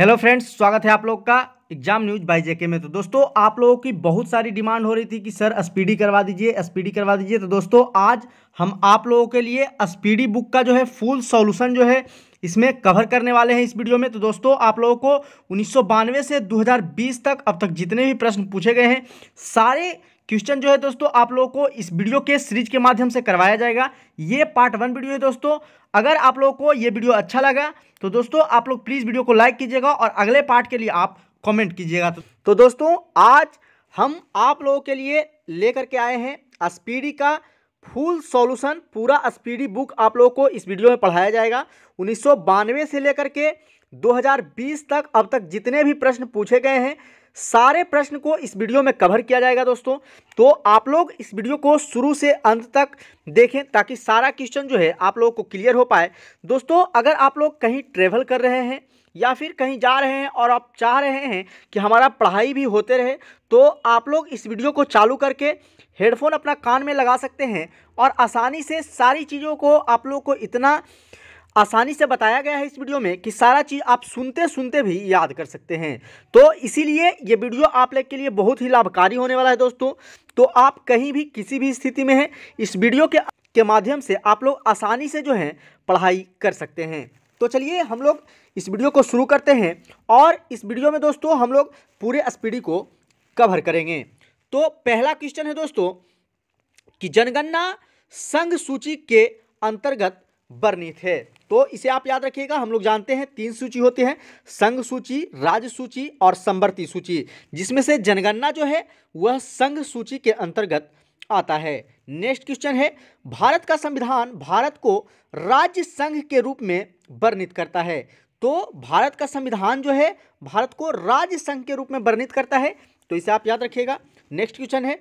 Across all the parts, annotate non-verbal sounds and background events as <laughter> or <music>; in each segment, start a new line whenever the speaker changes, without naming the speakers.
hello friends स्वागत है आप लोग का एग्जाम न्यूज बाई जेके में तो दोस्तों आप लोगों की बहुत सारी डिमांड हो रही थी कि सर स्पीडी करवा दीजिए स्पीडी करवा दीजिए तो दोस्तों आज हम आप लोगों के लिए स्पीडी बुक का जो है फुल सॉल्यूशन जो है इसमें कवर करने वाले हैं इस वीडियो में तो दोस्तों आप लोगों को उन्नीस से दो तक अब तक जितने भी प्रश्न पूछे गए हैं सारे क्वेश्चन जो है दोस्तों आप लोगों को इस वीडियो के सीरीज के माध्यम से करवाया जाएगा ये पार्ट वन वीडियो है दोस्तों अगर आप लोगों को ये वीडियो अच्छा लगा तो दोस्तों आप लोग प्लीज़ वीडियो को लाइक कीजिएगा और अगले पार्ट के लिए आप कमेंट कीजिएगा तो, तो दोस्तों आज हम आप लोगों के लिए लेकर के आए हैं स्पीडी का फुल सॉल्यूशन पूरा स्पीडी बुक आप लोगों को इस वीडियो में पढ़ाया जाएगा उन्नीस से लेकर के 2020 तक अब तक जितने भी प्रश्न पूछे गए हैं सारे प्रश्न को इस वीडियो में कवर किया जाएगा दोस्तों तो आप लोग इस वीडियो को शुरू से अंत तक देखें ताकि सारा क्वेश्चन जो है आप लोगों को क्लियर हो पाए दोस्तों अगर आप लोग कहीं ट्रेवल कर रहे हैं या फिर कहीं जा रहे हैं और आप चाह रहे हैं कि हमारा पढ़ाई भी होते रहे तो आप लोग इस वीडियो को चालू करके हेडफोन अपना कान में लगा सकते हैं और आसानी से सारी चीज़ों को आप लोग को इतना आसानी से बताया गया है इस वीडियो में कि सारा चीज़ आप सुनते सुनते भी याद कर सकते हैं तो इसीलिए ये वीडियो आप लोग के लिए बहुत ही लाभकारी होने वाला है दोस्तों तो आप कहीं भी किसी भी स्थिति में हैं इस वीडियो के के माध्यम से आप लोग आसानी से जो है पढ़ाई कर सकते हैं तो चलिए हम लोग इस वीडियो को शुरू करते हैं और इस वीडियो में दोस्तों हम लोग पूरे स्पीडी को कवर करेंगे तो पहला क्वेश्चन है दोस्तों कि जनगणना संघ सूची के अंतर्गत वर्णित है तो इसे आप याद रखिएगा हम लोग जानते हैं तीन सूची होते हैं संघ सूची राज्य सूची और संवर्ती सूची जिसमें से जनगणना जो है वह संघ सूची के अंतर्गत आता है नेक्स्ट क्वेश्चन है भारत का संविधान भारत को राज्य संघ के रूप में वर्णित करता है तो भारत का संविधान जो है भारत को राज्य संघ के रूप में वर्णित करता है तो इसे आप याद रखिएगा नेक्स्ट क्वेश्चन है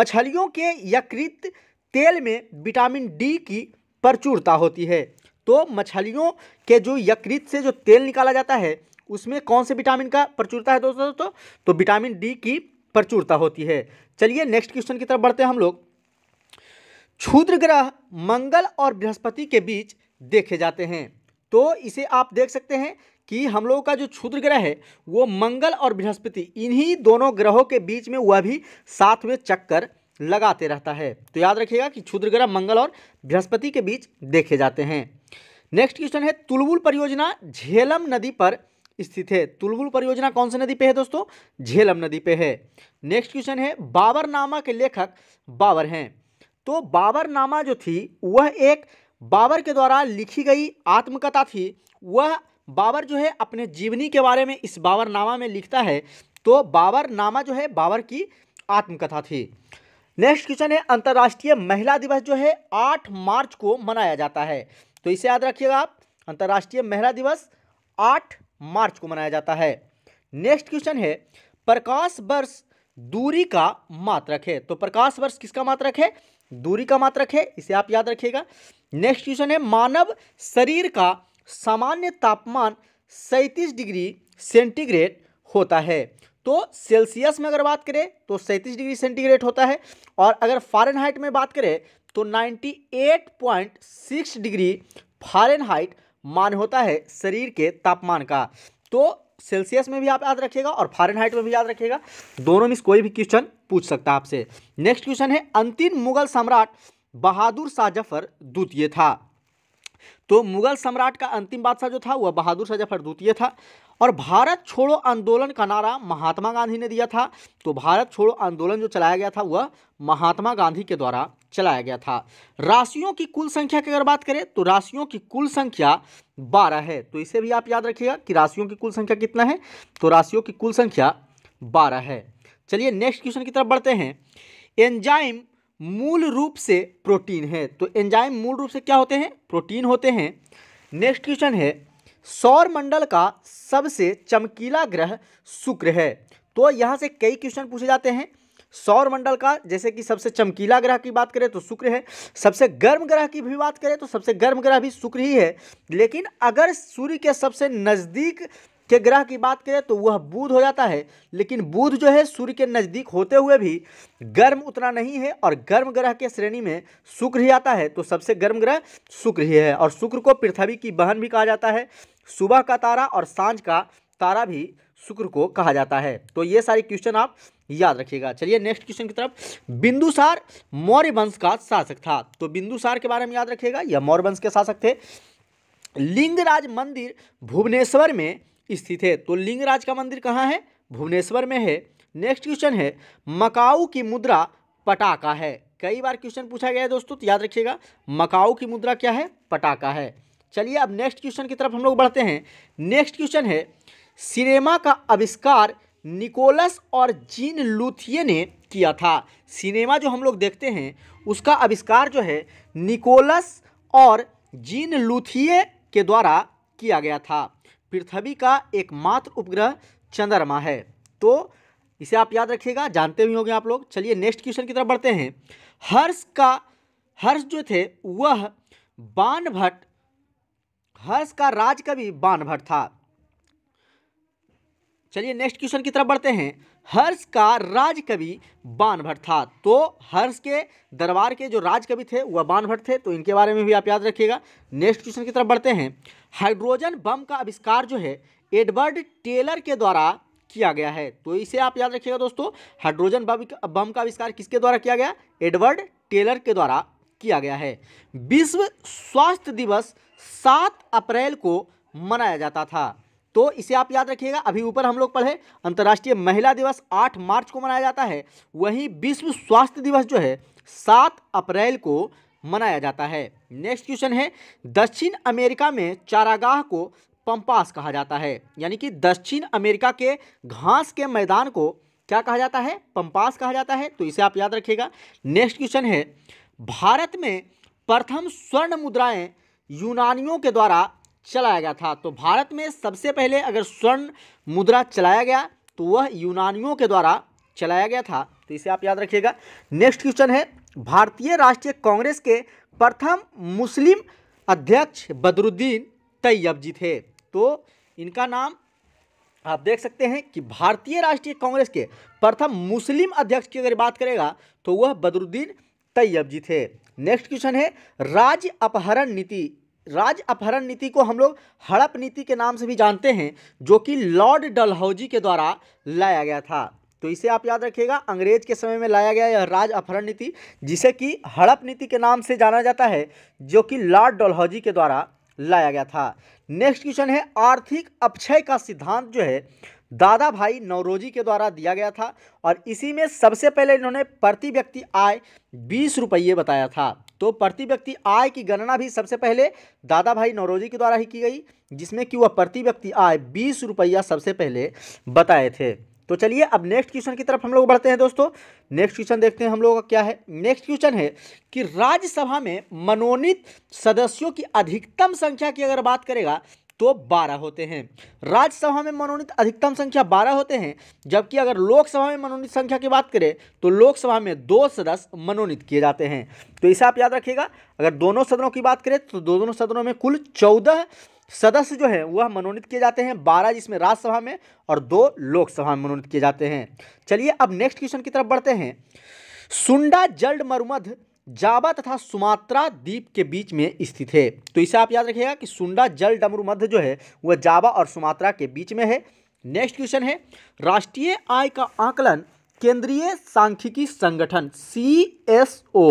मछलियों के यकृत तेल में विटामिन डी की प्रचुरता होती है तो मछलियों के जो यकृत से जो तेल निकाला जाता है उसमें कौन से विटामिन का प्रचुरता है दोस्तों दोस्तों तो विटामिन डी की प्रचुरता होती है चलिए नेक्स्ट क्वेश्चन की तरफ बढ़ते हैं हम लोग क्षुद्र ग्रह मंगल और बृहस्पति के बीच देखे जाते हैं तो इसे आप देख सकते हैं कि हम लोगों का जो क्षुद्र ग्रह है वो मंगल और बृहस्पति इन्हीं दोनों ग्रहों के बीच में वह भी साथ में चक्कर लगाते रहता है तो याद रखिएगा कि क्षुद्र ग्रह मंगल और बृहस्पति के बीच देखे जाते हैं नेक्स्ट क्वेश्चन है तुलबुल परियोजना झेलम नदी पर स्थित है तुलबुल परियोजना कौन से नदी पे है दोस्तों झेलम नदी पे है नेक्स्ट क्वेश्चन है बाबरनामा के लेखक बाबर हैं तो बाबरनामा जो थी वह एक बाबर के द्वारा लिखी गई आत्मकथा थी वह बाबर जो है अपने जीवनी के बारे में इस बाबरनामा में लिखता है तो बाबरनामा जो है बाबर की आत्मकथा थी नेक्स्ट क्वेश्चन है अंतर्राष्ट्रीय महिला दिवस जो है आठ मार्च को मनाया जाता है तो इसे याद रखिएगा आप अंतर्राष्ट्रीय महिला दिवस आठ मार्च को मनाया जाता है नेक्स्ट क्वेश्चन है प्रकाश वर्ष दूरी का मात्रक है तो प्रकाश वर्ष किसका मात्रक है दूरी का मात्रक है इसे आप याद रखिएगा नेक्स्ट क्वेश्चन है मानव शरीर का सामान्य तापमान सैंतीस डिग्री सेंटीग्रेड होता है तो सेल्सियस में अगर बात करें तो सैंतीस डिग्री सेंटीग्रेड होता है और अगर फारेनहाइट में बात करें तो 98.6 डिग्री फारेनहाइट मान होता है शरीर के तापमान का तो सेल्सियस में भी आप याद रखिएगा और फारेनहाइट में भी याद रखिएगा दोनों में कोई भी क्वेश्चन पूछ सकता है आपसे नेक्स्ट क्वेश्चन है अंतिम मुगल सम्राट बहादुर शाह जफर द्वितीय था तो मुगल सम्राट का अंतिम बादशाह जो था वह बहादुर शाह जफर द्वितीय था और भारत छोड़ो आंदोलन का नारा महात्मा गांधी ने दिया था तो भारत छोड़ो आंदोलन जो चलाया गया था वह महात्मा गांधी के द्वारा चलाया गया था राशियों की कुल संख्या की अगर बात करें तो राशियों की कुल संख्या बारह है तो इसे भी आप याद रखिएगा कि राशियों की कुल संख्या कितना है तो राशियों की कुल संख्या बारह है चलिए नेक्स्ट क्वेश्चन की तरफ बढ़ते हैं एंजाइम मूल रूप से प्रोटीन है तो एंजाइम मूल रूप से क्या होते हैं प्रोटीन होते हैं नेक्स्ट क्वेश्चन है सौर मंडल का सबसे चमकीला ग्रह शुक्र है तो यहाँ से कई क्वेश्चन पूछे जाते हैं सौर मंडल का जैसे कि सबसे चमकीला ग्रह की बात करें तो शुक्र है सबसे गर्म ग्रह की भी बात करें तो सबसे गर्म ग्रह भी शुक्र ही है लेकिन अगर सूर्य के सबसे नज़दीक के ग्रह की बात करें तो वह बुध हो जाता है लेकिन बुध जो है सूर्य के नज़दीक होते हुए भी गर्म उतना नहीं है और गर्म ग्रह के श्रेणी में शुक्र ही आता है तो सबसे गर्म ग्रह शुक्र ही है और शुक्र को पृथ्वी की बहन भी कहा जाता है सुबह का तारा और सांझ का तारा भी शुक्र को कहा जाता है तो ये सारे क्वेश्चन आप याद रखिएगा चलिए नेक्स्ट क्वेश्चन की तरफ बिंदुसार मौर्य वंश का शासक था तो बिंदुसार के बारे में याद रखिएगा यह मौर्य वंश के शासक थे लिंगराज मंदिर भुवनेश्वर में स्थित है तो लिंगराज का मंदिर कहाँ है भुवनेश्वर में है नेक्स्ट क्वेश्चन है मकाऊ की मुद्रा पटाखा है कई बार क्वेश्चन पूछा गया है दोस्तों तो याद रखिएगा मकाऊ की मुद्रा क्या है पटाखा है चलिए अब नेक्स्ट क्वेश्चन की तरफ हम लोग बढ़ते हैं नेक्स्ट क्वेश्चन है सिनेमा का आविष्कार निकोलस और जीन लूथिये ने किया था सिनेमा जो हम लोग देखते हैं उसका आविष्कार जो है निकोलस और जीन लूथिये के द्वारा किया गया था पृथ्वी का एकमात्र उपग्रह चंद्रमा है तो इसे आप याद रखिएगा जानते भी होंगे आप लोग चलिए नेक्स्ट क्वेश्चन की तरफ बढ़ते हैं हर्ष का हर्ष जो थे वह बाण हर्ष का राजकवि बाण था चलिए नेक्स्ट क्वेश्चन की तरफ बढ़ते हैं हर्ष का राजकवि बाणभट्ट था तो हर्ष के दरबार के जो राजकवि थे वह बानभट्ट थे तो इनके बारे में भी आप याद रखिएगा नेक्स्ट क्वेश्चन की तरफ बढ़ते हैं हाइड्रोजन बम का आविष्कार जो है एडवर्ड टेलर के द्वारा किया गया है तो इसे आप याद रखिएगा दोस्तों हाइड्रोजन बम का आविष्कार किसके द्वारा किया गया एडवर्ड टेलर के द्वारा किया गया है विश्व स्वास्थ्य दिवस सात अप्रैल को मनाया जाता था तो इसे आप याद रखिएगा अभी ऊपर हम लोग पढ़े अंतर्राष्ट्रीय महिला दिवस आठ मार्च को मनाया जाता है वहीं विश्व स्वास्थ्य दिवस जो है सात अप्रैल को मनाया जाता है नेक्स्ट क्वेश्चन है दक्षिण अमेरिका में चारागाह को पंपास कहा जाता है यानी कि दक्षिण अमेरिका के घास के मैदान को क्या कहा जाता है पंपास कहा जाता है तो इसे आप याद रखिएगा नेक्स्ट क्वेश्चन है भारत में प्रथम स्वर्ण मुद्राएं यूनानियों के द्वारा चलाया गया था तो भारत में सबसे पहले अगर स्वर्ण मुद्रा चलाया गया तो वह यूनानियों के द्वारा चलाया गया था तो इसे आप याद रखिएगा नेक्स्ट क्वेश्चन है भारतीय राष्ट्रीय कांग्रेस के प्रथम मुस्लिम अध्यक्ष बदरुद्दीन तैयब जी थे तो इनका नाम आप देख सकते हैं कि भारतीय राष्ट्रीय कांग्रेस के प्रथम मुस्लिम अध्यक्ष की अगर बात करेगा तो वह बदरुद्दीन तैयब जी थे नेक्स्ट क्वेश्चन है राज्य अपहरण नीति राज्य अपहरण नीति को हम लोग हड़प नीति के नाम से भी जानते हैं जो कि लॉर्ड डलहौजी के द्वारा लाया गया था तो इसे आप याद रखिएगा अंग्रेज के समय में लाया गया यह राज अपहरण नीति जिसे कि हड़प नीति के नाम से जाना जाता है जो कि लॉर्ड डलहौजी के द्वारा लाया गया था नेक्स्ट क्वेश्चन है आर्थिक अपक्षय का सिद्धांत जो है दादा भाई नवरोजी के द्वारा दिया गया था और इसी में सबसे पहले इन्होंने प्रति व्यक्ति आय बीस रुपये बताया था तो प्रति व्यक्ति आय की गणना भी सबसे पहले दादा भाई नौरोजी के द्वारा ही की गई जिसमें कि वह प्रति व्यक्ति आय बीस रुपया सबसे पहले बताए थे तो चलिए अब नेक्स्ट क्वेश्चन की तरफ हम लोग बढ़ते हैं दोस्तों नेक्स्ट क्वेश्चन देखते हैं हम लोगों का क्या है नेक्स्ट क्वेश्चन है कि राज्यसभा में मनोनीत सदस्यों की अधिकतम संख्या की अगर बात करेगा तो बारह होते हैं राज्यसभा में मनोनीत अधिकतम संख्या बारह होते हैं जबकि अगर लोकसभा में मनोनीत संख्या की बात करें तो लोकसभा में दो सदस्य मनोनीत किए जाते हैं तो इसे आप याद रखिएगा अगर दोनों सदनों की बात करें तो दोनों सदनों में कुल चौदह सदस्य जो है वह मनोनीत किए जाते हैं बारह जिसमें राज्यसभा में और दो लोकसभा में मनोनीत किए जाते हैं चलिए अब नेक्स्ट क्वेश्चन की तरफ बढ़ते हैं सुंडा जल्द मरुमध जावा तथा सुमात्रा द्वीप के बीच में स्थित है तो इसे आप याद रखिएगा कि सुंडा जल डमरू मध्य जो है वह जावा और सुमात्रा के बीच में है नेक्स्ट क्वेश्चन है राष्ट्रीय आय का आकलन केंद्रीय सांख्यिकी संगठन सी एस ओ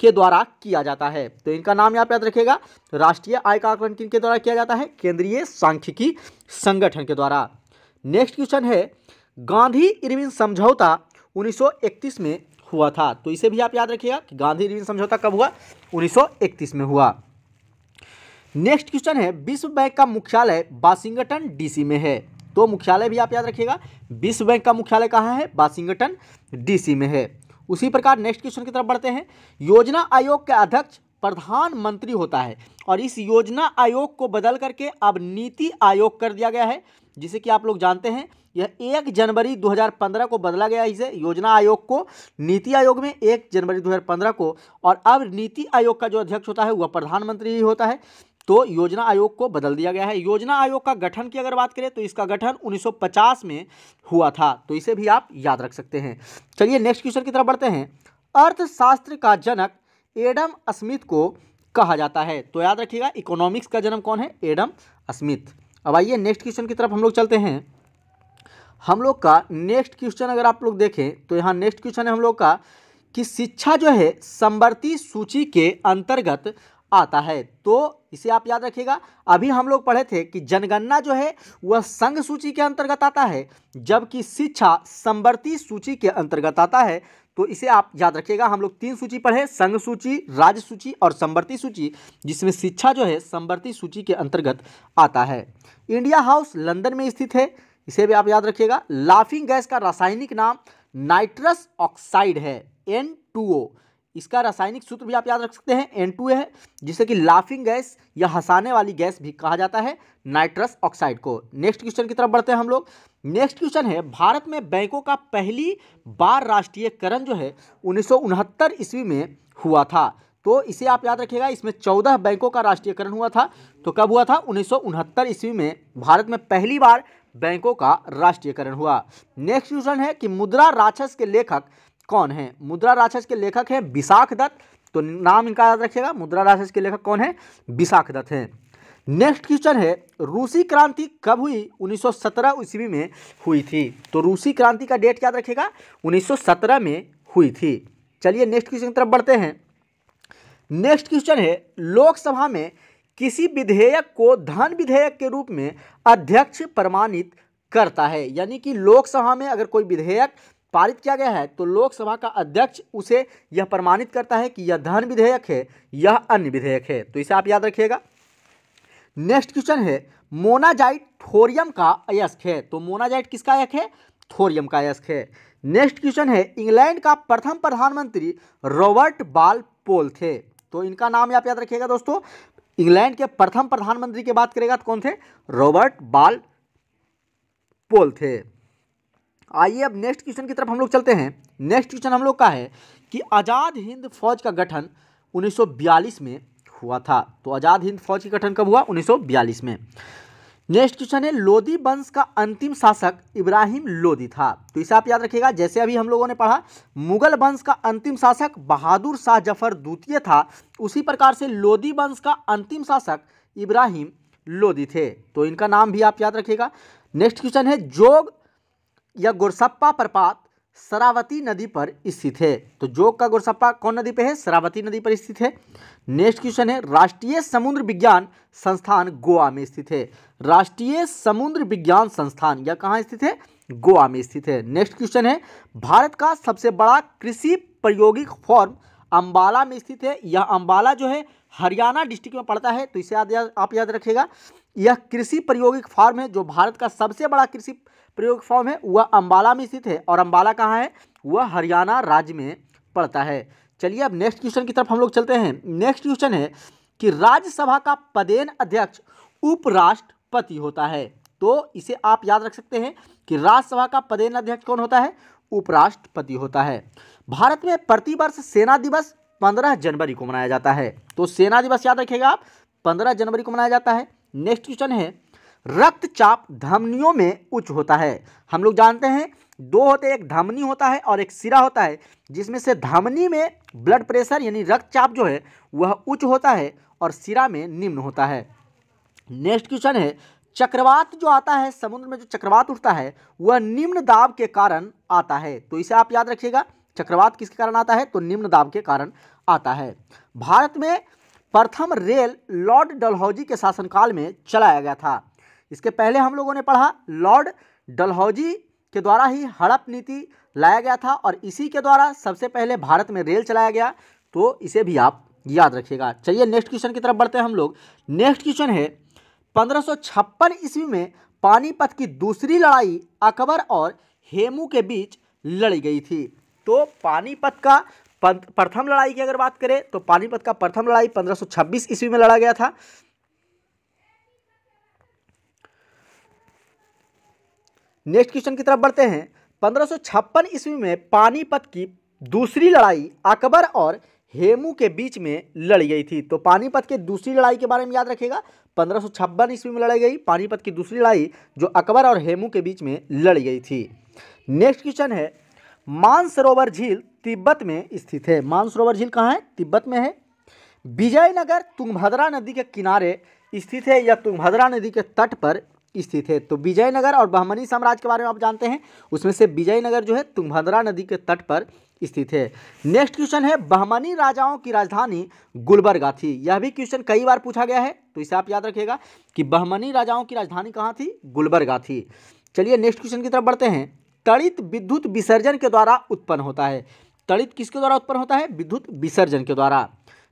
के द्वारा किया जाता है तो इनका नाम यहाँ पर याद रखेगा राष्ट्रीय आय का आकलन किन के द्वारा किया जाता है केंद्रीय सांख्यिकी संगठन के द्वारा नेक्स्ट क्वेश्चन है गांधी इरविन समझौता 1931 में हुआ था तो इसे भी आप याद रखिएगा कि गांधी रिविजन समझौता कब हुआ 1931 में हुआ नेक्स्ट क्वेश्चन है विश्व बैंक का मुख्यालय वाशिंगटन डीसी में है तो मुख्यालय भी आप याद रखिएगा विश्व बैंक का मुख्यालय कहाँ है वाशिंगटन डीसी में है उसी प्रकार नेक्स्ट क्वेश्चन की तरफ बढ़ते हैं योजना आयोग के अध्यक्ष प्रधानमंत्री होता है और इस योजना आयोग को बदल करके अब नीति आयोग कर दिया गया है जिसे कि आप लोग जानते हैं यह एक जनवरी 2015 को बदला गया इसे योजना आयोग को नीति आयोग में एक जनवरी 2015 को और अब नीति आयोग का जो अध्यक्ष होता है वह प्रधानमंत्री ही होता है तो योजना आयोग को बदल दिया गया है योजना आयोग का गठन की अगर बात करें तो इसका गठन 1950 में हुआ था तो इसे भी आप याद रख सकते हैं चलिए नेक्स्ट क्वेश्चन की तरफ बढ़ते हैं अर्थशास्त्र का जनक एडम स्मिथ को कहा जाता है तो याद रखिएगा इकोनॉमिक्स का जन्म कौन है एडम स्मिथ अब आइए नेक्स्ट क्वेश्चन की तरफ हम लोग चलते हैं हम लोग का नेक्स्ट क्वेश्चन अगर आप लोग देखें तो यहाँ नेक्स्ट क्वेश्चन है हम लोग का कि शिक्षा जो है संवर्ती सूची के अंतर्गत आता है तो इसे आप याद रखिएगा अभी हम लोग पढ़े थे कि जनगणना जो है वह संघ सूची के अंतर्गत आता है जबकि शिक्षा संवर्ती सूची के अंतर्गत आता है तो इसे आप याद रखिएगा हम लोग तीन सूची पढ़े संघ सूची राज्य सूची और संवर्ती सूची जिसमें शिक्षा जो है संवर्ती सूची के अंतर्गत आता है इंडिया हाउस लंदन में स्थित है इसे भी आप याद रखिएगा लाफिंग गैस का रासायनिक नाम नाइट्रस ऑक्साइड है एन इसका रासायनिक सूत्र भी आप याद रख सकते हैं एन है जिसे कि लाफिंग गैस या हंसाने वाली गैस भी कहा जाता है नाइट्रस ऑक्साइड को नेक्स्ट क्वेश्चन की तरफ बढ़ते हैं हम लोग नेक्स्ट क्वेश्चन है भारत में बैंकों का पहली बार राष्ट्रीयकरण जो है उन्नीस ईस्वी में हुआ था तो इसे आप याद रखिएगा इसमें चौदह बैंकों का राष्ट्रीयकरण हुआ था तो कब हुआ था उन्नीस ईस्वी में भारत में पहली बार बैंकों का राष्ट्रीयकरण हुआ नेक्स्ट क्वेश्चन है कि मुद्रा राक्षस के लेखक कौन है मुद्रा राक्षस के लेखक है विशाख दत्त तो नाम इनका याद रखिएगा मुद्रा राक्षस के लेखक कौन है विशाख दत्त हैं नेक्स्ट क्वेश्चन है रूसी क्रांति कब हुई 1917 ईस्वी में हुई थी तो रूसी क्रांति का डेट याद रखिएगा 1917 में हुई थी चलिए नेक्स्ट क्वेश्चन की तरफ बढ़ते हैं नेक्स्ट क्वेश्चन है लोकसभा में किसी विधेयक को धन विधेयक के रूप में अध्यक्ष प्रमाणित करता है यानी कि लोकसभा में अगर कोई विधेयक पारित किया गया है तो लोकसभा का अध्यक्ष उसे यह प्रमाणित करता है कि यह धन विधेयक है यह अन्य विधेयक है तो इसे आप याद रखिएगा नेक्स्ट क्वेश्चन है मोनाजाइट थोरियम का अयस्क है तो मोनाजाइट किसका अयक है थोरियम का अयस्क है नेक्स्ट क्वेश्चन है इंग्लैंड का प्रथम प्रधानमंत्री रॉबर्ट बाल पोल थे तो इनका नाम आप याद रखिएगा दोस्तों इंग्लैंड के प्रथम प्रधानमंत्री की बात करेगा तो कौन थे रॉबर्ट बाल पोल थे आइए अब नेक्स्ट क्वेश्चन की तरफ हम लोग चलते हैं नेक्स्ट क्वेश्चन हम लोग का है कि आज़ाद हिंद फौज का गठन 1942 में हुआ था तो आज़ाद हिंद फौज का गठन कब हुआ 1942 में नेक्स्ट क्वेश्चन है लोदी वंश का अंतिम शासक इब्राहिम लोदी था तो इसे आप याद रखिएगा जैसे अभी हम लोगों ने पढ़ा मुगल वंश का अंतिम शासक बहादुर शाह जफर द्वितीय था उसी प्रकार से लोदी वंश का अंतिम शासक इब्राहिम लोदी थे तो इनका नाम भी आप याद रखिएगा नेक्स्ट क्वेश्चन है जोग यह गुरसप्पा प्रपात शरावती नदी पर स्थित है तो जोग का गुरसप्पा कौन नदी पर है शरावती नदी पर स्थित है नेक्स्ट क्वेश्चन है राष्ट्रीय समुद्र विज्ञान संस्थान गोवा में स्थित है राष्ट्रीय समुद्र विज्ञान संस्थान यह कहाँ स्थित है गोवा में स्थित है नेक्स्ट क्वेश्चन है भारत का सबसे बड़ा कृषि प्रयोगिक फॉर्म अम्बाला में स्थित है यह अम्बाला जो है हरियाणा डिस्ट्रिक्ट में पड़ता है तो इसे याद आप याद रखिएगा यह कृषि प्रयोगिक फार्म है जो भारत का सबसे बड़ा कृषि प्रयोग फॉर्म है वह अम्बाला में स्थित है और अम्बाला कहाँ है वह हरियाणा राज्य में पड़ता है चलिए अब नेक्स्ट क्वेश्चन की तरफ हम लोग चलते हैं नेक्स्ट क्वेश्चन है कि राज्यसभा का पदेन अध्यक्ष उपराष्ट्रपति होता है तो इसे आप याद रख सकते हैं कि राज्यसभा का पदेन अध्यक्ष कौन होता है उपराष्ट्रपति होता है भारत में प्रतिवर्ष सेना दिवस पंद्रह जनवरी को मनाया जाता है तो सेना दिवस याद रखेगा आप पंद्रह जनवरी को मनाया जाता है नेक्स्ट क्वेश्चन है रक्तचाप धमनियों में उच्च होता है हम लोग जानते हैं दो होते हैं एक धमनी होता है और एक सिरा होता है जिसमें से धमनी में ब्लड प्रेशर यानी रक्तचाप जो है वह उच्च होता है और सिरा में निम्न होता है नेक्स्ट क्वेश्चन है चक्रवात जो आता है समुद्र में जो चक्रवात उठता है वह निम्न दाब के कारण आता है तो इसे आप याद रखिएगा चक्रवात किसके कारण आता है तो निम्न दाब के कारण आता है भारत में प्रथम रेल लॉर्ड डलहौजी के शासनकाल में चलाया गया था इसके पहले हम लोगों ने पढ़ा लॉर्ड डलहौजी के द्वारा ही हड़प नीति लाया गया था और इसी के द्वारा सबसे पहले भारत में रेल चलाया गया तो इसे भी आप याद रखिएगा चलिए नेक्स्ट क्वेश्चन की तरफ बढ़ते हैं हम लोग नेक्स्ट क्वेश्चन है पंद्रह ईस्वी में पानीपत की दूसरी लड़ाई अकबर और हेमू के बीच लड़ी गई थी तो पानीपत का प्रथम लड़ाई की अगर बात करें तो पानीपत का प्रथम लड़ाई 1526 ईस्वी में लड़ा गया था नेक्स्ट क्वेश्चन की तरफ बढ़ते हैं पंद्रह ईस्वी में पानीपत की दूसरी लड़ाई अकबर और हेमू के बीच में लड़ी गई थी तो पानीपत के दूसरी लड़ाई के बारे में याद रखेगा पंद्रह ईस्वी में लड़ी गई पानीपत की दूसरी लड़ाई जो अकबर और हेमू के बीच में लड़ी गई थी नेक्स्ट क्वेश्चन है मानसरोवर झील तिब्बत में स्थित है मानसरोवर झील कहाँ है तिब्बत में है विजयनगर तुंगभद्रा नदी के किनारे स्थित है या तुंगभद्रा नदी के तट पर स्थित है तो विजयनगर और बहमनी साम्राज्य के बारे में आप जानते हैं उसमें से विजयनगर जो है तुंगभद्रा नदी के तट पर स्थित है नेक्स्ट क्वेश्चन है बहमनी राजाओं की राजधानी गुलबर्गा थी यह भी क्वेश्चन कई बार पूछा गया है तो इसे आप याद रखिएगा कि बहमनी राजाओं की राजधानी कहाँ थी गुलबर्गा थी चलिए नेक्स्ट क्वेश्चन की तरफ बढ़ते हैं तड़ित विद्युत विसर्जन के द्वारा उत्पन्न होता है तड़ित किसके द्वारा उत्पन्न होता है विद्युत विसर्जन के द्वारा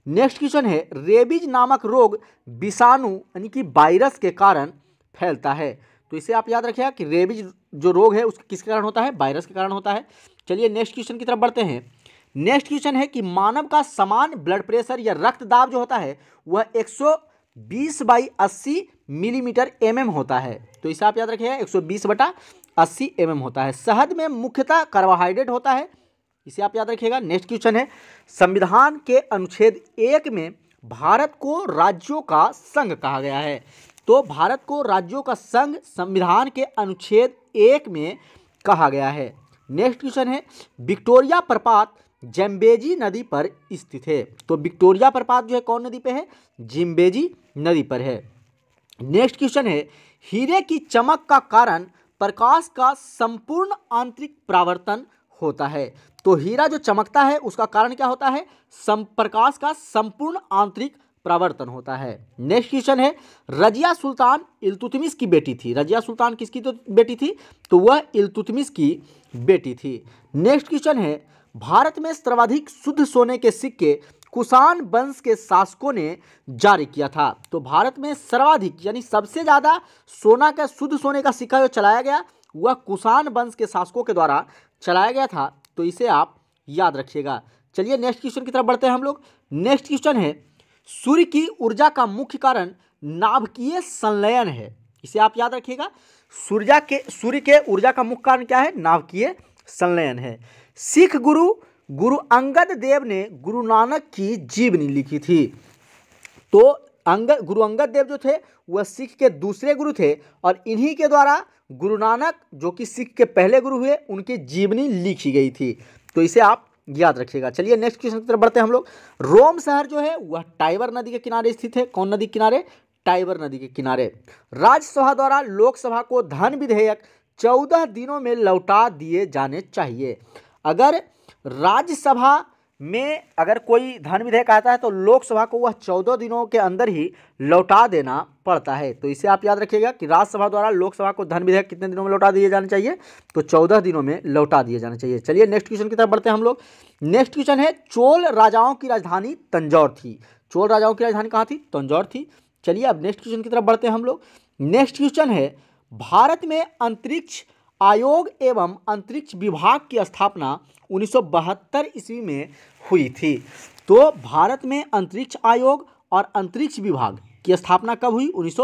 नेक्स्ट क्वेश्चन है रेबीज नामक रोग विषाणु यानी कि वायरस के कारण फैलता है तो इसे आप याद रखिएगा कि रेबीज जो रोग है उसके किसके कारण होता है वायरस के कारण होता है चलिए नेक्स्ट क्वेश्चन की तरफ बढ़ते हैं नेक्स्ट क्वेश्चन है कि मानव का समान ब्लड प्रेशर या रक्त दाब जो होता है वह 120 बाई अस्सी मिलीमीटर एम होता है तो इसे आप याद रखिएगा 120 बटा अस्सी एम होता है शहद में मुख्यतः कार्बोहाइड्रेट होता है इसे आप याद रखिएगा नेक्स्ट क्वेश्चन है संविधान के अनुच्छेद एक में भारत को राज्यों का संघ कहा गया है तो भारत को राज्यों का संघ संविधान के अनुच्छेद एक में कहा गया है नेक्स्ट क्वेश्चन है विक्टोरिया प्रपात जम्बेजी नदी पर स्थित है तो विक्टोरिया प्रपात जो है कौन नदी पर है जिम्बेजी नदी पर है नेक्स्ट क्वेश्चन है हीरे की चमक का कारण प्रकाश का संपूर्ण आंतरिक प्रावर्तन होता है तो हीरा जो चमकता है उसका कारण क्या होता है सम प्रकाश का संपूर्ण आंतरिक प्रवर्तन होता है नेक्स्ट क्वेश्चन है रजिया सुल्तान इल्तुतमिस की बेटी थी रजिया सुल्तान किसकी तो बेटी थी तो वह इल्तुतमिस की बेटी थी नेक्स्ट क्वेश्चन है भारत में सर्वाधिक शुद्ध सोने के सिक्के कुषाण वंश के शासकों ने जारी किया था तो भारत में सर्वाधिक यानी सबसे ज़्यादा सोना का शुद्ध सोने का सिक्का जो चलाया गया वह कुषाण वंश के शासकों के द्वारा चलाया गया था तो इसे आप याद रखिएगा चलिए नेक्स्ट क्वेश्चन की तरफ बढ़ते हैं हम लोग नेक्स्ट क्वेश्चन है सूर्य की ऊर्जा का मुख्य कारण नाभिकीय संलयन है इसे आप याद रखिएगा सूर्या के सूर्य के ऊर्जा का मुख्य कारण क्या है नाभिकीय संलयन है सिख गुरु गुरु अंगद देव ने गुरु नानक की जीवनी लिखी थी तो अंगद गुरु अंगद देव जो थे वह सिख के दूसरे गुरु थे और इन्हीं के द्वारा गुरु नानक जो कि सिख के पहले गुरु हुए उनकी जीवनी लिखी गई थी तो इसे आप याद रखिएगा चलिए नेक्स्ट क्वेश्चन की तरफ बढ़ते हैं हम लोग रोम शहर जो है वह टाइबर नदी के किनारे स्थित है कौन नदी किनारे टाइबर नदी के किनारे राज्यसभा द्वारा लोकसभा को धन विधेयक चौदह दिनों में लौटा दिए जाने चाहिए अगर राज्यसभा में अगर कोई धन विधेयक आता है तो लोकसभा को वह चौदह दिनों के अंदर ही लौटा देना पड़ता है तो इसे आप याद रखिएगा कि राज्यसभा द्वारा लोकसभा को धन विधेयक कितने दिनों में लौटा दिए जाने चाहिए तो चौदह दिनों में लौटा दिए जाने चाहिए चलिए नेक्स्ट क्वेश्चन की तरफ बढ़ते हैं हम लोग नेक्स्ट क्वेश्चन है चोल राजाओं की राजधानी तंजौर थी चोल राजाओं की राजधानी कहाँ थी तंजौर थी चलिए अब नेक्स्ट क्वेश्चन की तरफ बढ़ते हैं हम लोग नेक्स्ट क्वेश्चन है भारत में अंतरिक्ष आयोग एवं अंतरिक्ष विभाग की स्थापना 1972 ईस्वी में हुई थी तो भारत में अंतरिक्ष आयोग और अंतरिक्ष विभाग की स्थापना कब हुई उन्नीस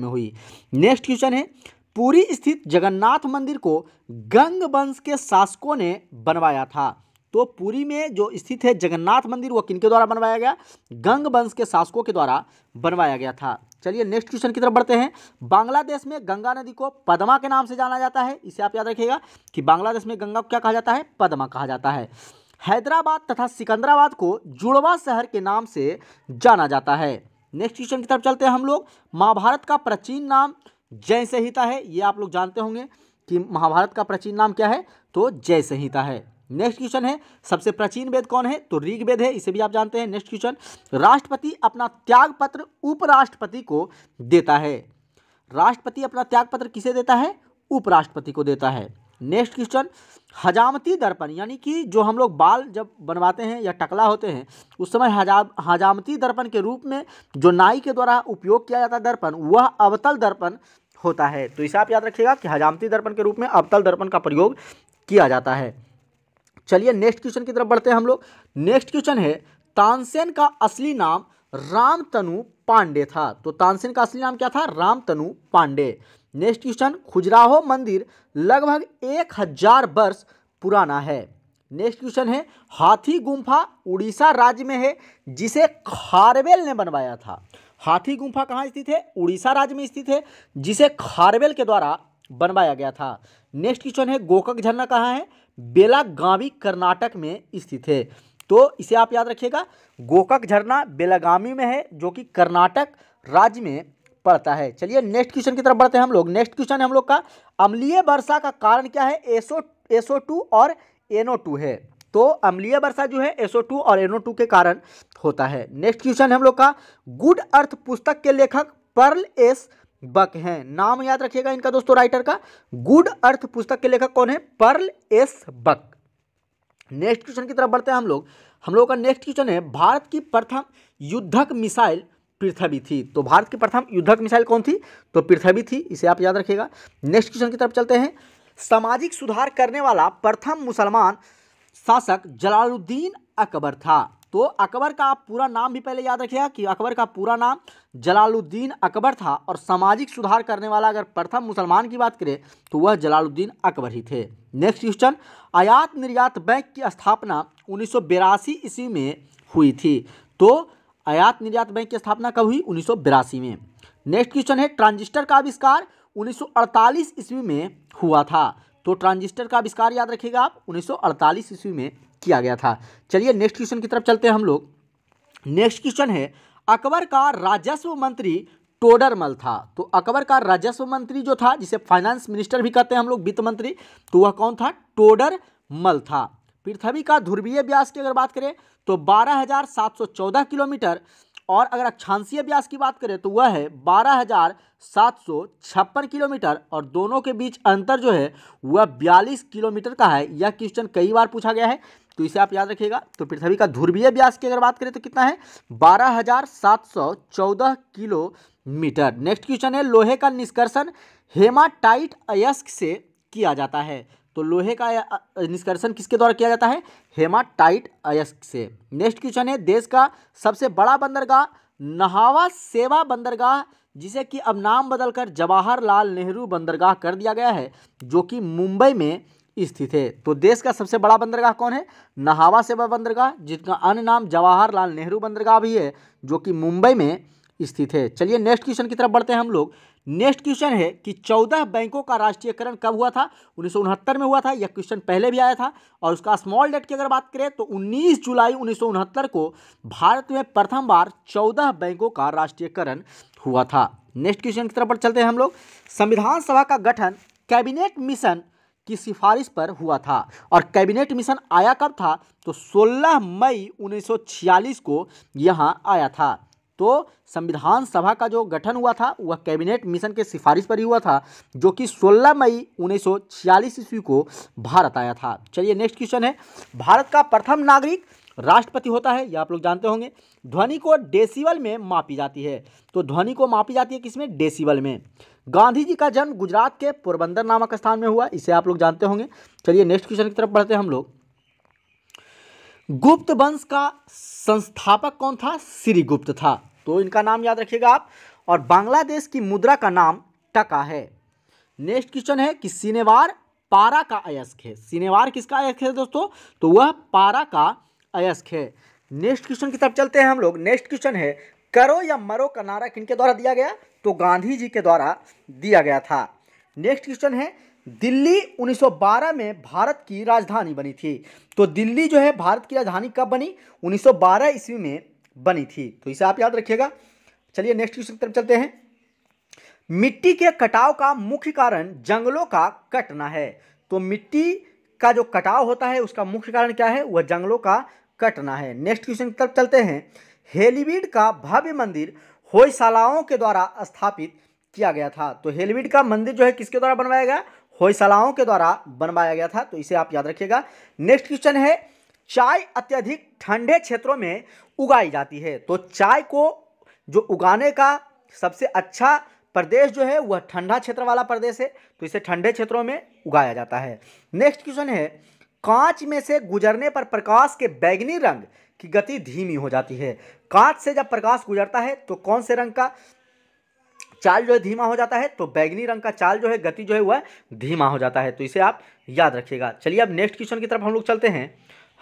में हुई नेक्स्ट क्वेश्चन है पूरी स्थित जगन्नाथ मंदिर को गंग वंश के शासकों ने बनवाया था तो पूरी में जो स्थित है जगन्नाथ मंदिर वो किनके द्वारा बनवाया गया गंग वंश के शासकों के द्वारा बनवाया गया था चलिए नेक्स्ट क्वेश्चन की तरफ बढ़ते हैं बांग्लादेश में गंगा नदी को पद्मा के नाम से जाना जाता है इसे आप याद रखिएगा कि बांग्लादेश में गंगा को क्या कहा जाता है पद्मा कहा जाता है हैदराबाद तथा सिकंदराबाद को जुड़वा शहर के नाम से जाना जाता है नेक्स्ट क्वेश्चन की तरफ चलते हैं हम लोग महाभारत का प्राचीन नाम जय संहिता है ये आप लोग जानते होंगे कि महाभारत का प्राचीन नाम क्या है तो जय संहिता है नेक्स्ट क्वेश्चन है सबसे प्राचीन वेद कौन है तो ऋग वेद है इसे भी आप जानते हैं नेक्स्ट क्वेश्चन राष्ट्रपति अपना त्याग पत्र उपराष्ट्रपति को देता है राष्ट्रपति अपना त्याग पत्र किसे देता है उपराष्ट्रपति को देता है नेक्स्ट क्वेश्चन हजामती दर्पण यानी कि जो हम लोग बाल जब बनवाते हैं या टकला होते हैं उस समय हजाम हजामती दर्पण के रूप में जो नाई के द्वारा उपयोग किया जाता है दर्पण वह अवतल दर्पण होता है तो इसे आप याद रखिएगा कि हजामती दर्पण के रूप में अवतल दर्पण का प्रयोग किया जाता है चलिए नेक्स्ट क्वेश्चन की तरफ बढ़ते हैं हम लोग नेक्स्ट क्वेश्चन है तानसेन का असली नाम रामतनु पांडे था तो तानसेन का असली नाम क्या था रामतनु पांडे नेक्स्ट क्वेश्चन खुजराहो मंदिर लगभग एक हजार वर्ष पुराना है नेक्स्ट क्वेश्चन है हाथी गुम्फा उड़ीसा राज्य में है जिसे खारवेल ने बनवाया था हाथी गुम्फा कहाँ स्थित है उड़ीसा राज्य में स्थित है जिसे खारवेल के द्वारा बनवाया गया था नेक्स्ट क्वेश्चन है गोकक झरना कहाँ है बेलागामी कर्नाटक में स्थित है तो इसे आप याद रखिएगा गोकक झरना बेलागामी में है जो कि कर्नाटक राज्य में पड़ता है चलिए नेक्स्ट क्वेश्चन की तरफ बढ़ते हैं हम लोग नेक्स्ट क्वेश्चन है हम लोग का अम्लीय वर्षा का कारण क्या है एसओ एसओ टू और एनओ टू है तो अम्लीय वर्षा जो है एसओ टू और एनओ टू के कारण होता है नेक्स्ट क्वेश्चन है हम लोग का गुड अर्थ पुस्तक के लेखक पर्ल एस बक हैं नाम याद रखिएगा इनका दोस्तों राइटर का गुड अर्थ पुस्तक के लेखक कौन है Pearl S Buck next question की तरफ बढ़ते हैं हम लोग हम लोग का नेक्स्ट क्वेश्चन है भारत की प्रथम युद्धक मिसाइल पृथ्वी थी तो भारत की प्रथम युद्धक मिसाइल कौन थी तो पृथ्वी थी इसे आप याद रखिएगा नेक्स्ट क्वेश्चन की तरफ चलते हैं सामाजिक सुधार करने वाला प्रथम मुसलमान शासक जलालुद्दीन अकबर था तो अकबर का आप पूरा नाम भी पहले याद रखिएगा कि अकबर का पूरा नाम जलालुद्दीन अकबर था और सामाजिक सुधार करने वाला अगर प्रथम मुसलमान की बात करें तो वह जलालुद्दीन अकबर ही थे नेक्स्ट क्वेश्चन आयात निर्यात बैंक की स्थापना उन्नीस ईस्वी में हुई थी तो आयात निर्यात बैंक की स्थापना कब हुई उन्नीस में नेक्स्ट क्वेश्चन है ट्रांजिस्टर का आविष्कार 1948 ईस्वी में हुआ था तो ट्रांजिस्टर का आविष्कार याद रखिएगा आप 1948 ईस्वी में किया गया था चलिए नेक्स्ट क्वेश्चन की तरफ चलते हैं हम लोग नेक्स्ट क्वेश्चन है अकबर का राजस्व मंत्री टोडरमल था तो अकबर का राजस्व मंत्री जो था जिसे फाइनेंस मिनिस्टर भी कहते हैं हम लोग वित्त मंत्री तो वह कौन था टोडर मल था पृथ्वी का ध्रुवीय व्यास की अगर बात करें तो 12,714 किलोमीटर और अगर अक्षांशीय व्यास की बात करें तो वह है बारह किलोमीटर और दोनों के बीच अंतर जो है वह बयालीस किलोमीटर का है यह क्वेश्चन कई बार पूछा गया है तो इसे आप याद रखिएगा तो पृथ्वी का ध्रुवीय व्यास की अगर बात करें तो कितना है चौदह किलोमीटर नेक्स्ट क्वेश्चन है लोहे का निष्कर्षण हेमाटाइट अयस्क से किया जाता है तो लोहे का निष्कर्षण किसके द्वारा किया जाता है हेमाटाइट अयस्क से नेक्स्ट क्वेश्चन है देश का सबसे बड़ा बंदरगाह नहावा सेवा बंदरगाह जिसे कि अब नाम बदलकर जवाहरलाल नेहरू बंदरगाह कर दिया गया है जो कि मुंबई में स्थित है तो देश का सबसे बड़ा बंदरगाह कौन है नहावा सेवा बंदरगाह जिसका अन्य नाम जवाहरलाल नेहरू बंदरगाह भी है जो कि मुंबई में स्थित है चलिए नेक्स्ट क्वेश्चन की तरफ बढ़ते हैं हम लोग नेक्स्ट क्वेश्चन है कि चौदह बैंकों का राष्ट्रीयकरण कब हुआ था उन्नीस में हुआ था यह क्वेश्चन पहले भी आया था और उसका स्मॉल डेट की अगर बात करें तो 19 जुलाई उन्नीस को भारत में प्रथम बार चौदह बैंकों का राष्ट्रीयकरण हुआ था नेक्स्ट क्वेश्चन की तरफ पर चलते हैं हम लोग संविधान सभा का गठन कैबिनेट मिशन की सिफारिश पर हुआ था और कैबिनेट मिशन आया कब था तो सोलह मई उन्नीस को यहाँ आया था तो संविधान सभा का जो गठन हुआ था वह कैबिनेट मिशन के सिफारिश पर ही हुआ था जो कि 16 मई 1946 ईस्वी को भारत आया था चलिए नेक्स्ट क्वेश्चन है भारत का प्रथम नागरिक राष्ट्रपति होता है यह आप लोग जानते होंगे ध्वनि को डेसिबल में मापी जाती है तो ध्वनि को मापी जाती है किसमें डेसिबल में गांधी जी का जन्म गुजरात के पोरबंदर नामक स्थान में हुआ इसे आप लोग जानते होंगे चलिए नेक्स्ट क्वेश्चन की तरफ बढ़ते हैं हम लोग गुप्त वंश का संस्थापक कौन था श्रीगुप्त था तो इनका नाम याद रखिएगा आप और बांग्लादेश की मुद्रा का नाम टका है नेक्स्ट क्वेश्चन है कि सिनेवार पारा का अयस्क है सिनेवार किसका अयस्क है दोस्तों तो वह पारा का अयस्क है नेक्स्ट क्वेश्चन की तरफ चलते हैं हम लोग नेक्स्ट क्वेश्चन है करो या मरो का नारा किनके द्वारा दिया गया तो गांधी जी के द्वारा दिया गया था नेक्स्ट क्वेश्चन है दिल्ली 1912 में भारत की राजधानी बनी थी तो दिल्ली जो है भारत की राजधानी कब बनी 1912 ईस्वी में बनी थी तो इसे आप याद रखिएगा चलिए नेक्स्ट क्वेश्चन की तरफ चलते हैं मिट्टी के कटाव का मुख्य कारण जंगलों का कटना है तो मिट्टी का जो कटाव होता है उसका मुख्य कारण क्या है वह जंगलों का कटना है नेक्स्ट क्वेश्चन की तरफ चलते हैं हेलीविड का भव्य मंदिर होयसालाओं के द्वारा स्थापित किया गया था तो हेलीविड का मंदिर जो है किसके द्वारा बनवाया गया होयसालाओं के द्वारा बनवाया गया था तो इसे आप याद रखिएगा नेक्स्ट क्वेश्चन है चाय अत्यधिक ठंडे क्षेत्रों में उगाई जाती है तो चाय को जो उगाने का सबसे अच्छा प्रदेश जो है वह ठंडा क्षेत्र वाला प्रदेश है तो इसे ठंडे क्षेत्रों में उगाया जाता है नेक्स्ट क्वेश्चन है कांच में से गुजरने पर प्रकाश के बैगनी रंग की गति धीमी हो जाती है कांच से जब प्रकाश गुजरता है तो कौन से रंग का चाल जो है धीमा हो जाता है तो बैगनी रंग का चाल जो है गति जो है वह धीमा हो जाता है तो इसे आप याद रखिएगा चलिए अब नेक्स्ट क्वेश्चन की तरफ हम लोग चलते हैं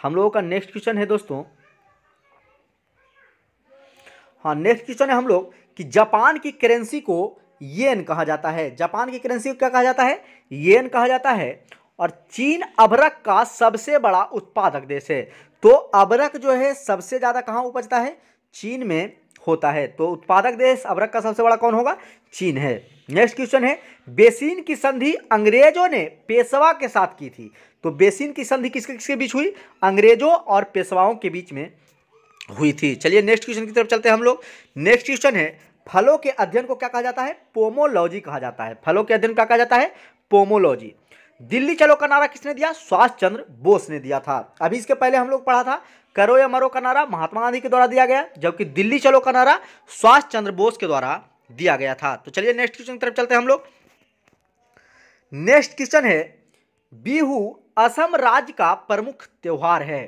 हम लोगों का नेक्स्ट क्वेश्चन है दोस्तों हाँ नेक्स्ट क्वेश्चन है हम लोग कि जापान की करेंसी को येन कहा जाता है जापान की करेंसी को क्या कहा जाता है येन कहा जाता है और चीन अभरक का सबसे बड़ा उत्पादक देश है तो अभरक जो है सबसे ज़्यादा कहाँ उपजता है चीन में होता है तो उत्पादक देश अभरक का सबसे बड़ा कौन होगा चीन है नेक्स्ट क्वेश्चन है बेसिन की संधि अंग्रेजों ने पेशवा के साथ की थी तो बेसिन की संधि किसके किसके बीच हुई अंग्रेजों और पेशवाओं के बीच में हुई थी चलिए नेक्स्ट क्वेश्चन की तरफ चलते हैं हम लोग नेक्स्ट क्वेश्चन है फलों के अध्ययन को क्या कहा जाता है पोमोलॉजी कहा जाता है फलों के अध्ययन क्या कहा जाता है पोमोलॉजी दिल्ली चलो का नारा किसने दिया सुभाष चंद्र बोस ने दिया था अभी इसके पहले हम लोग पढ़ा था करो या मरो का नारा महात्मा गांधी के द्वारा दिया गया जबकि दिल्ली चलो का नारा सुभाष चंद्र बोस के द्वारा दिया गया था तो चलिए नेक्स्ट क्वेश्चन की तरफ चलते हैं हम लोग नेक्स्ट क्वेश्चन है बिहू असम राज्य का प्रमुख त्यौहार है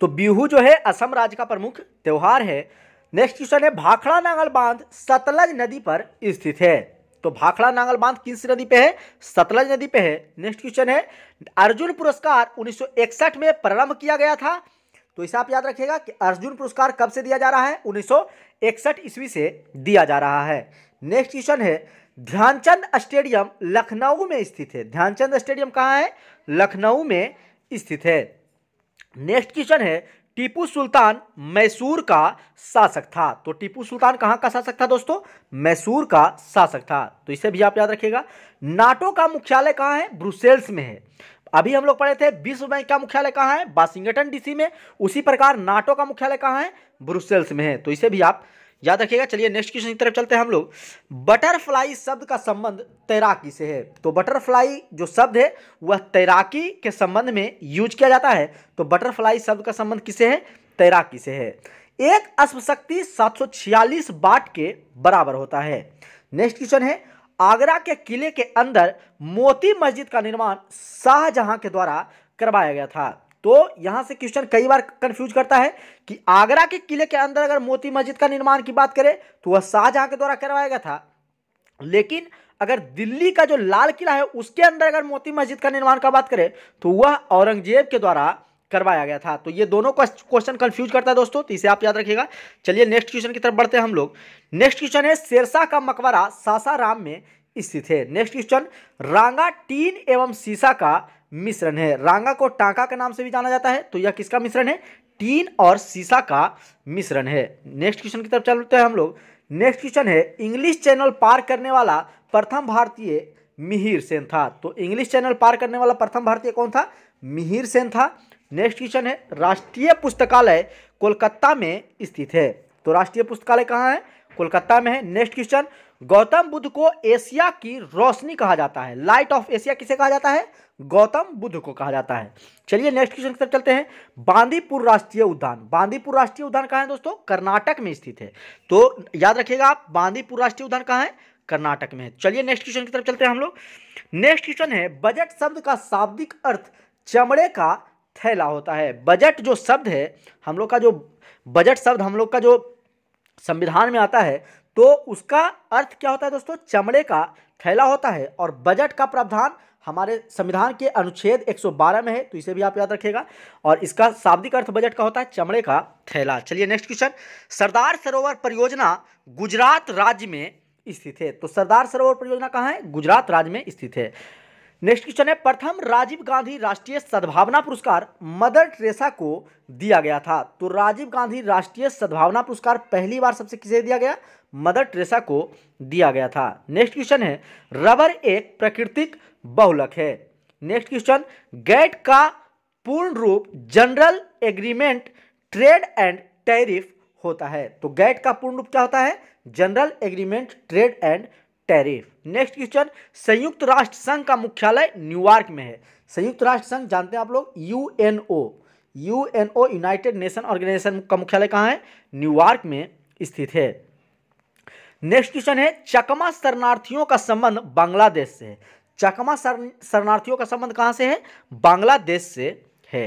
तो बिहू जो है असम राज्य का प्रमुख त्यौहार है नेक्स्ट क्वेश्चन है भाखड़ा नांगल बांध सतलज नदी पर स्थित है तो भाखड़ा नांगल बांध किस नदी पे है सतलज नदी पे है नेक्स्ट क्वेश्चन है अर्जुन पुरस्कार 1961 में प्रारंभ किया गया था तो इसे आप याद रखिएगा कि अर्जुन पुरस्कार कब से दिया जा रहा है 1961 ईस्वी से दिया जा रहा है नेक्स्ट क्वेश्चन है ध्यानचंद स्टेडियम लखनऊ में स्थित है ध्यानचंद स्टेडियम कहाँ है लखनऊ में स्थित है नेक्स्ट क्वेश्चन है टीपू सुल्तान मैसूर का शासक था तो टीपू सुल्तान कहाँ का शासक था दोस्तों मैसूर का शासक था तो इसे भी आप याद रखिएगा नाटो का मुख्यालय कहाँ है ब्रुसेल्स में है अभी हम लोग पढ़े थे विश्व बैंक का मुख्यालय कहाँ है वाशिंगटन डीसी में उसी प्रकार नाटो का मुख्यालय कहाँ है ब्रुसेल्स में है तो इसे भी आप याद रखिएगा चलिए नेक्स्ट क्वेश्चन की तरफ चलते हैं हम लोग बटरफ्लाई शब्द का संबंध तैराकी से है तो बटरफ्लाई जो शब्द है वह तैराकी के संबंध में यूज किया जाता है तो बटरफ्लाई शब्द का संबंध किसे है तैराकी से है एक अश्वशक्ति छियालीस बाट के बराबर होता है नेक्स्ट क्वेश्चन है आगरा के किले के अंदर मोती मस्जिद का निर्माण शाहजहां के द्वारा करवाया गया था तो यहां से क्वेश्चन कई बार कंफ्यूज करता है कि आगरा के किले के अंदर अगर मोती मस्जिद का निर्माण की बात करें तो वह शाहजहां के द्वारा करवाया गया था लेकिन अगर दिल्ली का जो लाल किला है उसके अंदर अगर मोती मस्जिद का निर्माण का बात करें तो वह औरंगजेब के द्वारा करवाया गया था तो ये दोनों क्वेश्चन कंफ्यूज करता है दोस्तों तो इसे आप याद रखिएगा चलिए नेक्स्ट क्वेश्चन की तरफ बढ़ते हैं हम लोग नेक्स्ट क्वेश्चन है शेरशाह का मकबरा सासाराम में स्थित है नेक्स्ट क्वेश्चन रांगा टीन एवं सीसा का मिश्रण है रांगा को टांका के नाम से भी जाना जाता है तो यह किसका मिश्रण है टीन और सीसा का मिश्रण है नेक्स्ट क्वेश्चन की तरफ चलते हैं हम लोग नेक्स्ट क्वेश्चन है इंग्लिश चैनल पार करने वाला प्रथम भारतीय मिहिर सेन था तो इंग्लिश चैनल पार करने वाला प्रथम भारतीय कौन था मिहिर सेन था नेक्स्ट क्वेश्चन है राष्ट्रीय पुस्तकालय कोलकाता में स्थित है तो राष्ट्रीय पुस्तकालय कहाँ है कोलकाता में है नेक्स्ट क्वेश्चन गौतम बुद्ध को एशिया की रोशनी कहा जाता है लाइट ऑफ एशिया किसे कहा जाता है गौतम बुद्ध को कहा जाता है चलिए नेक्स्ट क्वेश्चन की तरफ चलते हैं बांदीपुर राष्ट्रीय उद्यान बांदीपुर राष्ट्रीय उद्यान कहाँ है दोस्तों कर्नाटक में स्थित है तो याद रखिएगा आप बांदीपुर राष्ट्रीय उद्यान कहाँ है कर्नाटक में है चलिए नेक्स्ट क्वेश्चन की तरफ चलते हैं हम लोग नेक्स्ट क्वेश्चन है बजट शब्द का शाब्दिक अर्थ चमड़े का थैला होता है बजट जो शब्द है हम लोग का जो बजट शब्द हम लोग का जो संविधान में आता है तो उसका अर्थ क्या होता है दोस्तों चमड़े का फैला होता है और बजट का प्रावधान हमारे संविधान के अनुच्छेद 112 में है तो इसे भी आप याद रखिएगा और इसका शाब्दिक अर्थ बजट का होता है चमड़े का थैला चलिए नेक्स्ट क्वेश्चन सरदार सरोवर परियोजना गुजरात राज्य में स्थित है तो सरदार सरोवर परियोजना कहाँ है गुजरात राज्य में स्थित है नेक्स्ट क्वेश्चन है प्रथम राजीव गांधी राष्ट्रीय सद्भावना पुरस्कार मदर ट्रेसा को दिया गया था तो राजीव गांधी राष्ट्रीय सद्भावना पुरस्कार पहली बार सबसे किसे दिया गया मदर ट्रेसा को दिया गया था नेक्स्ट क्वेश्चन है रबर एक प्राकृतिक बहुलक है नेक्स्ट क्वेश्चन गैट का पूर्ण रूप general agreement trade and tariff होता है तो गैट का पूर्ण रूप क्या होता है general agreement trade and tariff next question संयुक्त राष्ट्र संघ का मुख्यालय न्यूयॉर्क में है संयुक्त राष्ट्र संघ जानते हैं आप लोग UNO UNO United Nation Organisation का मुख्यालय कहाँ है न्यूयॉर्क में स्थित है नेक्स्ट क्वेश्चन है चकमा शरणार्थियों का संबंध बांग्लादेश से है चकमा शरणार्थियों का संबंध कहाँ से है बांग्लादेश से है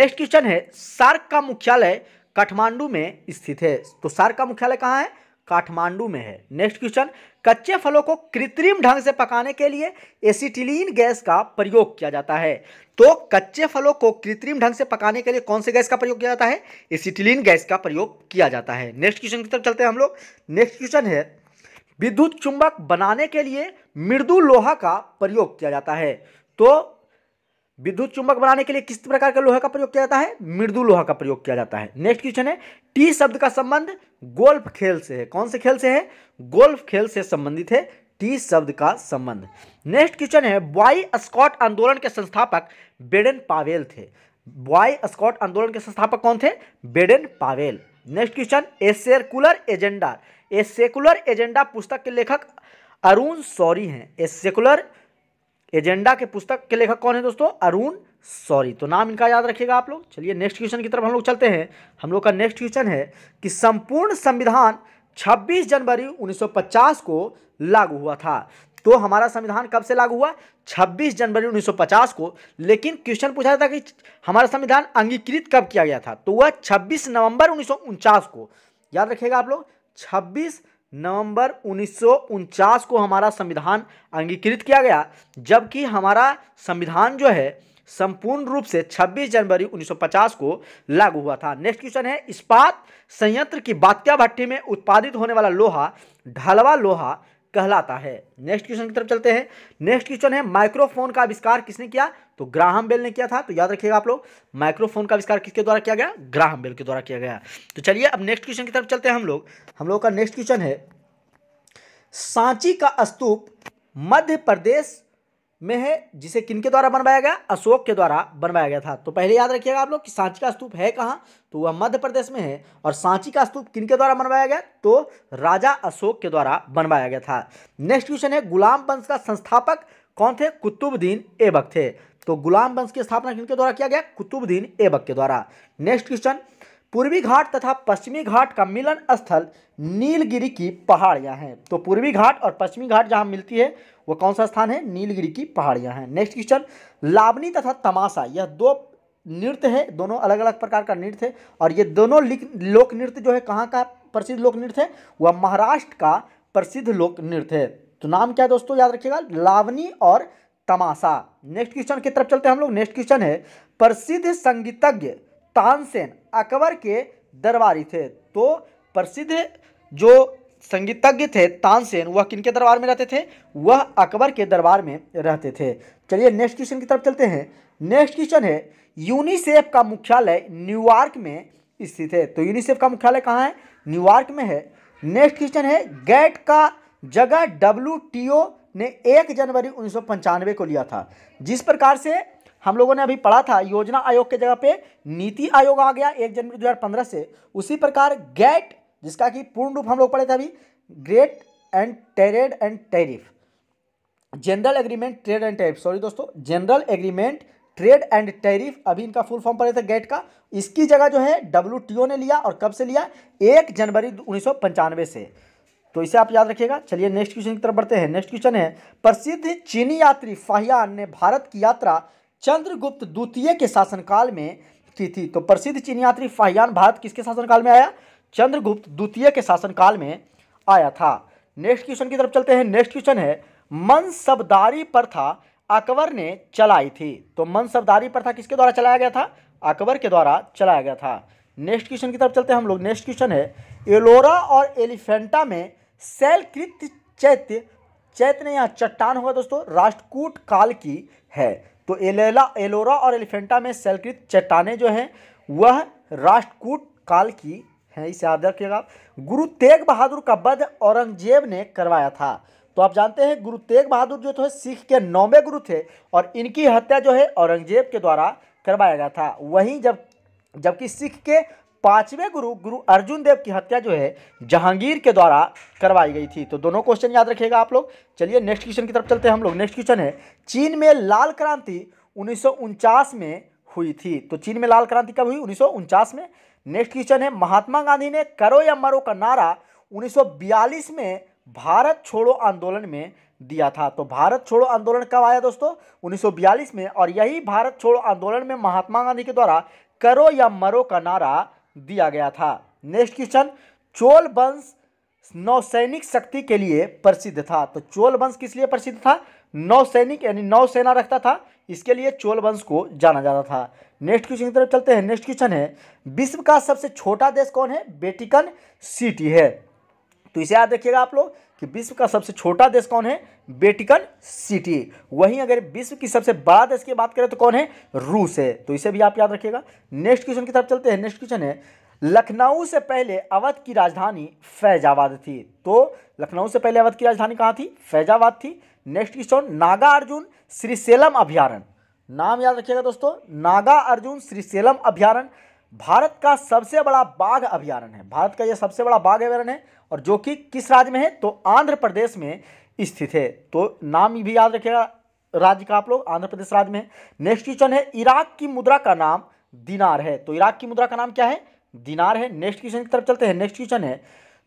नेक्स्ट क्वेश्चन है सार्क का मुख्यालय काठमांडू में स्थित है तो सार्क का मुख्यालय कहाँ है काठमांडू में है नेक्स्ट क्वेश्चन कच्चे फलों को कृत्रिम ढंग से पकाने के लिए एसिटिलीन गैस का प्रयोग किया जाता है तो कच्चे फलों को कृत्रिम ढंग से पकाने के लिए कौन से गैस का प्रयोग किया जाता है एसिटिलीन गैस का प्रयोग किया जाता है नेक्स्ट क्वेश्चन की तरफ चलते हैं हम लोग नेक्स्ट क्वेश्चन है विद्युत चुंबक बनाने के लिए मृदु लोहा का प्रयोग किया जाता है तो विद्युत चुंबक बनाने के लिए किस प्रकार का लोहा का प्रयोग किया जाता है मृदु लोहा का प्रयोग किया जाता है नेक्स्ट क्वेश्चन है टी शब्द का संबंध गोल्फ खेल से है कौन से खेल से है गोल्फ खेल से संबंधित है टी शब्द का संबंध नेक्स्ट क्वेश्चन है बॉय स्कॉट आंदोलन के संस्थापक बेडन पावेल थे बॉय स्कॉट आंदोलन के संस्थापक कौन थे Baden Powell next question a secular agenda a secular agenda पुस्तक के लेखक अरुण सौरी हैं ए सेकुलर एजेंडा के पुस्तक के लेखक कौन है दोस्तों अरुण सॉरी तो नाम इनका याद रखिएगा आप लोग चलिए नेक्स्ट क्वेश्चन की तरफ हम लोग चलते हैं हम लोग का नेक्स्ट क्वेश्चन है कि संपूर्ण संविधान 26 जनवरी 1950 को लागू हुआ था तो हमारा संविधान कब से लागू हुआ 26 जनवरी 1950 को लेकिन क्वेश्चन पूछा था कि हमारा संविधान अंगीकृत कब किया गया था तो वह 26 नवंबर उन्नीस को याद रखिएगा आप लोग नवंबर उन्नीस को हमारा संविधान अंगीकृत किया गया जबकि हमारा संविधान जो है संपूर्ण रूप से 26 जनवरी 1950 को लागू हुआ था नेक्स्ट क्वेश्चन है इस्पात संयंत्र की बात्या भट्टी में उत्पादित होने वाला लोहा ढलवा लोहा कहलाता है नेक्स्ट क्वेश्चन की तरफ चलते हैं नेक्स्ट क्वेश्चन है माइक्रोफोन का आविष्कार किसने किया तो ग्राहम बेल ने किया था तो याद रखिएगा आप लोग माइक्रोफोन का आविष्कार किसके द्वारा किया गया ग्राहम बेल के द्वारा किया गया तो चलिए अब नेक्स्ट क्वेश्चन की तरफ चलते हैं हम लोग हम लोग का नेक्स्ट क्वेश्चन है सांची का स्तूप मध्य प्रदेश में है जिसे किनके द्वारा बनवाया गया अशोक के द्वारा बनवाया गया था तो पहले याद रखिएगा आप लोग कि सांची का स्तूप है कहाँ तो वह मध्य प्रदेश में है और सांची का स्तूप किनके द्वारा बनवाया गया तो राजा अशोक के द्वारा बनवाया गया था नेक्स्ट क्वेश्चन है गुलाम वंश का संस्थापक कौन थे कुतुबुद्दीन ऐबक थे तो गुलाम वंश की स्थापना किनके द्वारा किया गया कुतुबुद्दीन ऐबक के द्वारा नेक्स्ट क्वेश्चन पूर्वी घाट तथा पश्चिमी घाट का मिलन स्थल नीलगिरी की पहाड़ियाँ हैं तो पूर्वी घाट और पश्चिमी घाट जहाँ मिलती है वो कौन सा स्थान है नीलगिरी की पहाड़ियाँ हैं नेक्स्ट क्वेश्चन लावनी तथा तमाशा यह दो नृत्य है दोनों अलग अलग प्रकार का नृत्य है और ये दोनों लोक नृत्य जो है कहाँ का प्रसिद्ध लोक नृत्य है वह महाराष्ट्र का प्रसिद्ध लोक नृत्य है तो नाम क्या है दोस्तों याद रखिएगा लावनी और तमाशा नेक्स्ट क्वेश्चन की तरफ चलते हैं हम लोग नेक्स्ट क्वेश्चन है प्रसिद्ध संगीतज्ञ तानसेन अकबर के दरबारी थे तो प्रसिद्ध जो संगीतज्ञ थे तानसेन वह किन के दरबार में रहते थे वह अकबर के दरबार में रहते थे चलिए नेक्स्ट क्वेश्चन की तरफ चलते हैं नेक्स्ट क्वेश्चन है यूनिसेफ का मुख्यालय न्यूयॉर्क में स्थित है तो यूनिसेफ का मुख्यालय कहाँ है न्यूयॉर्क में है नेक्स्ट क्वेश्चन है गैट का जगह डब्ल्यू ने एक जनवरी उन्नीस को लिया था जिस प्रकार से हम लोगों ने अभी पढ़ा था योजना आयोग के जगह पे नीति आयोग आ गया एक जनवरी 2015 से उसी प्रकार गैट जिसका कि पूर्ण रूप हम लोग पढ़े थे अभी great and trade and tariff general agreement trade and tariff sorry दोस्तों general agreement trade and tariff अभी इनका फुल फॉर्म पढ़े थे गेट का इसकी जगह जो है डब्ल्यू ने लिया और कब से लिया एक जनवरी उन्नीस से तो इसे आप याद रखिएगा चलिए नेक्स्ट क्वेश्चन की तरफ बढ़ते हैं नेक्स्ट क्वेश्चन है प्रसिद्ध चीनी यात्री फाहियान ने भारत की यात्रा चंद्रगुप्त द्वितीय के शासनकाल में की थी तो प्रसिद्ध चीन यात्री फाहियान भारत किसके शासनकाल में आया चंद्रगुप्त द्वितीय के शासनकाल में आया था नेक्स्ट क्वेश्चन की तरफ चलते हैं नेक्स्ट क्वेश्चन है मनसबदारी प्रथा अकबर ने चलाई थी तो मनसबदारी प्रथा किसके द्वारा चलाया गया था अकबर के द्वारा चलाया गया था नेक्स्ट क्वेश्चन की तरफ चलते हैं हम लोग नेक्स्ट क्वेश्चन है एलोरा और एलिफेंटा में शैलकृत चैत्य चैत्य या चट्टान होगा दोस्तों राष्ट्रकूट काल की है तो एलेला एलोरा और एलिफेंटा में सेलकृत चट्टाने जो हैं वह राष्ट्रकूट काल की हैं इसे याद रखिएगा आप गुरु तेग बहादुर का वध औरंगजेब ने करवाया था तो आप जानते हैं गुरु तेग बहादुर जो थे सिख के नौवे गुरु थे और इनकी हत्या जो है औरंगजेब के द्वारा करवाया गया था वहीं जब जबकि सिख के पांचवें गुरु गुरु अर्जुन देव की हत्या जो है जहांगीर के द्वारा करवाई गई थी तो दोनों क्वेश्चन याद रखिएगा आप लोग चलिए नेक्स्ट क्वेश्चन की तरफ चलते हैं हम लोग नेक्स्ट क्वेश्चन है चीन में लाल क्रांति उन्नीस में हुई थी तो चीन में लाल क्रांति कब हुई उन्नीस में नेक्स्ट क्वेश्चन है महात्मा गांधी ने करो या मरो का नारा उन्नीस में भारत छोड़ो आंदोलन में दिया था तो भारत छोड़ो आंदोलन कब आया दोस्तों 1942 में और यही भारत छोड़ो आंदोलन में महात्मा गांधी के द्वारा करो या मरो का नारा दिया गया था नेक्स्ट क्वेश्चन चोल वंश नौसैनिक शक्ति के लिए प्रसिद्ध था तो चोल वंश किस लिए प्रसिद्ध था नौसैनिक यानी नौसेना रखता था इसके लिए चोल वंश को जाना जाता था नेक्स्ट क्वेश्चन की तरफ चलते हैं नेक्स्ट क्वेश्चन है विश्व का सबसे छोटा देश कौन है बेटिकन सिटी है तो इसे याद रखिएगा आप लोग कि विश्व का सबसे छोटा देश कौन है बेटिकन सिटी वहीं अगर विश्व की सबसे बड़ा देश की बात करें तो कौन है रूस है तो इसे भी आप याद रखिएगा नेक्स्ट क्वेश्चन की तरफ चलते हैं नेक्स्ट क्वेश्चन है लखनऊ से पहले अवध की राजधानी फैजाबाद थी तो लखनऊ से पहले अवध की राजधानी कहाँ थी फैजाबाद थी next question Nagarjuna Srisailam अभ्यारण नाम याद रखिएगा दोस्तों नागा अर्जुन श्रीसेलम अभ्यारण भारत का सबसे बड़ा बाघ अभ्यारण है भारत का यह सबसे बड़ा बाघ अभ्यारण है और जो कि किस राज्य में है तो आंध्र प्रदेश में स्थित है तो नाम भी याद रखेगा राज्य का आप लोग आंध्र प्रदेश राज्य में नेक्स्ट क्वेश्चन है इराक की मुद्रा का नाम दिनार है तो इराक की मुद्रा का नाम क्या है दिनार है नेक्स्ट क्वेश्चन की तरफ चलते हैं नेक्स्ट क्वेश्चन है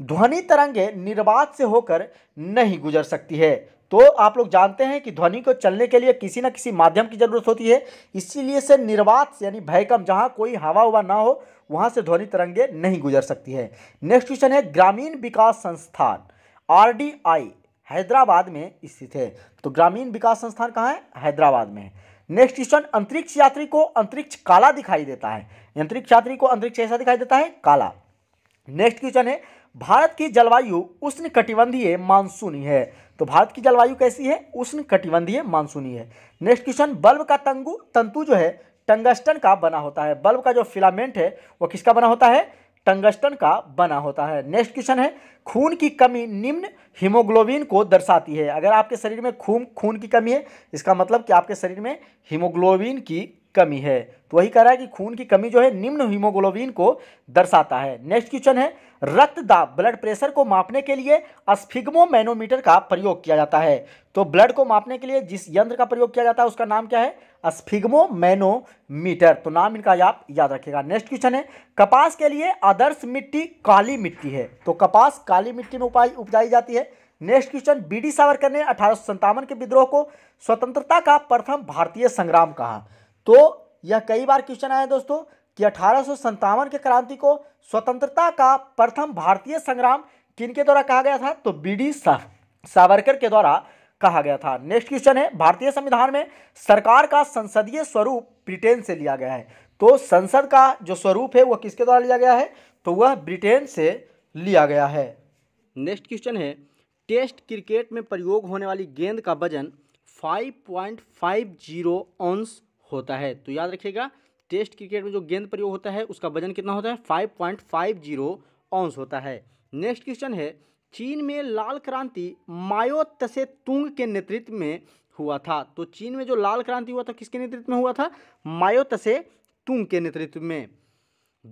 ध्वनि तरंगे निर्बाध से होकर नहीं गुजर सकती है तो आप लोग जानते हैं कि ध्वनि को चलने के लिए किसी ना किसी माध्यम की जरूरत होती है इसीलिए से निर्वात यानी भयकम जहाँ कोई हवा हुआ ना हो वहाँ से ध्वनि तरंगे नहीं गुजर सकती है नेक्स्ट क्वेश्चन है ग्रामीण विकास संस्थान आर हैदराबाद में स्थित है तो ग्रामीण विकास संस्थान कहाँ है हैदराबाद में है नेक्स्ट क्वेश्चन अंतरिक्ष यात्री को अंतरिक्ष काला दिखाई देता है अंतरिक्ष यात्री को अंतरिक्ष ऐसा दिखाई देता है काला नेक्स्ट क्वेश्चन है भारत की जलवायु उष्ण कटिबंधीय मानसूनी है तो भारत की जलवायु कैसी है उष्ण कटिबंधीय मानसूनी है नेक्स्ट क्वेश्चन बल्ब का तंगु तंतु जो है टंगस्टन का बना होता है बल्ब का जो फिलामेंट है वो किसका बना होता है टंगस्टन का बना होता है नेक्स्ट क्वेश्चन है खून की कमी निम्न हीमोग्लोबिन को दर्शाती है अगर आपके शरीर में खून खून की कमी है इसका मतलब कि आपके शरीर में हीमोग्लोबिन की कमी है तो वही कह रहा है कि खून की कमी जो है निम्न हीमोग्लोबिन को दर्शाता है नेक्स्ट क्वेश्चन है रक्त दाब ब्लड प्रेशर को मापने के लिए अस्फिग्मो मैनोमीटर का प्रयोग किया जाता है तो ब्लड को मापने के लिए जिस यंत्र का प्रयोग किया जाता है उसका नाम क्या है अस्फिग्मो मैनोमीटर तो नाम इनका आप याद रखेगा नेक्स्ट क्वेश्चन है कपास के लिए आदर्श मिट्टी काली मिट्टी है तो कपास काली मिट्टी में उपाय उपजाई जाती है next question B D Savarkar ने अठारह के विद्रोह को स्वतंत्रता का प्रथम भारतीय संग्राम कहा तो यह कई बार क्वेश्चन आया दोस्तों कि अठारह के क्रांति को स्वतंत्रता का प्रथम भारतीय संग्राम किनके द्वारा कहा गया था तो बी डी सावरकर के द्वारा कहा गया था नेक्स्ट क्वेश्चन है भारतीय संविधान में सरकार का संसदीय स्वरूप ब्रिटेन से लिया गया है तो संसद का जो स्वरूप है वह किसके द्वारा लिया गया है तो वह ब्रिटेन से लिया गया है नेक्स्ट क्वेश्चन है टेस्ट क्रिकेट में प्रयोग होने वाली गेंद का वजन 5.50 पॉइंट ऑंस होता है तो याद रखिएगा टेस्ट क्रिकेट में जो गेंद प्रयोग होता है उसका वजन कितना होता है five point five zero ounce होता है नेक्स्ट क्वेश्चन है चीन में लाल क्रांति मायो तसे तुंग के नेतृत्व में हुआ था तो चीन में जो लाल क्रांति हुआ था किसके नेतृत्व में हुआ था मायो तसे तुंग के नेतृत्व में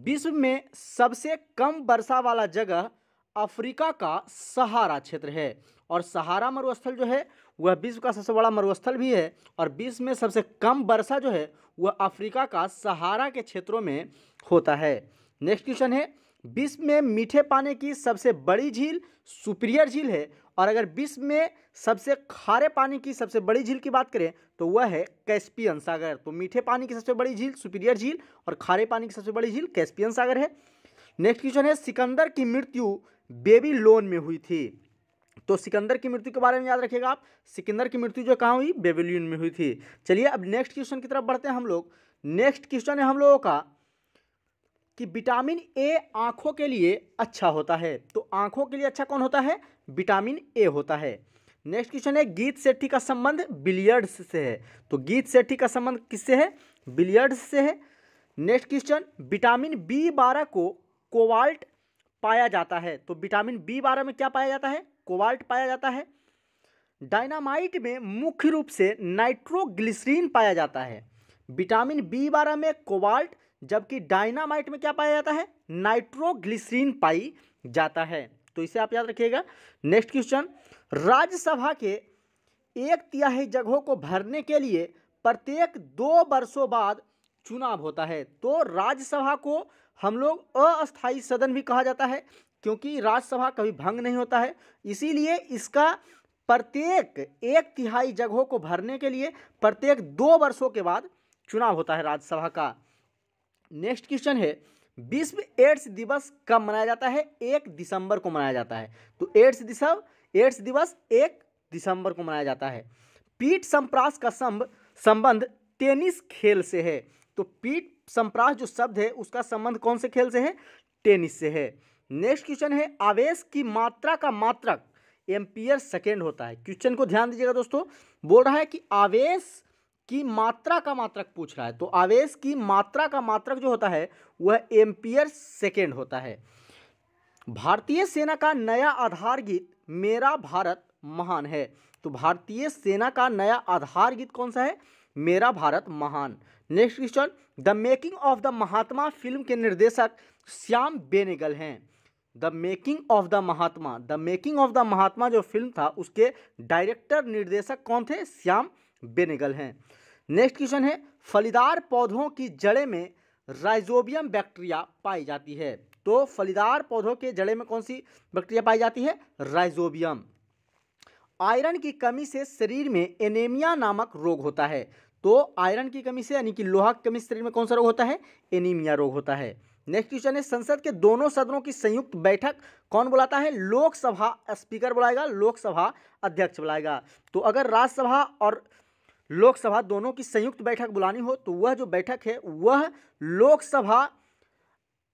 विश्व में सबसे कम वर्षा वाला जगह अफ्रीका का सहारा क्षेत्र है और सहारा मरुस्थल जो है वह विश्व का सबसे बड़ा मरुस्थल भी है और विश्व में सबसे कम वर्षा जो है वह अफ्रीका का सहारा के क्षेत्रों में होता है नेक्स्ट क्वेश्चन है विश्व में मीठे पानी की सबसे बड़ी झील सुप्रियर झील है और अगर विश्व में सबसे खारे पानी की सबसे बड़ी झील की बात करें तो वह है कैस्पियन सागर तो मीठे पानी की सबसे बड़ी झील सुप्रियर झील और खारे पानी की सबसे बड़ी झील कैस्पियन सागर है नेक्स्ट क्वेश्चन है सिकंदर की मृत्यु बेबी लोन में हुई थी तो सिकंदर की मृत्यु के बारे में याद रखिएगा आप सिकंदर की मृत्यु जो कहाँ हुई बेबिलियन में हुई थी चलिए अब नेक्स्ट क्वेश्चन की तरफ बढ़ते हैं हम लोग नेक्स्ट क्वेश्चन है हम लोगों का कि विटामिन ए आँखों के लिए अच्छा होता है तो आँखों के लिए अच्छा कौन होता है विटामिन ए होता है नेक्स्ट क्वेश्चन है गीत सेठी का संबंध बिलियर्ड्स से है तो गीत सेठी का संबंध किससे है बिलियर्ड्स से है नेक्स्ट क्वेश्चन विटामिन बी बारह को कोवाल्ट पाया जाता है तो विटामिन बी बारह में क्या पाया जाता है कोबाल्ट पाया जाता है डायनामाइट में मुख्य रूप से नाइट्रोग्लिसरीन पाया जाता है विटामिन बी बारह में कोबाल्ट जबकि डायनामाइट में क्या पाया जाता है नाइट्रोग्लिसरीन पाई जाता है तो इसे आप याद रखिएगा नेक्स्ट क्वेश्चन राज्यसभा के एक तिहाई जगहों को भरने के लिए प्रत्येक दो वर्षों बाद चुनाव होता है तो राज्यसभा को हम लोग अस्थाई सदन भी कहा जाता है क्योंकि राज्यसभा कभी भंग नहीं होता है इसीलिए इसका प्रत्येक एक तिहाई जगहों को भरने के लिए प्रत्येक दो वर्षों के बाद चुनाव होता है राज्यसभा का नेक्स्ट क्वेश्चन है विश्व एड्स दिवस कब मनाया जाता है एक दिसंबर को मनाया जाता है तो एड्स दिशा एड्स दिवस एक दिसंबर को मनाया जाता है पीठ संप्रास का संभ संबंध टेनिस खेल से है तो पीठ संप्रास जो शब्द है उसका संबंध कौन से खेल से है टेनिस से है नेक्स्ट क्वेश्चन है आवेश की मात्रा का मात्रक एम्पियर सेकेंड होता है क्वेश्चन को ध्यान दीजिएगा दोस्तों बोल रहा है कि आवेश की मात्रा का मात्रक पूछ रहा है तो आवेश की मात्रा का मात्रक जो होता है वह एम्पियर सेकेंड होता है भारतीय सेना का नया आधार गीत मेरा भारत महान है तो भारतीय सेना का नया आधार गीत कौन सा है मेरा भारत महान next question the making of the Mahatma film के निर्देशक श्याम बेनेगल हैं the making of the Mahatma the making of the Mahatma जो फिल्म था उसके डायरेक्टर निर्देशक कौन थे श्याम बेनेगल हैं नेक्स्ट क्वेश्चन है फलीदार पौधों की जड़े में राइजोबियम बैक्टीरिया पाई जाती है तो फलीदार पौधों के जड़े में कौन सी बैक्टीरिया पाई जाती है राइजोबियम आयरन की कमी से शरीर में एनीमिया नामक रोग होता है तो आयरन की कमी से यानी कि लोहा की कमी से शरीर में कौन सा रोग होता है एनीमिया रोग होता है नेक्स्ट क्वेश्चन है संसद के दोनों सदनों की संयुक्त बैठक कौन बुलाता है लोकसभा स्पीकर बुलाएगा लोकसभा अध्यक्ष बुलाएगा तो अगर राज्यसभा और लोकसभा दोनों की संयुक्त बैठक बुलानी हो तो वह जो बैठक है वह लोकसभा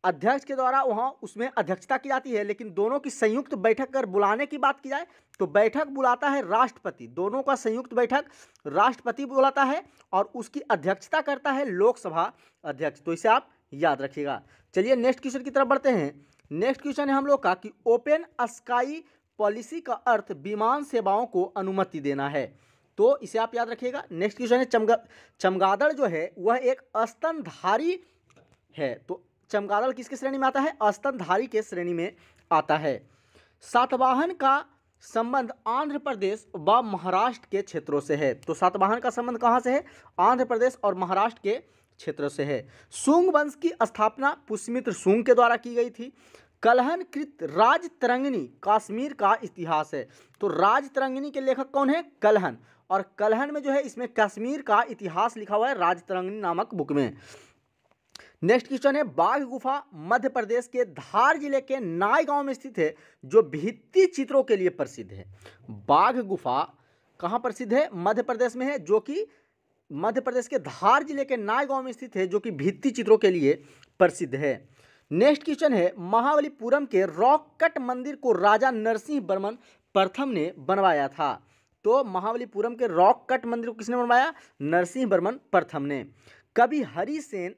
अध्यक्ष के द्वारा वहाँ उसमें अध्यक्षता की जाती है लेकिन दोनों की संयुक्त बैठक अगर बुलाने की बात की जाए तो बैठक बुलाता है राष्ट्रपति दोनों का संयुक्त बैठक राष्ट्रपति बुलाता है और उसकी अध्यक्षता करता है लोकसभा अध्यक्ष तो इसे आप याद रखिएगा चलिए नेक्स्ट क्वेश्चन की तरफ बढ़ते हैं नेक्स्ट क्वेश्चन है हम लोग का कि ओपन स्काई पॉलिसी का अर्थ विमान सेवाओं को अनुमति देना है तो इसे आप याद रखिएगा नेक्स्ट क्वेश्चन है चमगादड़ जो है वह एक अस्तनधारी है तो चमगादड़ किसके श्रेणी में आता है अस्तनधारी के श्रेणी में आता है सातवाहन का संबंध आंध्र प्रदेश व महाराष्ट्र के क्षेत्रों से है तो सातवाहन का संबंध कहाँ से है आंध्र प्रदेश और महाराष्ट्र के क्षेत्र से है सुंग वंश की स्थापना पुष्मित्र सुंग के द्वारा की गई थी कलहनकृत राज तरंगनी काश्मीर का इतिहास है तो राज तरंगनी के लेखक कौन है कलहन और कलहन में जो है इसमें कश्मीर का इतिहास लिखा हुआ है राज तरंगनी नामक बुक में नेक्स्ट क्वेश्चन है बाघ गुफा मध्य प्रदेश के धार जिले के नाय गांव में स्थित है जो भित्ति चित्रों के लिए प्रसिद्ध है बाघ गुफा कहाँ प्रसिद्ध है मध्य प्रदेश में है जो कि मध्य प्रदेश के धार जिले के नाय गांव में स्थित है जो कि भित्ति चित्रों के लिए प्रसिद्ध है नेक्स्ट क्वेश्चन है महाबलीपुरम के रॉक कट मंदिर को राजा नरसिंह बर्मन प्रथम ने बनवाया था तो महाबलीपुरम के रॉक कट मंदिर को किसने बनवाया नरसिंह बर्मन प्रथम ने कभी हरिसेन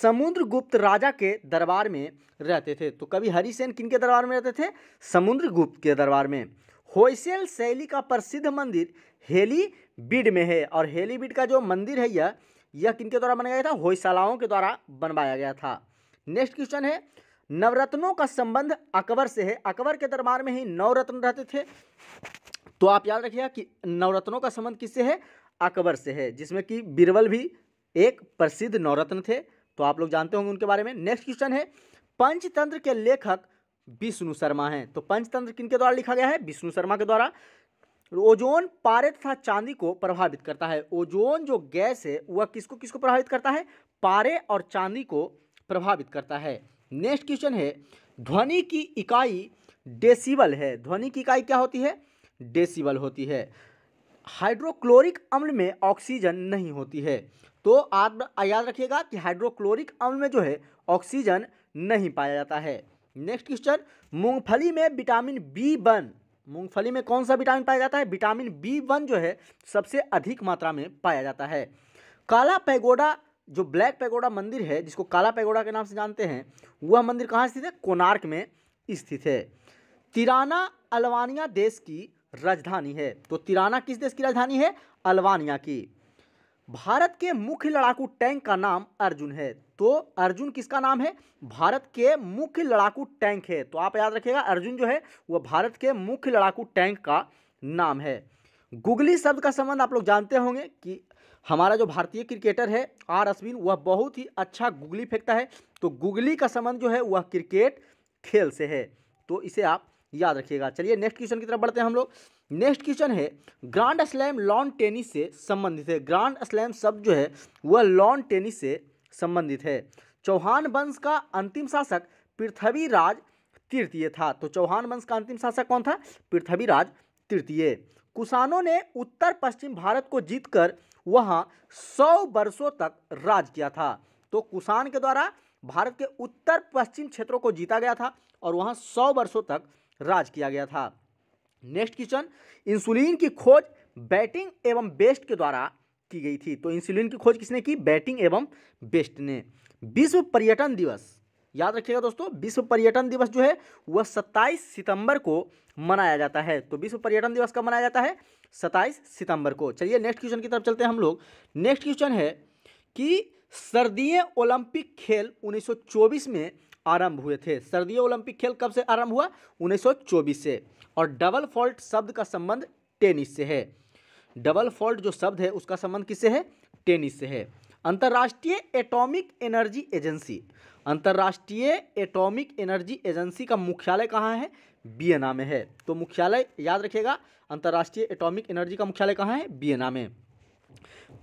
समुद्रगुप्त राजा के दरबार में रहते थे तो कभी हरिसेन किन के दरबार में रहते थे समुद्रगुप्त के दरबार में होयसेल शैली का प्रसिद्ध मंदिर हेली बीड में है और हेली बीड का जो मंदिर है यह यह किनके द्वारा बनाया गया था होयसालाओं के द्वारा बनवाया गया था नेक्स्ट क्वेश्चन है नवरत्नों का संबंध अकबर से है अकबर के दरबार में ही नवरत्न रहते थे तो आप याद रखिएगा कि नवरत्नों का संबंध किससे है अकबर से है जिसमें कि बीरबल भी एक प्रसिद्ध नवरत्न थे तो आप लोग जानते होंगे उनके बारे में नेक्स्ट क्वेश्चन है पंचतंत्र के लेखक विष्णु शर्मा हैं तो पंचतंत्र किनके द्वारा लिखा गया है विष्णु शर्मा के द्वारा ओजोन पारे तथा चांदी को प्रभावित करता है ओजोन जो गैस है वह किसको किसको प्रभावित करता है पारे और चांदी को प्रभावित करता है नेक्स्ट क्वेश्चन है ध्वनि की इकाई डेसिबल है ध्वनि की इकाई क्या होती है डेसिबल होती है हाइड्रोक्लोरिक अम्ल में ऑक्सीजन नहीं होती है तो आप याद रखिएगा कि हाइड्रोक्लोरिक अम्ल में जो है ऑक्सीजन नहीं पाया जाता है नेक्स्ट क्वेश्चन मूंगफली में विटामिन बी वन मूंगफली में कौन सा विटामिन पाया जाता है विटामिन बी वन जो है सबसे अधिक मात्रा में पाया जाता है काला पैगोडा जो ब्लैक पैगोडा मंदिर है जिसको काला पैगोडा के नाम से जानते हैं वह मंदिर कहाँ स्थित है कोनार्क में स्थित है तिराना अल्वानिया देश की राजधानी है तो तिराना किस देश की राजधानी है अल्वानिया की भारत के मुख्य लड़ाकू टैंक का नाम अर्जुन है तो अर्जुन किसका नाम है भारत के मुख्य लड़ाकू टैंक है तो आप याद रखिएगा अर्जुन जो है वह भारत के मुख्य लड़ाकू टैंक का नाम है गुगली शब्द का संबंध आप लोग जानते होंगे कि हमारा जो भारतीय क्रिकेटर है आर अश्विन वह बहुत ही अच्छा गुगली फेंकता है तो गुगली का संबंध जो है वह क्रिकेट खेल से है तो इसे आप याद रखिएगा चलिए नेक्स्ट क्वेश्चन की तरफ बढ़ते हैं हम लोग नेक्स्ट क्वेश्चन है ग्रांड स्लैम लॉन टेनिस से संबंधित है ग्रांड स्लैम शब्द जो है वह लॉन टेनिस से संबंधित है चौहान वंश का अंतिम शासक पृथ्वीराज तृतीय था तो चौहान वंश का अंतिम शासक कौन था पृथ्वीराज तृतीय कुसानों ने उत्तर पश्चिम भारत को जीतकर वहाँ सौ वर्षों तक राज किया था तो कुसान के द्वारा भारत के उत्तर पश्चिम क्षेत्रों को जीता गया था और वहाँ सौ वर्षों तक राज किया गया था नेक्स्ट क्वेश्चन इंसुलिन की खोज बैटिंग एवं बेस्ट के द्वारा की गई थी तो इंसुलिन की खोज किसने की बैटिंग एवं बेस्ट ने विश्व पर्यटन दिवस याद रखिएगा दोस्तों विश्व पर्यटन दिवस जो है वह 27 सितंबर को मनाया जाता है तो विश्व पर्यटन दिवस कब मनाया जाता है 27 सितंबर को चलिए नेक्स्ट क्वेश्चन की तरफ चलते हैं हम लोग नेक्स्ट क्वेश्चन है कि सर्दीय ओलंपिक खेल 1924 में आरंभ हुए थे सर्दीय ओलंपिक खेल कब से आरंभ हुआ 1924 से और डबल फॉल्ट शब्द का संबंध टेनिस से है डबल फॉल्ट जो शब्द है उसका संबंध किससे है टेनिस से है अंतर्राष्ट्रीय एटॉमिक एनर्जी एजेंसी अंतर्राष्ट्रीय एटॉमिक एनर्जी एजेंसी का मुख्यालय कहाँ है बियना में है तो मुख्यालय याद रखिएगा अंतर्राष्ट्रीय एटॉमिक एनर्जी का मुख्यालय कहाँ है बियना में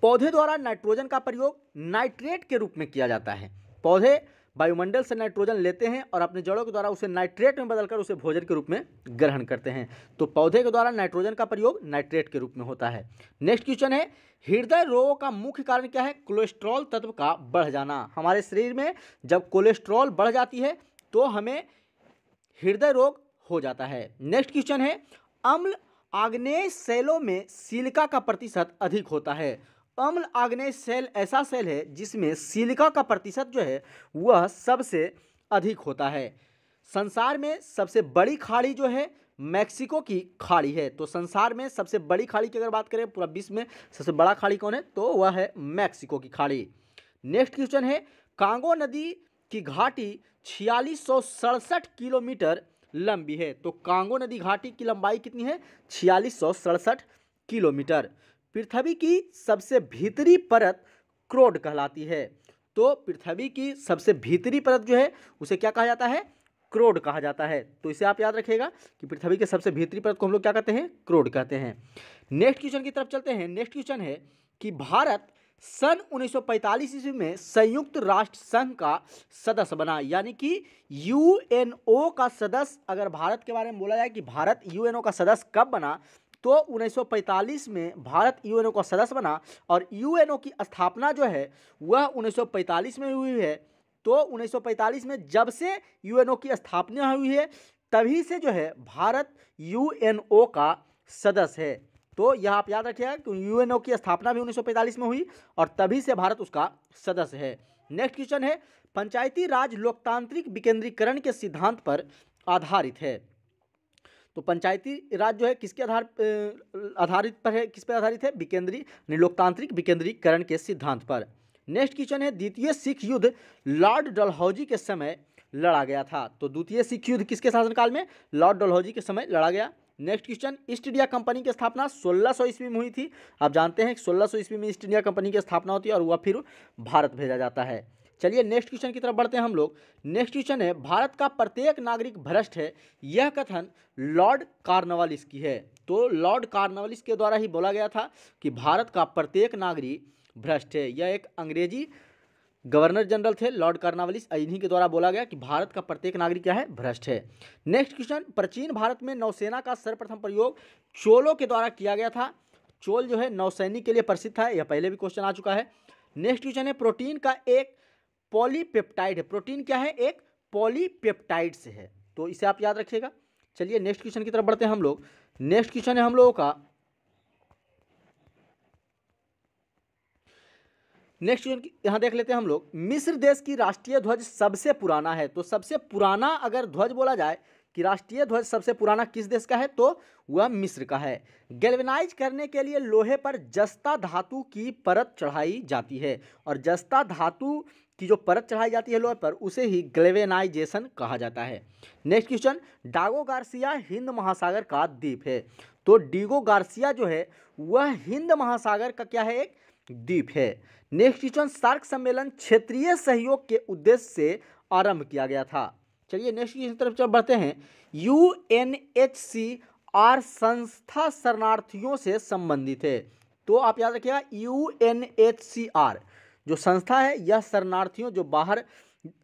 पौधे द्वारा नाइट्रोजन का प्रयोग नाइट्रेट के रूप में किया जाता है पौधे वायुमंडल से नाइट्रोजन लेते हैं और अपने जड़ों के द्वारा उसे नाइट्रेट में बदलकर उसे भोजन के रूप में ग्रहण करते हैं तो पौधे के द्वारा नाइट्रोजन का प्रयोग नाइट्रेट के रूप में होता है नेक्स्ट क्वेश्चन है हृदय रोगों का मुख्य कारण क्या है कोलेस्ट्रॉल तत्व का बढ़ जाना हमारे शरीर में जब कोलेस्ट्रॉल बढ़ जाती है तो हमें हृदय रोग हो जाता है नेक्स्ट क्वेश्चन है अम्ल आग्नेय सेलों में सिलिका का प्रतिशत अधिक होता है अम्ल आग्नेय सेल ऐसा सेल है जिसमें सिलिका का प्रतिशत जो है वह सबसे अधिक होता है संसार में सबसे बड़ी खाड़ी जो है मैक्सिको की खाड़ी है तो संसार में सबसे बड़ी खाड़ी की अगर बात करें पूरा विश्व में सबसे बड़ा खाड़ी कौन है तो वह है मैक्सिको की खाड़ी नेक्स्ट क्वेश्चन है कांगो नदी की घाटी छियालीस किलोमीटर लंबी है तो कांगो नदी घाटी की लंबाई कितनी है छियालीस किलोमीटर पृथ्वी की सबसे भीतरी परत क्रोड कहलाती है तो पृथ्वी की सबसे भीतरी परत जो है उसे क्या कहा जाता है क्रोड कहा जाता है तो इसे आप याद रखिएगा कि पृथ्वी के सबसे भीतरी परत को हम लोग क्या कहते हैं क्रोड कहते हैं नेक्स्ट क्वेश्चन की तरफ चलते हैं नेक्स्ट क्वेश्चन है कि भारत सन 1945 ईस्वी में संयुक्त राष्ट्र संघ का सदस्य बना यानी कि यूएनओ का सदस्य अगर भारत के बारे में बोला जाए कि भारत यूएनओ का सदस्य कब बना तो 1945 में भारत यूएनओ का सदस्य बना और यूएनओ की स्थापना जो है वह 1945 में हुई है तो 1945 में जब से यूएनओ की स्थापना हुई है तभी से जो है भारत यूएनओ का सदस्य है तो यह आप याद रखिएगा कि यूएनओ की स्थापना भी 1945 में हुई और तभी से भारत उसका सदस्य है नेक्स्ट क्वेश्चन है पंचायती राज लोकतांत्रिक विकेंद्रीकरण के सिद्धांत पर आधारित है तो पंचायती राज जो है किसके आधार आधारित पर है किस पर आधारित है विकेंद्रीय लोकतांत्रिक विकेंद्रीकरण के सिद्धांत पर नेक्स्ट क्वेश्चन है द्वितीय सिख युद्ध लॉर्ड डलहौजी के समय लड़ा गया था तो द्वितीय सिख युद्ध किसके शासनकाल में लॉर्ड डलहौजी के समय लड़ा गया next question East India Company की स्थापना 1600 सौ ईस्वी में हुई थी आप जानते हैं कि 1600 ईस्वी में ईस्ट इंडिया कंपनी की स्थापना होती है और वह फिर भारत भेजा जाता है चलिए नेक्स्ट क्वेश्चन की तरफ बढ़ते हैं हम लोग नेक्स्ट क्वेश्चन है भारत का प्रत्येक नागरिक भ्रष्ट है यह कथन लॉर्ड कार्नवालिस की है तो लॉर्ड कार्नवालिस के द्वारा ही बोला गया था कि भारत का प्रत्येक नागरिक भ्रष्ट है यह एक अंग्रेजी गवर्नर जनरल थे लॉर्ड कार्नावलिस इन्हीं के द्वारा बोला गया कि भारत का प्रत्येक नागरिक क्या है भ्रष्ट है नेक्स्ट क्वेश्चन प्राचीन भारत में नौसेना का सर्वप्रथम प्रयोग चोलों के द्वारा किया गया था चोल जो है नौसैनिक के लिए प्रसिद्ध था यह पहले भी क्वेश्चन आ चुका है नेक्स्ट क्वेश्चन है प्रोटीन का एक पॉलीपेप्टाइड है प्रोटीन क्या है एक पॉलीपेप्टाइड से है तो इसे आप याद रखिएगा चलिए नेक्स्ट क्वेश्चन की तरफ बढ़ते हैं हम लोग नेक्स्ट क्वेश्चन है हम लोगों का नेक्स्ट क्वेश्चन यहां देख लेते हैं हम लोग मिस्र देश की राष्ट्रीय ध्वज सबसे पुराना है तो सबसे पुराना अगर ध्वज बोला जाए कि राष्ट्रीय ध्वज सबसे पुराना किस देश का है तो वह मिस्र का है गैल्वेनाइज करने के लिए लोहे पर जस्ता धातु की परत चढ़ाई जाती है और जस्ता धातु की जो परत चढ़ाई जाती है लोहे पर उसे ही ग्लेवेनाइजेशन कहा जाता है next question Diego Garcia Hind महासागर का द्वीप है तो डीगो गार्सिया जो है वह हिंद महासागर का क्या है एक द्वीप है नेक्स्ट क्वेश्चन सार्क सम्मेलन क्षेत्रीय सहयोग के उद्देश्य से आरंभ किया गया था चलिए नेक्स्ट क्वेश्चन तरफ जब बढ़ते हैं U N H C R संस्था शरणार्थियों से संबंधित है तो आप याद रखिएगा U N H C R जो संस्था है यह शरणार्थियों जो बाहर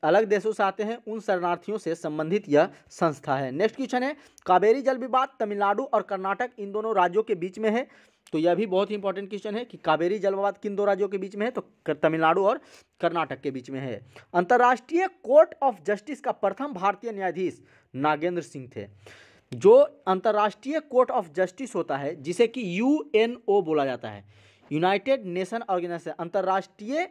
अलग देशों से आते हैं उन शरणार्थियों से संबंधित यह संस्था है नेक्स्ट क्वेश्चन है कावेरी जल विवाद तमिलनाडु और कर्नाटक इन दोनों राज्यों के बीच में है तो यह भी बहुत ही इंपॉर्टेंट क्वेश्चन है कि कावेरी जल विवाद किन दो राज्यों के बीच में है तो तमिलनाडु और कर्नाटक के बीच में है अंतर्राष्ट्रीय कोर्ट ऑफ जस्टिस का प्रथम भारतीय न्यायाधीश नागेंद्र सिंह थे जो अंतर्राष्ट्रीय कोर्ट ऑफ जस्टिस होता है जिसे कि यू बोला जाता है यूनाइटेड नेशन ऑर्गेनाइजेशन अंतर्राष्ट्रीय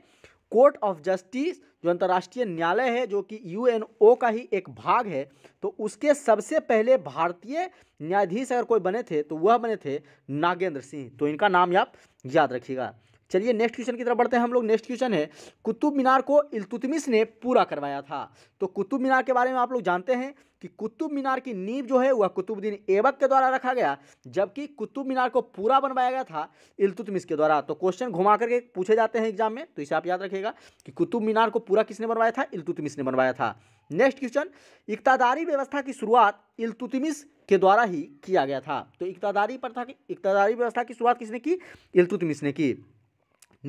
कोर्ट ऑफ जस्टिस जो अंतर्राष्ट्रीय न्यायालय है जो कि यूएनओ का ही एक भाग है तो उसके सबसे पहले भारतीय न्यायाधीश अगर कोई बने थे तो वह बने थे नागेंद्र सिंह तो इनका नाम आप याद रखिएगा चलिए नेक्स्ट क्वेश्चन की तरफ बढ़ते हैं हम लोग नेक्स्ट क्वेश्चन है कुतुब मीनार को इल्तुतमिश ने पूरा करवाया था तो कुतुब मीनार के बारे में आप लोग जानते हैं कि कुतुब मीनार की नींव जो है वह कुतुबुद्दीन ऐबक के द्वारा रखा गया जबकि कुतुब मीनार को पूरा बनवाया गया था इल्तुतमिश के द्वारा तो क्वेश्चन घुमा करके पूछे जाते हैं एग्जाम में तो इसे आप याद रखिएगा कि कुतुब मीनार को पूरा किसने बनवाया था इल्तुतमिश ने बनवाया था नेक्स्ट क्वेश्चन इकतादारी व्यवस्था की शुरुआत इल्तुतमिश के द्वारा ही किया गया था तो इकतादारी प्रथा की इकतादारी व्यवस्था की शुरुआत किसने की इल्तुतमिश ने की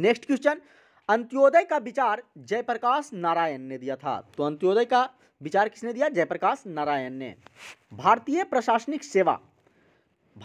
नेक्स्ट क्वेश्चन अंत्योदय का विचार जयप्रकाश नारायण ने दिया था तो अंत्योदय का विचार किसने दिया जयप्रकाश नारायण ने भारतीय प्रशासनिक सेवा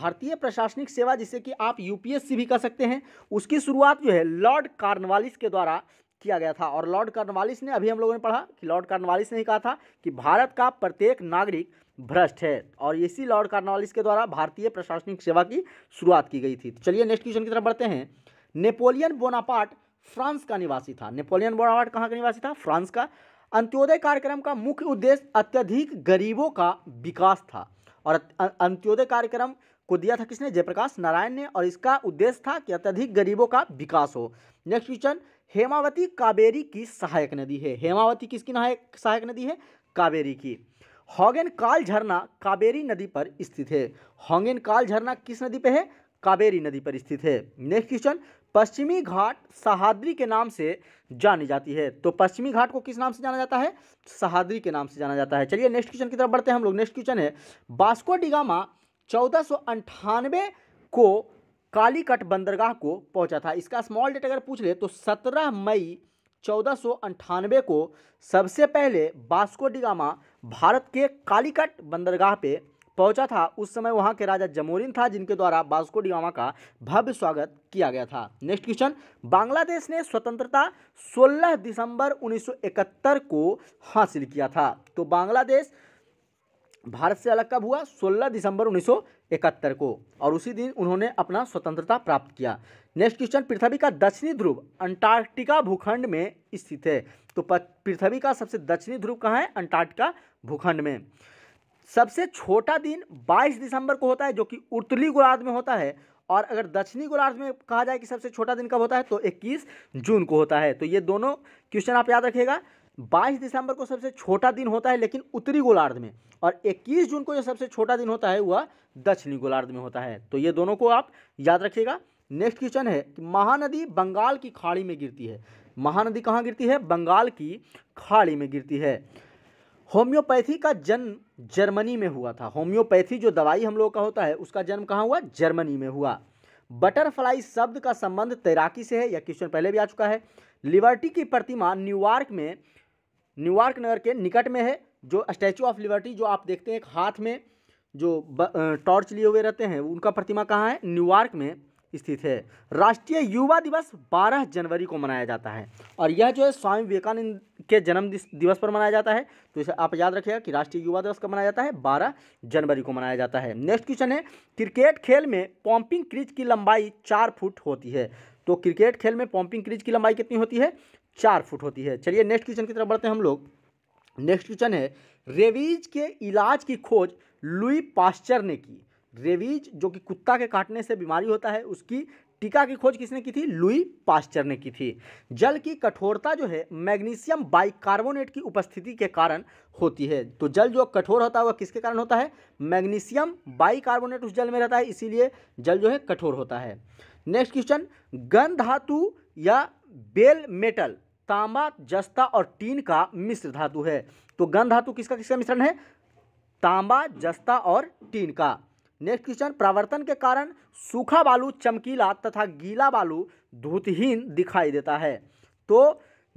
भारतीय प्रशासनिक सेवा जिसे कि आप यूपीएससी भी कह सकते हैं उसकी शुरुआत जो है लॉर्ड कार्नवालिस के द्वारा किया गया था और लॉर्ड कार्नवालिस ने अभी हम लोगों ने पढ़ा कि लॉर्ड कार्नवालिस ने ही कहा था कि भारत का प्रत्येक नागरिक भ्रष्ट है और इसी लॉर्ड कार्नवालिस के द्वारा भारतीय प्रशासनिक सेवा की शुरुआत की गई थी तो चलिए नेक्स्ट क्वेश्चन की तरफ बढ़ते हैं नेपोलियन बोनापार्ट फ्रांस का निवासी था नेपोलियन बोनापार्ट कहाँ का निवासी था फ्रांस का अंत्योदय कार्यक्रम का मुख्य उद्देश्य अत्यधिक गरीबों का विकास था और अंत्योदय कार्यक्रम को दिया था किसने जयप्रकाश नारायण ने और इसका उद्देश्य था कि अत्यधिक गरीबों का विकास हो नेक्स्ट क्वेश्चन हेमावती कावेरी की सहायक नदी है हेमावती किसकी नायक सहायक नदी है कावेरी की हॉगेन काल झरना कावेरी नदी पर स्थित है हॉगेन काल झरना किस नदी पे है कावेरी नदी पर स्थित है नेक्स्ट क्वेश्चन पश्चिमी घाट सहाद्री के नाम से जानी जाती है तो पश्चिमी घाट को किस नाम से जाना जाता है सहाद्री के नाम से जाना जाता है चलिए नेक्स्ट क्वेश्चन की तरफ बढ़ते हैं हम लोग नेक्स्ट क्वेश्चन है बास्को डिगामा चौदह को कालीकट बंदरगाह को पहुंचा था इसका स्मॉल डेट अगर पूछ ले तो 17 मई चौदह को सबसे पहले बास्को डिगामा भारत के कालीकट बंदरगाह पे पहुंचा था उस समय वहां के राजा जमोरिन था जिनके द्वारा बास्को डिगामा का भव्य स्वागत किया गया था नेक्स्ट क्वेश्चन बांग्लादेश ने स्वतंत्रता 16 दिसंबर 1971 को हासिल किया था तो बांग्लादेश भारत से अलग कब हुआ 16 दिसंबर 1971 को और उसी दिन उन्होंने अपना स्वतंत्रता प्राप्त किया नेक्स्ट क्वेश्चन पृथ्वी का दक्षिणी ध्रुव अंटार्कटिका भूखंड में स्थित है तो पृथ्वी का सबसे दक्षिणी ध्रुव कहाँ है अंटार्कटिका भूखंड में सबसे छोटा दिन 22 दिसंबर को होता है जो कि उत्तरी गोलार्ध में होता है और अगर दक्षिणी गोलार्ध में कहा जाए कि सबसे छोटा दिन कब होता है तो 21 जून को होता है तो ये दोनों क्वेश्चन आप याद रखिएगा 22 दिसंबर को सबसे छोटा दिन होता है लेकिन उत्तरी गोलार्ध में और 21 जून को जो सबसे छोटा दिन होता है वह दक्षिणी गोलार्ध में होता है तो ये दोनों को आप याद रखिएगा नेक्स्ट क्वेश्चन है कि महानदी बंगाल की खाड़ी में गिरती है महानदी कहाँ गिरती है बंगाल की खाड़ी में गिरती है होम्योपैथी का जन्म जर्मनी में हुआ था होम्योपैथी जो दवाई हम लोग का होता है उसका जन्म कहाँ हुआ जर्मनी में हुआ बटरफ्लाई शब्द का संबंध तैराकी से है यह क्वेश्चन पहले भी आ चुका है लिबर्टी की प्रतिमा न्यूयॉर्क में न्यूयॉर्क नगर के निकट में है जो स्टैचू ऑफ लिबर्टी जो आप देखते हैं एक हाथ में जो टॉर्च लिए हुए रहते हैं उनका प्रतिमा कहाँ है न्यूयॉर्क में स्थित है राष्ट्रीय युवा दिवस 12 जनवरी को मनाया जाता है और यह जो है स्वामी विवेकानंद के जन्म दिवस पर मनाया जाता है तो इसे आप याद रखिएगा कि राष्ट्रीय युवा दिवस कब मनाया जाता है 12 जनवरी को मनाया जाता है नेक्स्ट क्वेश्चन है क्रिकेट खेल में पॉम्पिंग क्रिज की लंबाई चार फुट होती है तो क्रिकेट खेल में पॉम्पिंग क्रिज की लंबाई कितनी होती है चार फुट होती है चलिए नेक्स्ट क्वेश्चन की तरफ बढ़ते हैं हम लोग नेक्स्ट क्वेश्चन है रेवीज के इलाज की खोज लुई पास्चर ने की रेवीज जो कि कुत्ता के काटने से बीमारी होता है उसकी टीका की खोज किसने की थी लुई पास्चर ने की थी जल की कठोरता जो है मैग्नीशियम बाइकार्बोनेट की उपस्थिति के कारण होती है तो जल जो कठोर होता है वह किसके कारण होता है मैग्नीशियम बाइकार्बोनेट उस जल में रहता है इसीलिए जल जो है कठोर होता है नेक्स्ट क्वेश्चन गन धातु या बेल मेटल तांबा जस्ता और टीन का मिश्र धातु है तो गन धातु किसका किसका मिश्रण है तांबा जस्ता और टीन का नेक्स्ट क्वेश्चन प्रावर्तन के कारण सूखा बालू चमकीला तथा गीला बालू धूतहीन दिखाई देता है तो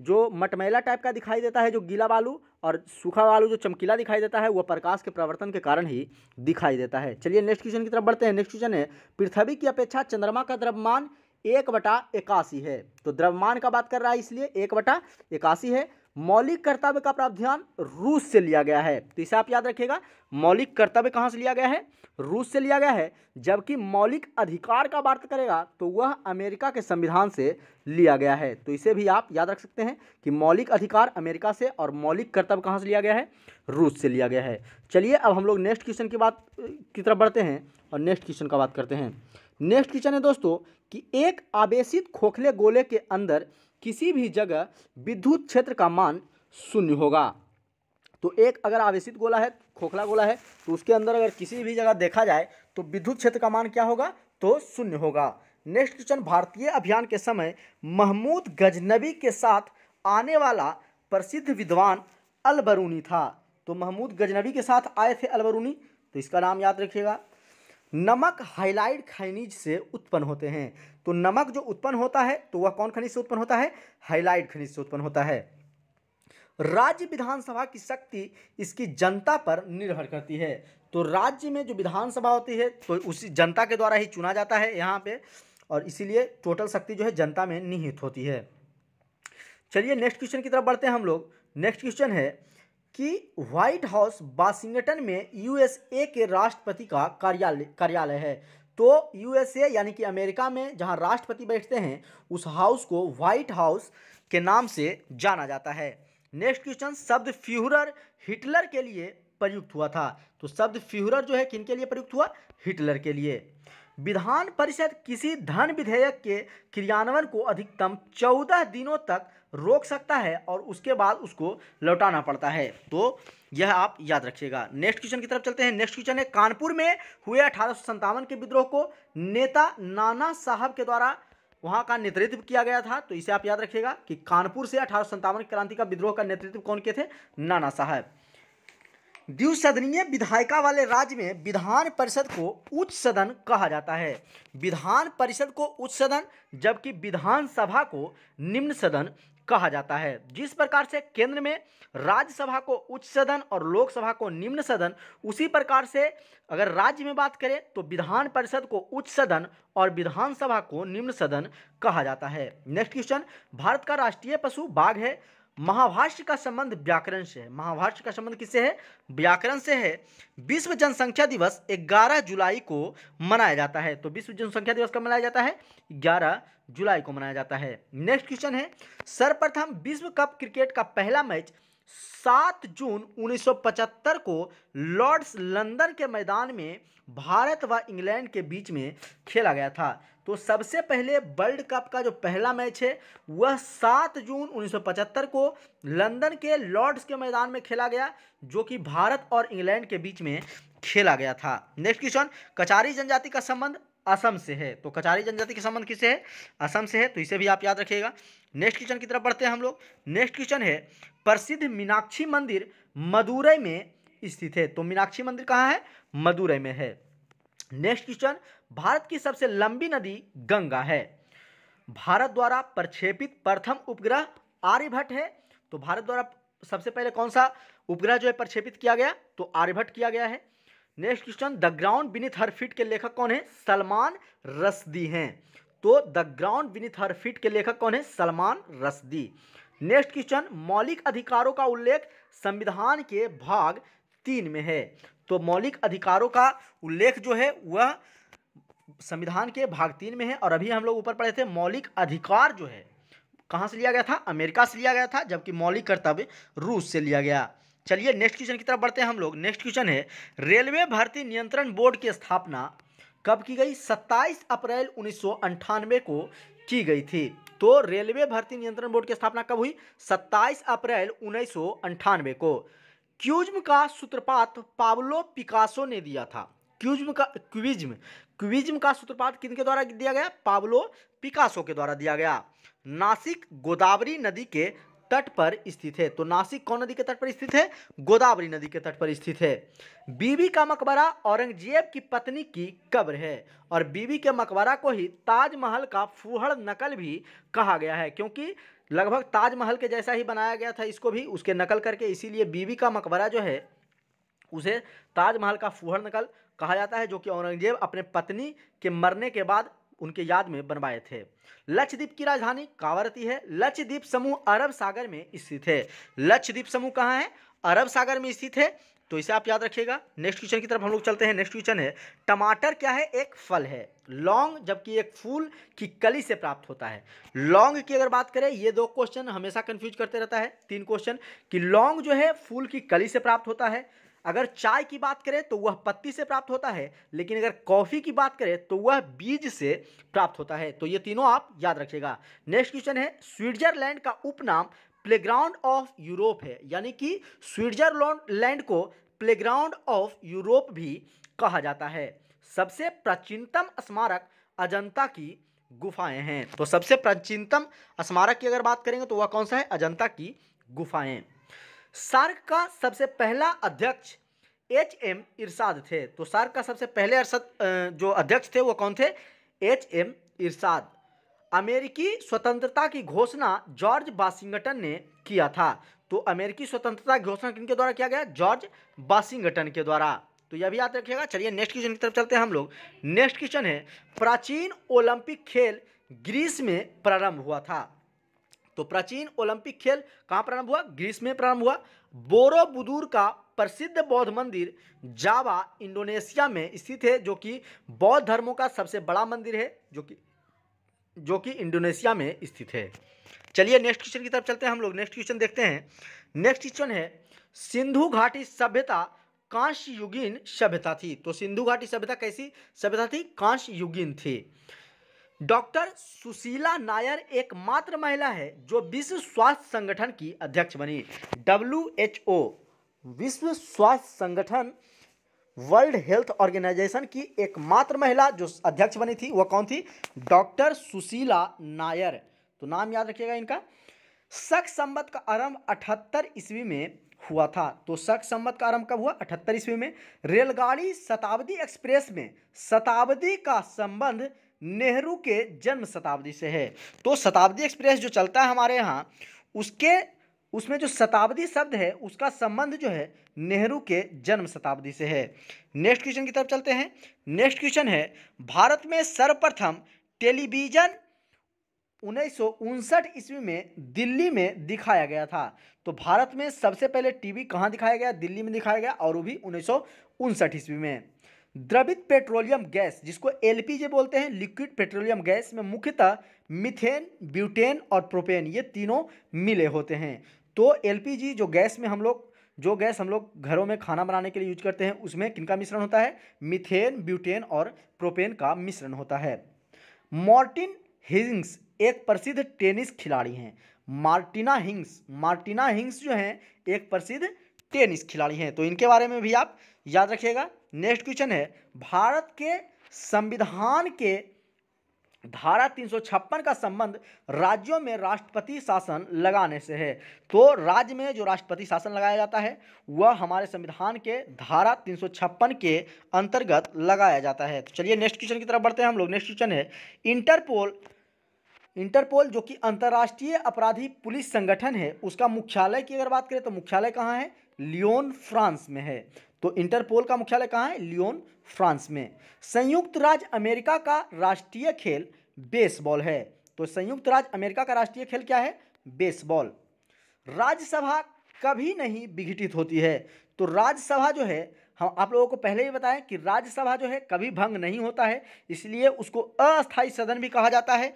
जो मटमैला टाइप का दिखाई देता है जो गीला बालू और सूखा बालू जो चमकीला दिखाई देता है वह प्रकाश के प्रवर्तन के कारण ही दिखाई देता है चलिए नेक्स्ट क्वेश्चन की तरफ बढ़ते हैं नेक्स्ट क्वेश्चन है पृथ्वी की अपेक्षा चंद्रमा का द्रव्यमान एक बटा इक्यासी है तो द्रव्यमान का बात कर रहा है इसलिए एक बटा इक्यासी है मौलिक कर्तव्य का प्रावधान रूस से लिया गया है तो इसे आप याद रखिएगा मौलिक कर्तव्य कहाँ से लिया गया है रूस से लिया गया है जबकि मौलिक अधिकार का बात करेगा तो वह अमेरिका के संविधान से लिया गया है तो इसे भी आप याद रख सकते हैं कि मौलिक अधिकार अमेरिका से और मौलिक कर्तव्य कहाँ से लिया गया है रूस से लिया गया है चलिए अब हम लोग नेक्स्ट क्वेश्चन की बात की तरफ बढ़ते हैं और नेक्स्ट क्वेश्चन का बात करते हैं नेक्स्ट क्वेश्चन है दोस्तों कि एक आवेशित खोखले गोले के अंदर किसी भी जगह विद्युत क्षेत्र का मान शून्य होगा तो एक अगर आवेशित गोला है खोखला गोला है तो उसके अंदर अगर किसी भी जगह देखा जाए तो विद्युत क्षेत्र का मान क्या होगा तो शून्य होगा नेक्स्ट क्वेश्चन भारतीय अभियान के समय महमूद गजनबी के साथ आने वाला प्रसिद्ध विद्वान अलबरूनी था तो महमूद गजनबी के साथ आए थे अलबरूनी तो इसका नाम याद रखिएगा नमक हाइलाइड खनिज से उत्पन्न होते हैं तो नमक जो उत्पन्न होता है तो वह कौन खनिज से उत्पन्न होता है हाइलाइड खनिज से उत्पन्न होता है राज्य विधानसभा की शक्ति इसकी जनता पर निर्भर करती है तो राज्य में जो विधानसभा होती है तो उसी जनता के द्वारा ही चुना जाता है यहाँ पे और इसीलिए टोटल शक्ति जो है जनता में निहित होती है चलिए नेक्स्ट क्वेश्चन की तरफ बढ़ते हैं हम लोग नेक्स्ट क्वेश्चन है कि व्हाइट हाउस वाशिंगटन में यूएसए के राष्ट्रपति का कार्यालय कार्यालय है तो यूएसए यानी कि अमेरिका में जहां राष्ट्रपति बैठते हैं उस हाउस को व्हाइट हाउस के नाम से जाना जाता है नेक्स्ट क्वेश्चन शब्द फ्यूहरर हिटलर के लिए प्रयुक्त हुआ था तो शब्द फ्यूहरर जो है किन के लिए प्रयुक्त हुआ हिटलर के लिए विधान परिषद किसी धन विधेयक के क्रियान्वयन को अधिकतम चौदह दिनों तक रोक सकता है और उसके बाद उसको लौटाना पड़ता है तो यह आप याद रखिएगा नेक्स्ट क्वेश्चन की तरफ चलते हैं नेक्स्ट क्वेश्चन है कानपुर में हुए अठारह के विद्रोह को नेता नाना साहब के द्वारा वहां का नेतृत्व किया गया था तो इसे आप याद रखिएगा कि कानपुर से अठारह की क्रांति का विद्रोह का नेतृत्व कौन किए थे नाना साहब द्विसदनीय विधायिका वाले राज्य में विधान परिषद को उच्च सदन कहा जाता है विधान परिषद को उच्च सदन जबकि विधानसभा को निम्न सदन कहा जाता है जिस प्रकार से केंद्र में राज्यसभा को उच्च सदन और लोकसभा को निम्न सदन उसी प्रकार से अगर राज्य में बात करें तो विधान परिषद को उच्च सदन और विधानसभा को निम्न सदन कहा जाता है नेक्स्ट क्वेश्चन भारत का राष्ट्रीय पशु बाघ है महाभाष्य का संबंध व्याकरण से है महाभाष्य का संबंध किससे है व्याकरण से है विश्व जनसंख्या दिवस 11 जुलाई को मनाया जाता है तो विश्व जनसंख्या दिवस कब मनाया जाता है 11 जुलाई को मनाया जाता है नेक्स्ट क्वेश्चन है सर्वप्रथम विश्व कप क्रिकेट का पहला मैच सात जून 1975 को लॉर्ड्स लंदन के मैदान में भारत व इंग्लैंड के बीच में खेला गया था तो सबसे पहले वर्ल्ड कप का जो पहला मैच है वह 7 जून 1975 को लंदन के लॉर्ड्स के मैदान में खेला गया जो कि भारत और इंग्लैंड के बीच में खेला गया था नेक्स्ट क्वेश्चन कचारी जनजाति का संबंध असम से है तो कचारी जनजाति का संबंध किससे है असम से है तो इसे भी आप याद रखिएगा नेक्स्ट क्वेश्चन की तरफ बढ़ते हैं हम लोग नेक्स्ट क्वेश्चन है प्रसिद्ध मीनाक्षी मंदिर मदुरई में स्थित है तो मीनाक्षी मंदिर कहाँ है मदुरई में है नेक्स्ट क्वेश्चन भारत की सबसे लंबी नदी गंगा है भारत द्वारा प्रक्षेपित प्रथम उपग्रह आर्यभट्ट है तो भारत द्वारा सबसे पहले कौन सा उपग्रह जो है प्रक्षेपित किया गया तो आर्यभट्ट किया गया है next question the ground beneath her feet के लेखक कौन है सलमान रसदी हैं तो the ground beneath her feet के लेखक कौन है सलमान रसदी नेक्स्ट क्वेश्चन मौलिक अधिकारों का उल्लेख संविधान के भाग तीन में है तो मौलिक अधिकारों का उल्लेख जो है वह संविधान के भाग तीन में है और अभी हम लोग ऊपर पढ़े थे मौलिक अधिकार जो है कहाँ से लिया गया था अमेरिका से लिया गया था जबकि मौलिक कर्तव्य रूस से लिया गया चलिए नेक्स्ट क्वेश्चन की तरफ बढ़ते हैं हम लोग नेक्स्ट क्वेश्चन है रेलवे भर्ती नियंत्रण बोर्ड की स्थापना कब की गई 27 अप्रैल उन्नीस को की गई थी तो रेलवे भर्ती नियंत्रण बोर्ड की स्थापना कब हुई 27 अप्रैल उन्नीस को क्यूज्म का सूत्रपात पाब्लो पिकासो ने दिया था क्यूज्म का क्विज्म क्विज्म का सूत्रपात किनके द्वारा दिया गया पाब्लो पिकासो के द्वारा दिया गया नासिक गोदावरी नदी के तट पर स्थित है तो नासिक कौन नदी के तट पर स्थित है गोदावरी नदी के तट पर स्थित है बीबी का मकबरा औरंगजेब की पत्नी की कब्र है और बीबी के मकबरा को ही ताजमहल का फूहड़ नकल भी कहा गया है क्योंकि लगभग ताजमहल के जैसा ही बनाया गया था इसको भी उसके नकल करके इसीलिए बीबी का मकबरा जो है उसे ताजमहल का फूहड़ नकल कहा जाता है जो कि औरंगजेब अपने पत्नी के मरने के बाद उनके याद में बनवाए थे लक्षद्वीप की राजधानी कावरती है लक्षद्वीप समूह अरब सागर में स्थित है लक्षद्वीप समूह कहाँ है अरब सागर में स्थित है तो इसे आप याद रखिएगा नेक्स्ट क्वेश्चन की तरफ हम लोग चलते हैं नेक्स्ट क्वेश्चन है टमाटर क्या है एक फल है लौंग जबकि एक फूल की कली से प्राप्त होता है लौंग की अगर बात करें ये दो क्वेश्चन हमेशा कंफ्यूज करते रहता है तीन क्वेश्चन कि लौंग जो है फूल की कली से प्राप्त होता है अगर चाय की बात करें तो वह पत्ती से प्राप्त होता है लेकिन अगर कॉफ़ी की बात करें तो वह बीज से प्राप्त होता है तो ये तीनों आप याद रखिएगा नेक्स्ट क्वेश्चन है स्विट्जरलैंड का उपनाम प्लेग्राउंड ऑफ यूरोप है यानी कि स्विट्जरलैंड को प्लेग्राउंड ऑफ यूरोप भी कहा जाता है सबसे प्राचीनतम स्मारक अजंता की गुफाएं हैं तो सबसे प्राचीनतम स्मारक की अगर बात करेंगे तो वह कौन सा है अजंता की गुफाएं सार्क का सबसे पहला अध्यक्ष एच एम इरशाद थे तो सार्क का सबसे पहले अरसद जो अध्यक्ष थे वो कौन थे एच एम इरशाद अमेरिकी स्वतंत्रता की घोषणा जॉर्ज वाशिंगटन ने किया था तो अमेरिकी स्वतंत्रता की घोषणा किनके द्वारा किया गया जॉर्ज वाशिंगटन के द्वारा तो यह भी याद रखिएगा चलिए नेक्स्ट क्वेश्चन की तरफ चलते हैं हम लोग नेक्स्ट क्वेश्चन है प्राचीन ओलंपिक खेल ग्रीस में प्रारंभ हुआ था तो प्राचीन ओलंपिक खेल कहाँ प्रारंभ हुआ ग्रीस में प्रारंभ हुआ बोरोबुदूर का प्रसिद्ध बौद्ध मंदिर जावा इंडोनेशिया में स्थित है जो कि बौद्ध धर्मों का सबसे बड़ा मंदिर है जो कि जो कि इंडोनेशिया में स्थित है चलिए नेक्स्ट क्वेश्चन की तरफ चलते हैं हम लोग नेक्स्ट क्वेश्चन देखते हैं नेक्स्ट क्वेश्चन है सिंधु घाटी सभ्यता कांश युगीन सभ्यता थी तो सिंधु घाटी सभ्यता कैसी सभ्यता थी कांश युगीन थी डॉक्टर सुशीला नायर एकमात्र महिला है जो विश्व स्वास्थ्य संगठन की अध्यक्ष बनी डब्ल्यू एच ओ विश्व स्वास्थ्य संगठन वर्ल्ड हेल्थ ऑर्गेनाइजेशन की एकमात्र महिला जो अध्यक्ष बनी थी वह कौन थी डॉक्टर सुशीला नायर तो नाम याद रखिएगा इनका शख संबत का आरंभ अठहत्तर ईस्वी में हुआ था तो सख संबत का आरंभ कब हुआ अठहत्तर ईस्वी में रेलगाड़ी शताब्दी एक्सप्रेस में शताब्दी का संबंध नेहरू के जन्म शताब्दी से है तो शताब्दी एक्सप्रेस जो चलता है हमारे यहाँ उसके उसमें जो शताब्दी शब्द है उसका संबंध जो है नेहरू के जन्म शताब्दी से है नेक्स्ट क्वेश्चन की तरफ चलते हैं नेक्स्ट क्वेश्चन है भारत में सर्वप्रथम टेलीविजन उन्नीस ईस्वी में दिल्ली में दिखाया गया था तो भारत में सबसे पहले टीवी कहाँ दिखाया गया दिल्ली में दिखाया गया और वो भी उन्नीस ईस्वी में द्रवित पेट्रोलियम गैस जिसको एलपीजी बोलते हैं लिक्विड पेट्रोलियम गैस में मुख्यतः मिथेन ब्यूटेन और प्रोपेन ये तीनों मिले होते हैं तो एलपीजी जो गैस में हम लोग जो गैस हम लोग घरों में खाना बनाने के लिए यूज करते हैं उसमें किनका मिश्रण होता है मिथेन ब्यूटेन और प्रोपेन का मिश्रण होता है मॉर्टिन हिंग्स एक प्रसिद्ध टेनिस खिलाड़ी हैं मार्टिना हिंग्स मार्टिना हिंग्स जो हैं एक प्रसिद्ध टेनिस खिलाड़ी हैं तो इनके बारे में भी आप याद रखिएगा नेक्स्ट क्वेश्चन है भारत के संविधान के धारा तीन का संबंध राज्यों में राष्ट्रपति शासन लगाने से है तो राज्य में जो राष्ट्रपति शासन लगाया जाता है वह हमारे संविधान के धारा तीन के अंतर्गत लगाया जाता है तो चलिए नेक्स्ट क्वेश्चन की तरफ बढ़ते हैं हम लोग नेक्स्ट क्वेश्चन है इंटरपोल इंटरपोल जो कि अंतर्राष्ट्रीय अपराधी पुलिस संगठन है उसका मुख्यालय की अगर बात करें तो मुख्यालय कहाँ है लियोन फ्रांस में है तो इंटरपोल का मुख्यालय कहाँ है लियोन फ्रांस में संयुक्त राज्य अमेरिका का राष्ट्रीय खेल बेसबॉल है तो संयुक्त राज्य अमेरिका का राष्ट्रीय खेल क्या है बेसबॉल राज्यसभा कभी नहीं विघटित होती है तो राज्यसभा जो है हम आप लोगों को पहले ही बताएं कि राज्यसभा जो है कभी भंग नहीं होता है इसलिए उसको अस्थायी सदन भी कहा जाता है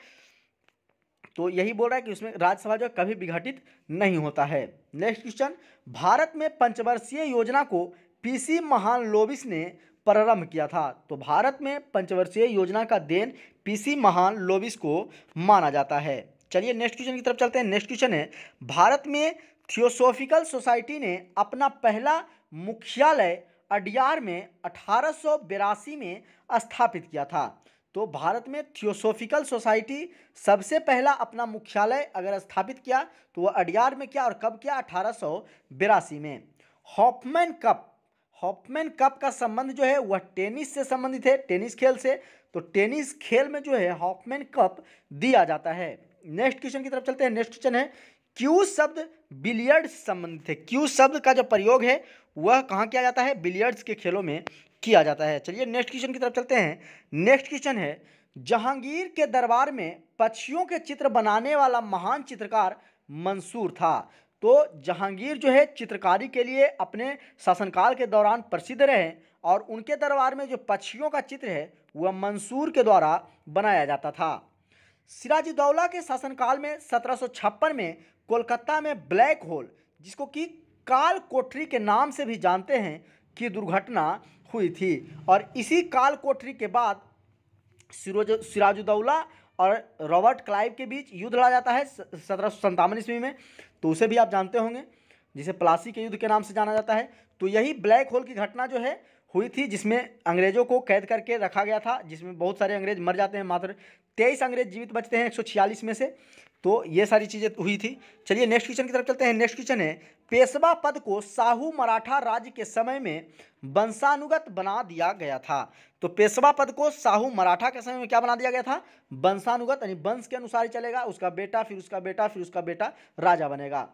तो यही बोल रहा है कि उसमें राज्यसभा जो कभी विघटित नहीं होता है नेक्स्ट क्वेश्चन भारत में पंचवर्षीय योजना को पीसी महान लोबिस ने प्रारंभ किया था तो भारत में पंचवर्षीय योजना का देन पीसी महान लोबिस को माना जाता है चलिए नेक्स्ट क्वेश्चन की तरफ चलते हैं नेक्स्ट क्वेश्चन है भारत में थियोसोफिकल सोसाइटी ने अपना पहला मुख्यालय अडियार में अठारह में स्थापित किया था तो भारत में थियोसोफिकल सोसाइटी सबसे पहला अपना मुख्यालय अगर स्थापित किया तो वह अडियार में किया और कब किया अठारह में हॉफमैन कप हॉफमैन कप का संबंध जो है वह टेनिस से संबंधित है टेनिस खेल से तो टेनिस खेल में जो है हॉफमैन कप दिया जाता है नेक्स्ट क्वेश्चन की तरफ चलते हैं नेक्स्ट क्वेश्चन है क्यू शब्द बिलियर्ड्स संबंधित है क्यू शब्द का जो प्रयोग है वह कहाँ किया जाता है बिलियर्ड्स के खेलों में किया जाता है चलिए नेक्स्ट क्वेश्चन की तरफ चलते हैं नेक्स्ट क्वेश्चन है जहांगीर के दरबार में पक्षियों के चित्र बनाने वाला महान चित्रकार मंसूर था तो जहांगीर जो है चित्रकारी के लिए अपने शासनकाल के दौरान प्रसिद्ध रहे और उनके दरबार में जो पक्षियों का चित्र है वह मंसूर के द्वारा बनाया जाता था सिराजुद्दौला के शासनकाल में सत्रह में कोलकाता में ब्लैक होल जिसको कि काल कोठरी के नाम से भी जानते हैं कि दुर्घटना हुई थी और इसी काल कोठरी के बाद सिरोज सिराजुद्दौला और रॉबर्ट क्लाइव के बीच युद्ध लड़ा जाता है सत्रह सौ संतावन ईस्वी में तो उसे भी आप जानते होंगे जिसे प्लासी के युद्ध के नाम से जाना जाता है तो यही ब्लैक होल की घटना जो है हुई थी जिसमें अंग्रेज़ों को कैद करके रखा गया था जिसमें बहुत सारे अंग्रेज मर जाते हैं मात्र तेईस अंग्रेज जीवित बचते हैं एक में से तो ये सारी चीज़ें हुई थी चलिए नेक्स्ट क्वेश्चन की तरफ चलते हैं नेक्स्ट क्वेश्चन है पेशवा पद को साहू मराठा राज्य के समय में वंशानुगत बना दिया गया था तो पेशवा पद को साहू मराठा के समय में क्या बना दिया गया था वंशानुगत यानी वंश के अनुसार ही चलेगा उसका बेटा फिर उसका बेटा फिर उसका बेटा राजा बनेगा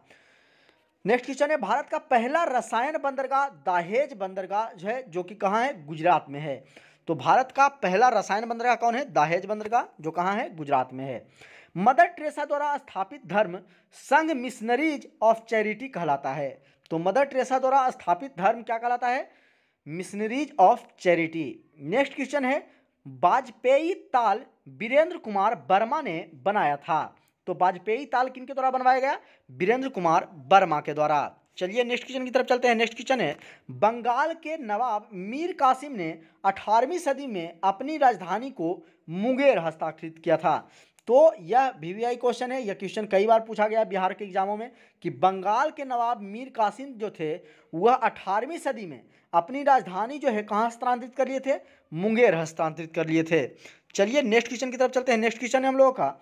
नेक्स्ट क्वेश्चन है भारत का पहला रसायन बंदरगाह दाहेज बंदरगाह जो है जो कि कहाँ है गुजरात में है तो भारत का पहला रसायन बंदरगाह कौन है दाहेज बंदरगाह जो कहाँ है गुजरात में है मदर ट्रेसा द्वारा स्थापित धर्म संघ मिशनरीज ऑफ चैरिटी कहलाता है तो मदर ट्रेसा द्वारा स्थापित धर्म क्या कहलाता है missionaries of charity next question है वाजपेयी ताल वीरेंद्र कुमार वर्मा ने बनाया था तो वाजपेयी ताल किन के द्वारा बनवाया गया वीरेंद्र कुमार वर्मा के द्वारा चलिए नेक्स्ट क्वेश्चन की तरफ चलते हैं नेक्स्ट क्वेश्चन है बंगाल के नवाब मीर कासिम ने 18वीं सदी में अपनी राजधानी को मुंगेर हस्ताक्षरित किया था तो यह वीवीआई क्वेश्चन है यह क्वेश्चन कई बार पूछा गया बिहार के एग्जामों में कि बंगाल के नवाब मीर कासिम जो थे वह अठारहवीं सदी में अपनी राजधानी जो है कहाँ स्थानांतरित कर लिए थे मुंगेर हस्तांतरित कर लिए थे चलिए नेक्स्ट क्वेश्चन की तरफ चलते हैं नेक्स्ट क्वेश्चन है हम लोगों का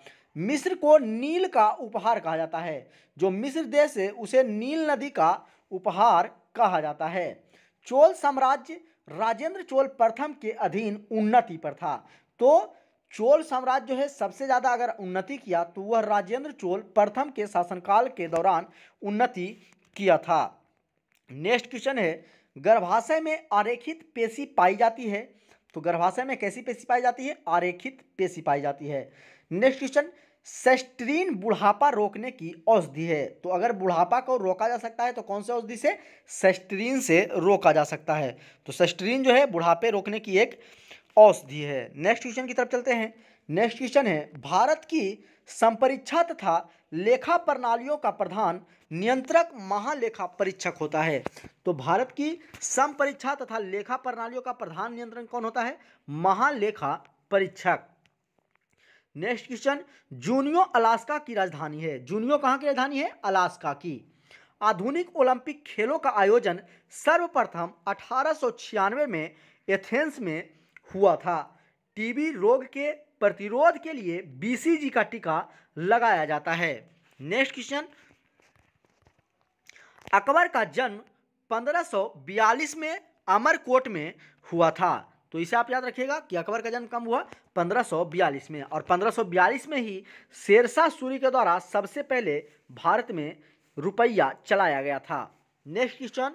मिस्र को नील का उपहार कहा जाता है जो मिस्र देश है उसे नील नदी का उपहार कहा जाता है चोल साम्राज्य राजेंद्र चोल प्रथम के अधीन उन्नति पर था तो चोल साम्राज्य जो है सबसे ज़्यादा अगर उन्नति किया तो वह राजेंद्र चोल प्रथम के शासनकाल के दौरान उन्नति किया था नेक्स्ट क्वेश्चन है गर्भाशय में आरेखित पेशी पाई जाती है तो गर्भाशय में कैसी पेशी पाई जाती है आरेखित पेशी पाई जाती है नेक्स्ट क्वेश्चन सेस्ट्रीन बुढ़ापा रोकने की औषधि है तो अगर बुढ़ापा को रोका जा सकता है तो कौन से औषधि से सेस्ट्रीन से रोका जा सकता है तो सेस्ट्रीन जो है बुढ़ापे रोकने की एक औषधि है नेक्स्ट क्वेश्चन की तरफ चलते हैं नेक्स्ट क्वेश्चन है भारत की संपरीक्षा तथा लेखा प्रणालियों का प्रधान नियंत्रक महालेखा परीक्षक होता है तो भारत की संपरीक्षा तथा लेखा प्रणालियों का प्रधान नियंत्रण कौन होता है महालेखा परीक्षक नेक्स्ट क्वेश्चन जूनियो अलास्का की राजधानी है जूनियो कहाँ की राजधानी है अलास्का की आधुनिक ओलंपिक खेलों का आयोजन सर्वप्रथम अठारह में एथेंस में हुआ था टीबी रोग के प्रतिरोध के लिए बीसीजी का टीका लगाया जाता है नेक्स्ट क्वेश्चन अकबर का जन्म 1542 में अमरकोट में हुआ था तो इसे आप याद रखिएगा कि अकबर का जन्म कम हुआ 1542 में और 1542 में ही शेरशाह सूरी के द्वारा सबसे पहले भारत में रुपया चलाया गया था नेक्स्ट क्वेश्चन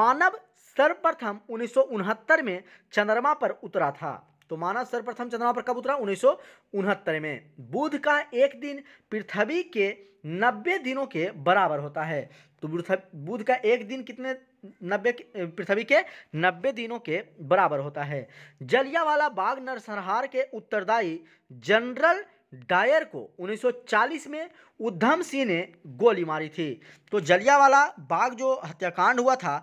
मानव सर्वप्रथम उन्नीस में चंद्रमा पर उतरा था तो माना सर्वप्रथम चंद्रमा पर कब उतरा उन्नीस में बुध का एक दिन पृथ्वी के 90 दिनों के बराबर होता है तो बुध का एक दिन कितने नब्बे पृथ्वी के नब्बे दिनों के बराबर होता है तो जलियावाला बाग नरसंहार के उत्तरदायी जनरल डायर को 1940 में उद्धम सिंह ने गोली मारी थी तो जलियावाला बाग जो हत्याकांड हुआ था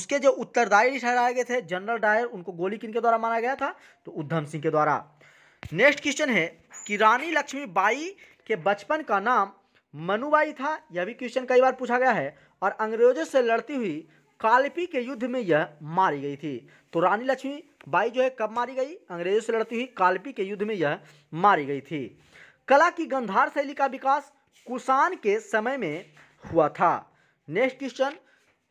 उसके जो उत्तरदायी ठहराए गए थे जनरल डायर उनको गोली किन के द्वारा मारा गया था तो उद्धम सिंह के द्वारा नेक्स्ट क्वेश्चन है कि रानी बाई के बचपन का नाम मनुबाई था यह भी क्वेश्चन कई बार पूछा गया है और अंग्रेजों से लड़ती हुई कालपी के युद्ध में यह मारी गई थी तो रानी लक्ष्मी बाई जो है कब मारी गई अंग्रेजों से लड़ती हुई कालपी के युद्ध में यह मारी गई थी कला की गंधार शैली का विकास कुषाण के समय में हुआ था नेक्स्ट क्वेश्चन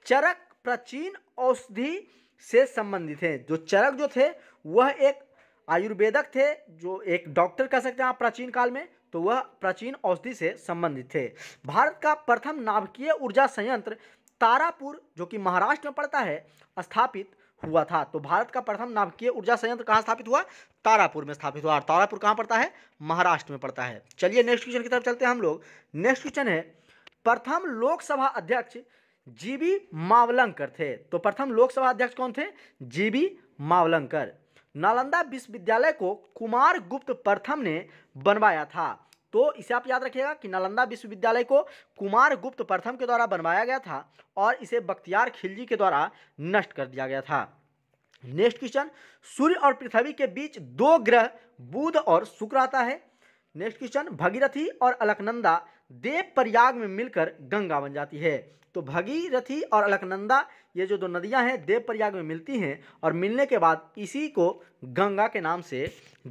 चरक प्राचीन औषधि से संबंधित है जो चरक जो थे वह एक आयुर्वेदक थे जो एक डॉक्टर कह सकते हैं आप प्राचीन काल में तो वह प्राचीन औषधि से संबंधित थे भारत का प्रथम नाभिकीय ऊर्जा संयंत्र तारापुर जो कि महाराष्ट्र में पड़ता है स्थापित हुआ था तो भारत का प्रथम नाभिकीय ऊर्जा संयंत्र कहाँ स्थापित हुआ तारापुर में स्थापित हुआ और तारापुर कहाँ पड़ता है महाराष्ट्र में पड़ता है चलिए नेक्स्ट क्वेश्चन की तरफ चलते हैं हम लोग नेक्स्ट क्वेश्चन है प्रथम लोकसभा अध्यक्ष जीबी मावलंकर थे तो प्रथम लोकसभा अध्यक्ष कौन थे जीबी मावलंकर नालंदा विश्वविद्यालय को कुमार गुप्त प्रथम ने बनवाया था तो इसे आप याद रखिएगा कि नालंदा विश्वविद्यालय को कुमार गुप्त प्रथम के द्वारा बनवाया गया था और इसे बख्तियार खिलजी के द्वारा नष्ट कर दिया गया था नेक्स्ट क्वेश्चन सूर्य और पृथ्वी के बीच दो ग्रह बुध और शुक्र आता है नेक्स्ट क्वेश्चन भगीरथी और अलकनंदा देव प्रयाग में मिलकर गंगा बन जाती है तो भगीरथी और अलकनंदा ये जो दो नदियां हैं देव प्रयाग में मिलती हैं और मिलने के बाद इसी को गंगा के नाम से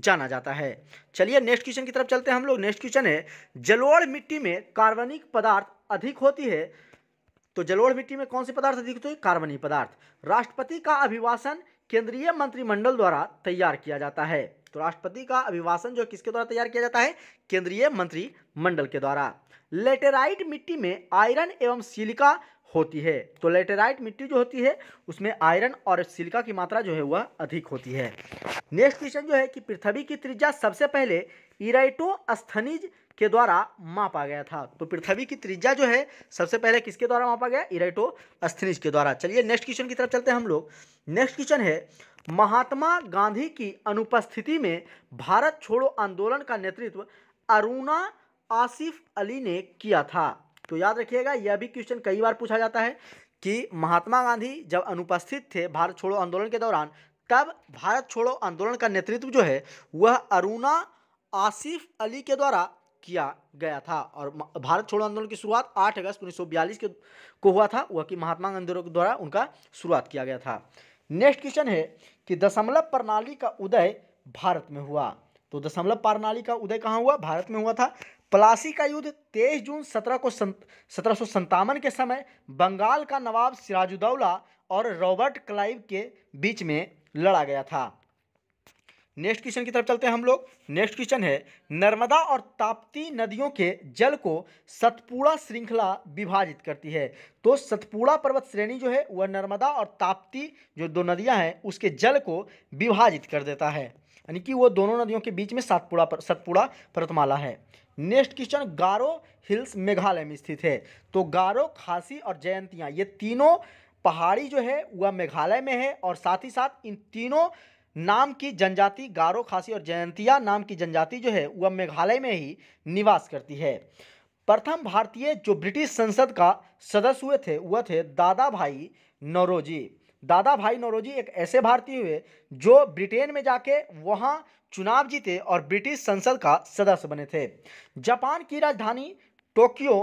जाना जाता है चलिए नेक्स्ट क्वेश्चन की तरफ चलते हैं हम लोग नेक्स्ट क्वेश्चन है जलोड़ मिट्टी में कार्बनिक पदार्थ अधिक होती है तो जलोढ़ मिट्टी में कौन से पदार्थ अधिक होते हैं कार्बनिक पदार्थ राष्ट्रपति का अभिभाषण केंद्रीय मंत्रिमंडल द्वारा तैयार किया जाता है तो राष्ट्रपति का अभिभाषण जो किसके द्वारा तैयार किया जाता है केंद्रीय मंत्री मंडल के द्वारा लेटेराइट मिट्टी में आयरन एवं सिलिका होती है तो लेटेराइट मिट्टी जो होती है उसमें आयरन और सिलिका की मात्रा जो है वह अधिक होती है नेक्स्ट क्वेश्चन जो है कि पृथ्वी की त्रिज्या सबसे पहले इराइटो स्थनिज के द्वारा मापा गया था तो पृथ्वी की त्रिज्या जो है सबसे पहले किसके द्वारा मापा गया इराइटो अस्थनिज के द्वारा चलिए नेक्स्ट क्वेश्चन की तरफ चलते हैं हम लोग नेक्स्ट क्वेश्चन है महात्मा गांधी की अनुपस्थिति में भारत छोड़ो आंदोलन का नेतृत्व अरुणा आसिफ अली ने किया था तो याद रखिएगा यह भी क्वेश्चन कई बार पूछा जाता है कि महात्मा गांधी जब अनुपस्थित थे भारत छोड़ो आंदोलन के दौरान तब भारत छोड़ो आंदोलन का नेतृत्व जो है वह अरुणा आसिफ अली के द्वारा किया गया था और भारत छोड़ो आंदोलन की शुरुआत 8 अगस्त 1942 के को हुआ था वह कि महात्मा गांधी द्वारा उनका शुरुआत किया गया था नेक्स्ट क्वेश्चन है कि दशमलव प्रणाली का उदय भारत में हुआ तो दशमलव प्रणाली का उदय कहाँ हुआ भारत में हुआ था पलासी का युद्ध 23 जून सत्रह को सत्रह के समय बंगाल का नवाब सिराजुद्दौला और रॉबर्ट क्लाइव के बीच में लड़ा गया था नेक्स्ट क्वेश्चन की तरफ चलते हैं हम लोग नेक्स्ट क्वेश्चन है नर्मदा और ताप्ती नदियों के जल को सतपुड़ा श्रृंखला विभाजित करती है तो सतपुड़ा पर्वत श्रेणी जो है वह नर्मदा और ताप्ती जो दो नदियां हैं उसके जल को विभाजित कर देता है यानी कि वो दोनों नदियों के बीच में सतपुड़ा पर, सतपुड़ा पर्वतमाला है next question Garo hills Meghalaya में स्थित है तो गारो खासी और जयंतियाँ ये तीनों पहाड़ी जो है वह मेघालय में है और साथ ही साथ इन तीनों नाम की जनजाति गारो खासी और जयंतिया नाम की जनजाति जो है वह मेघालय में ही निवास करती है प्रथम भारतीय जो ब्रिटिश संसद का सदस्य हुए थे वह थे दादा भाई नौरोजी दादा भाई नौरोजी एक ऐसे भारतीय हुए जो ब्रिटेन में जाके वहाँ चुनाव जीते और ब्रिटिश संसद का सदस्य बने थे जापान की राजधानी टोक्यो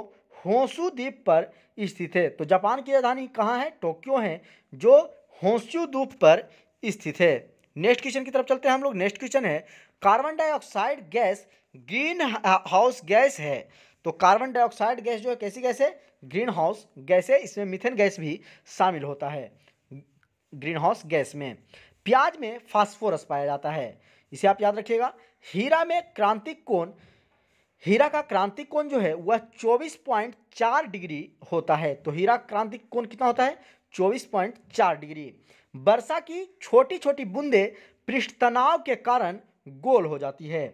होंसू द्वीप पर स्थित है तो जापान की राजधानी कहाँ है टोक्यो है जो होंसू द्वीप पर स्थित है नेक्स्ट क्वेश्चन की तरफ चलते हैं हम लोग नेक्स्ट क्वेश्चन है carbon dioxide gas green house gas है तो कार्बन डाइऑक्साइड गैस जो है कैसी गैस है ग्रीन हाउस गैस है इसमें मिथेन गैस भी शामिल होता है ग्रीन हाउस गैस में प्याज में फास्फोरस पाया जाता है इसे आप याद रखिएगा हीरा में क्रांतिक कोण हीरा का क्रांतिक कोण जो है वह 24.4 डिग्री होता है तो हीरा क्रांतिक कोण कितना होता है 24.4 डिग्री वर्षा की छोटी छोटी बूंदें पृष्ठ तनाव के कारण गोल हो जाती है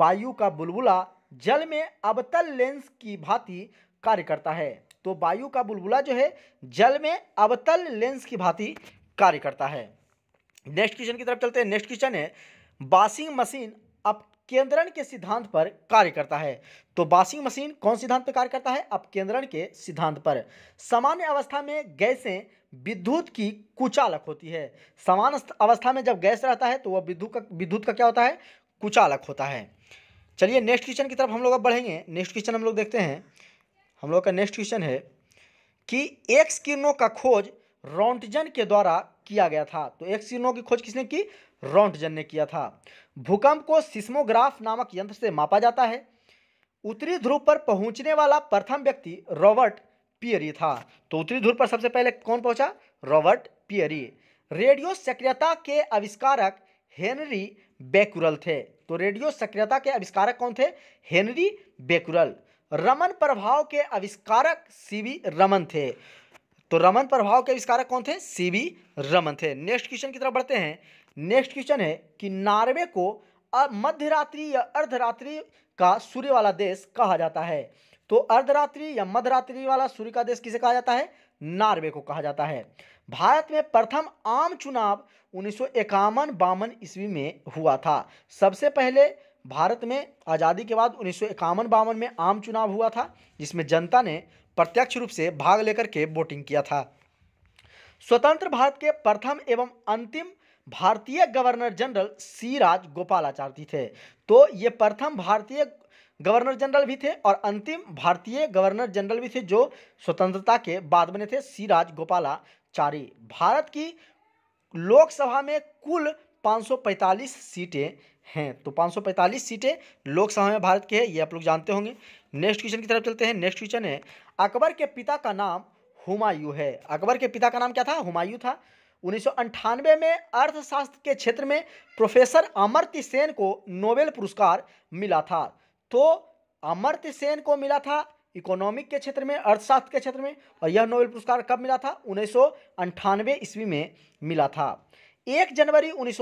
वायु का बुलबुला जल में अवतल लेंस की भांति कार्य करता है तो वायु का बुलबुला जो है जल में अवतल लेंस की भांति कार्य करता है नेक्स्ट क्वेश्चन की तरफ चलते हैं नेक्स्ट क्वेश्चन है बासिंग मशीन अपकेंद्रण के सिद्धांत पर कार्य करता है तो बासिंग मशीन कौन सिद्धांत पर कार्य करता है अपकेंद्रण के सिद्धांत पर सामान्य अवस्था में गैसें विद्युत की कुचालक होती है समान अवस्था में जब गैस रहता है तो वह विद्युत का विद्युत का क्या होता है कुचालक होता है चलिए नेक्स्ट क्वेश्चन की तरफ हम लोग अब बढ़ेंगे नेक्स्ट क्वेश्चन हम लोग देखते हैं हम लोग का नेक्स्ट क्वेश्चन है कि एक्स किरणों का खोज रोंटजन के द्वारा किया गया था तो एक्स किरणों की खोज किसने की रोंटजन ने किया था भूकंप को सिस्मोग्राफ नामक यंत्र से मापा जाता है उत्तरी ध्रुव पर पहुंचने वाला प्रथम व्यक्ति रॉबर्ट पियरी था तो उत्तरी ध्रुव पर सबसे पहले कौन पहुंचा रॉबर्ट पियरी रेडियो सक्रियता के आविष्कारक हेनरी बेकुरल थे तो रेडियो सक्रियता के आविष्कारक कौन थे हेनरी बेकुरल रमन प्रभाव के आविष्कारक सीवी रमन थे तो रमन प्रभाव के आविष्कारक कौन थे सीवी रमन थे नेक्स्ट क्वेश्चन की तरफ बढ़ते हैं नेक्स्ट क्वेश्चन है कि नार्वे को मध्यरात्रि या अर्धरात्रि का सूर्य वाला देश कहा जाता है तो अर्धरात्रि या मध्यरात्रि वाला सूर्य का देश किसे कहा जाता है नार्वे को कहा जाता है भारत में प्रथम आम चुनाव उन्नीस सौ इक्यावन बावन ईस्वी में हुआ था सबसे पहले भारत में आज़ादी के बाद उन्नीस सौ इक्यावन बावन में आम चुनाव हुआ था जिसमें जनता ने प्रत्यक्ष रूप से भाग लेकर के वोटिंग किया था स्वतंत्र भारत के प्रथम एवं अंतिम भारतीय governor general C Rajagopalachari थे तो ये प्रथम भारतीय गवर्नर जनरल भी थे और अंतिम भारतीय गवर्नर जनरल भी थे जो स्वतंत्रता के बाद बने थे सीराज गोपालाचारी भारत की लोकसभा में कुल 545 सीटें हैं तो 545 सीटें लोकसभा में भारत की है ये आप लोग जानते होंगे नेक्स्ट क्वेश्चन की तरफ चलते हैं नेक्स्ट क्वेश्चन है अकबर के पिता का नाम हुमायूं है अकबर के पिता का नाम क्या था हुमायूं था उन्नीस में अर्थशास्त्र के क्षेत्र में प्रोफेसर अमर्त्य सेन को नोबेल पुरस्कार मिला था तो अमर्त्य सेन को मिला था इकोनॉमिक के क्षेत्र में अर्थशास्त्र के क्षेत्र में और यह नोबेल पुरस्कार कब मिला था उन्नीस ईस्वी में मिला था एक जनवरी उन्नीस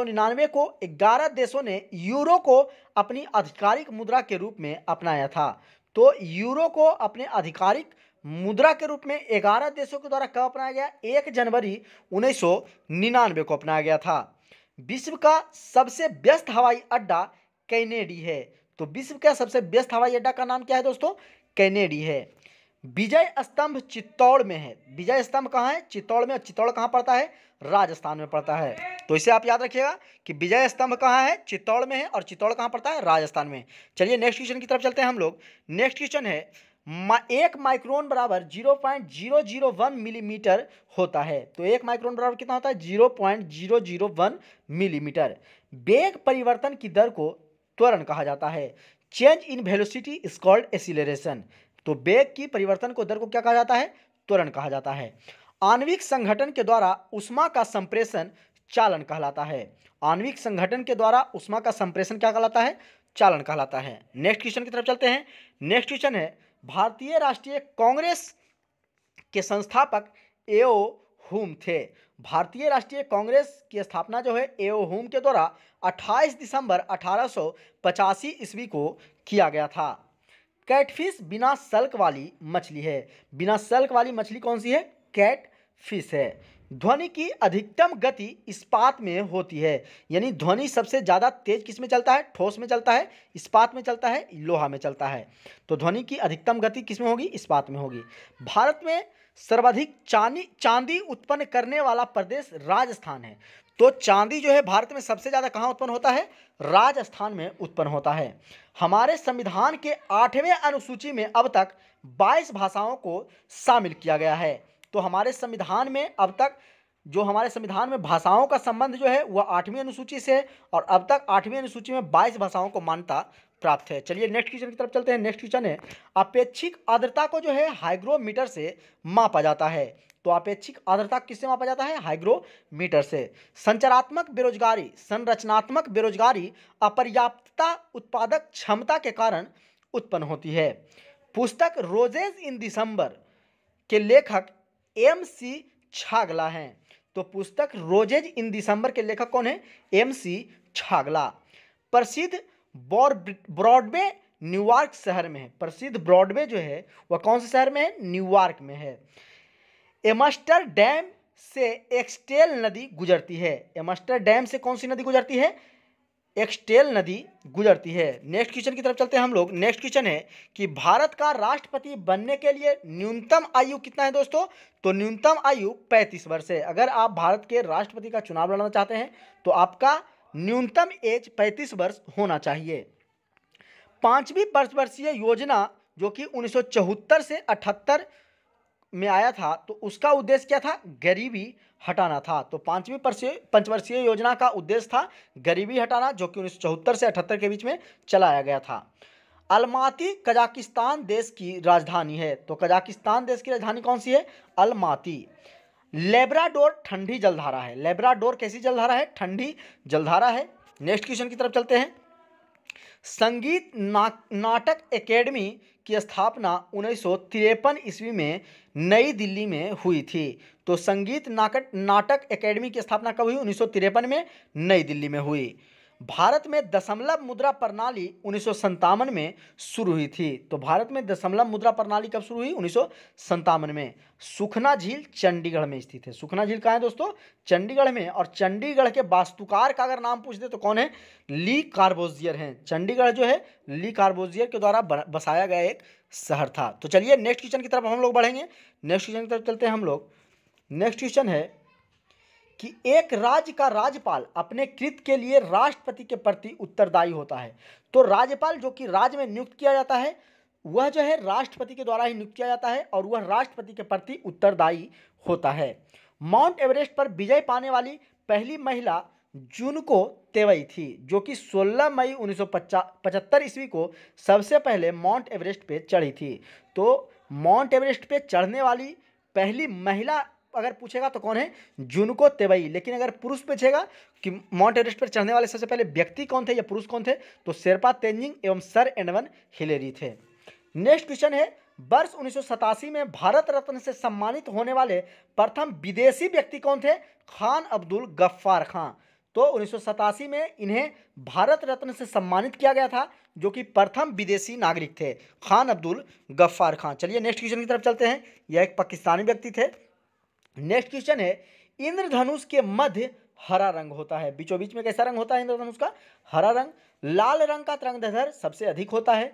को 11 देशों ने यूरो को अपनी आधिकारिक मुद्रा के रूप में अपनाया था तो यूरो को अपने आधिकारिक मुद्रा के रूप में 11 देशों के द्वारा कब अपनाया गया एक जनवरी उन्नीस को अपनाया गया था विश्व का सबसे व्यस्त हवाई अड्डा कैनेडी है तो विश्व का सबसे व्यस्त हवाई अड्डा का नाम क्या है दोस्तों कैनेडी है विजय स्तंभ चित्तौड़ में है विजय स्तंभ कहाँ है चित्तौड़ में चित्तौड़ कहाँ पड़ता है राजस्थान में पड़ता है तो इसे आप याद रखिएगा कि विजय स्तंभ कहाँ है चित्तौड़ में है और चित्तौड़ कहाँ पड़ता है राजस्थान में चलिए नेक्स्ट क्वेश्चन की तरफ चलते हैं हम लोग नेक्स्ट क्वेश्चन है एक माइक्रोन बराबर zero point zero zero one millimetre होता है तो एक माइक्रोन बराबर कितना होता है zero point zero zero one millimetre वेग परिवर्तन की दर को त्वरण कहा जाता है change in velocity is called acceleration तो बेग की परिवर्तन को दर को क्या कहा जाता है त्वरण कहा जाता है आणविक संगठन के द्वारा उष्मा का संप्रेषण चालन कहलाता है आणविक संगठन के द्वारा उष्मा का संप्रेषण क्या कहलाता है चालन कहलाता है नेक्स्ट क्वेश्चन की तरफ चलते हैं नेक्स्ट क्वेश्चन है भारतीय राष्ट्रीय कांग्रेस के संस्थापक एओ हुम थे भारतीय राष्ट्रीय कांग्रेस की स्थापना जो है एओ होम के द्वारा 28 दिसंबर अठारह ईस्वी को किया गया था कैटफिश बिना सल्क वाली मछली है बिना सल्क वाली मछली कौन सी है कैट फिश है ध्वनि की अधिकतम गति इस्पात में होती है यानी ध्वनि सबसे ज़्यादा तेज किस में चलता है ठोस में चलता है इस्पात में चलता है लोहा में चलता है तो ध्वनि की अधिकतम गति किस में होगी इस्पात में होगी भारत में सर्वाधिक चांदी चांदी उत्पन्न करने वाला प्रदेश राजस्थान है तो चांदी जो है भारत में सबसे ज़्यादा कहाँ उत्पन्न होता है राजस्थान में उत्पन्न होता है हमारे संविधान के आठवें अनुसूची में अब तक 22 भाषाओं को शामिल किया गया है तो हमारे संविधान में अब तक जो हमारे संविधान में भाषाओं का संबंध जो है वह आठवीं अनुसूची से है और अब तक आठवीं अनुसूची में बाईस भाषाओं को मान्यता प्राप्त है चलिए नेक्स्ट क्वेश्चन की तरफ चलते हैं नेक्स्ट क्वेश्चन है अपेक्षिक आर्द्रता को जो है हाइग्रोमीटर से मापा जाता है तो अपेक्षिक आर्द्रता किससे मापा जाता है हाइग्रोमीटर से संचरात्मक बेरोजगारी संरचनात्मक बेरोजगारी अपर्याप्तता उत्पादक क्षमता के कारण उत्पन्न होती है पुस्तक रोजेज इन दिसंबर के लेखक एम सी छागला हैं तो पुस्तक रोजेज इन दिसंबर के लेखक कौन है एम सी छागला प्रसिद्ध ब्रॉडवे न्यूयॉर्क शहर में है प्रसिद्ध ब्रॉडवे जो है वह कौन से शहर में है न्यूयॉर्क में है एमस्टर डैम से एक्सटेल नदी गुजरती है एमस्टर डैम से कौन सी नदी गुजरती है एक्सटेल नदी गुजरती है नेक्स्ट क्वेश्चन की तरफ चलते हैं हम लोग नेक्स्ट क्वेश्चन है कि भारत का राष्ट्रपति बनने के लिए न्यूनतम आयु कितना है दोस्तों तो न्यूनतम आयु 35 वर्ष है अगर आप भारत के राष्ट्रपति का चुनाव लड़ना चाहते हैं तो आपका न्यूनतम एज 35 वर्ष होना चाहिए पाँचवीं वर्षीय योजना जो कि उन्नीस से अठहत्तर में आया था तो उसका उद्देश्य क्या था गरीबी हटाना था तो पांचवी पंचवर्षीय योजना का उद्देश्य था गरीबी हटाना जो कि उन्नीस से अठहत्तर के बीच में चलाया गया था अलमाती कजाकिस्तान देश की राजधानी है तो कजाकिस्तान देश की राजधानी कौन सी है अलमाती लेब्राडोर ठंडी जलधारा है लेब्राडोर कैसी जलधारा है ठंडी जलधारा है नेक्स्ट क्वेश्चन की तरफ चलते हैं संगीत ना, नाटक एकेडमी की स्थापना उन्नीस ईस्वी में नई दिल्ली में हुई थी तो संगीत नाटक नाटक एकेडमी की स्थापना कब हुई उन्नीस में नई दिल्ली में हुई भारत में दशमलव मुद्रा प्रणाली उन्नीस में शुरू हुई थी तो भारत में दशमलव मुद्रा प्रणाली कब शुरू हुई उन्नीस में सुखना झील चंडीगढ़ में स्थित है सुखना झील कहाँ है दोस्तों चंडीगढ़ में और चंडीगढ़ के वास्तुकार का अगर नाम पूछ दे तो कौन है ली कार्बोजियर हैं चंडीगढ़ जो है ली कार्बोजियर के द्वारा बसाया गया एक शहर था तो चलिए नेक्स्ट क्वेश्चन की तरफ हम लोग बढ़ेंगे नेक्स्ट क्वेश्चन की तरफ चलते हैं हम लोग नेक्स्ट क्वेश्चन है कि एक राज्य का राज्यपाल अपने कृत के लिए राष्ट्रपति के प्रति उत्तरदायी होता है तो राज्यपाल जो कि राज्य में नियुक्त किया जाता है वह जो है राष्ट्रपति के द्वारा ही नियुक्त किया जाता है और वह राष्ट्रपति के प्रति उत्तरदायी होता है माउंट एवरेस्ट पर विजय पाने वाली पहली महिला जूनको तेवई थी जो कि 16 मई 1975 ईस्वी को सबसे पहले माउंट एवरेस्ट पे चढ़ी थी तो माउंट एवरेस्ट पे चढ़ने वाली पहली महिला अगर पूछेगा तो कौन है जुनको तेबई लेकिन अगर पुरुष पूछेगा कि माउंट एवरेस्ट पर चढ़ने वाले सबसे पहले व्यक्ति कौन थे या पुरुष कौन थे तो शेरपा तेंजिंग एवं सर एंडवन हिलेरी थे नेक्स्ट क्वेश्चन है वर्ष उन्नीस में भारत रत्न से सम्मानित होने वाले प्रथम विदेशी व्यक्ति कौन थे खान अब्दुल गफ्फार खान तो उन्नीस में इन्हें भारत रत्न से सम्मानित किया गया था जो कि प्रथम विदेशी नागरिक थे खान अब्दुल गफ्फार खान चलिए नेक्स्ट क्वेश्चन की तरफ चलते हैं यह एक पाकिस्तानी व्यक्ति थे नेक्स्ट क्वेश्चन है इंद्रधनुष के मध्य हरा रंग होता है बीचों बीच में कैसा रंग होता है इंद्रधनुष का हरा रंग लाल रंग का दधर सबसे अधिक होता है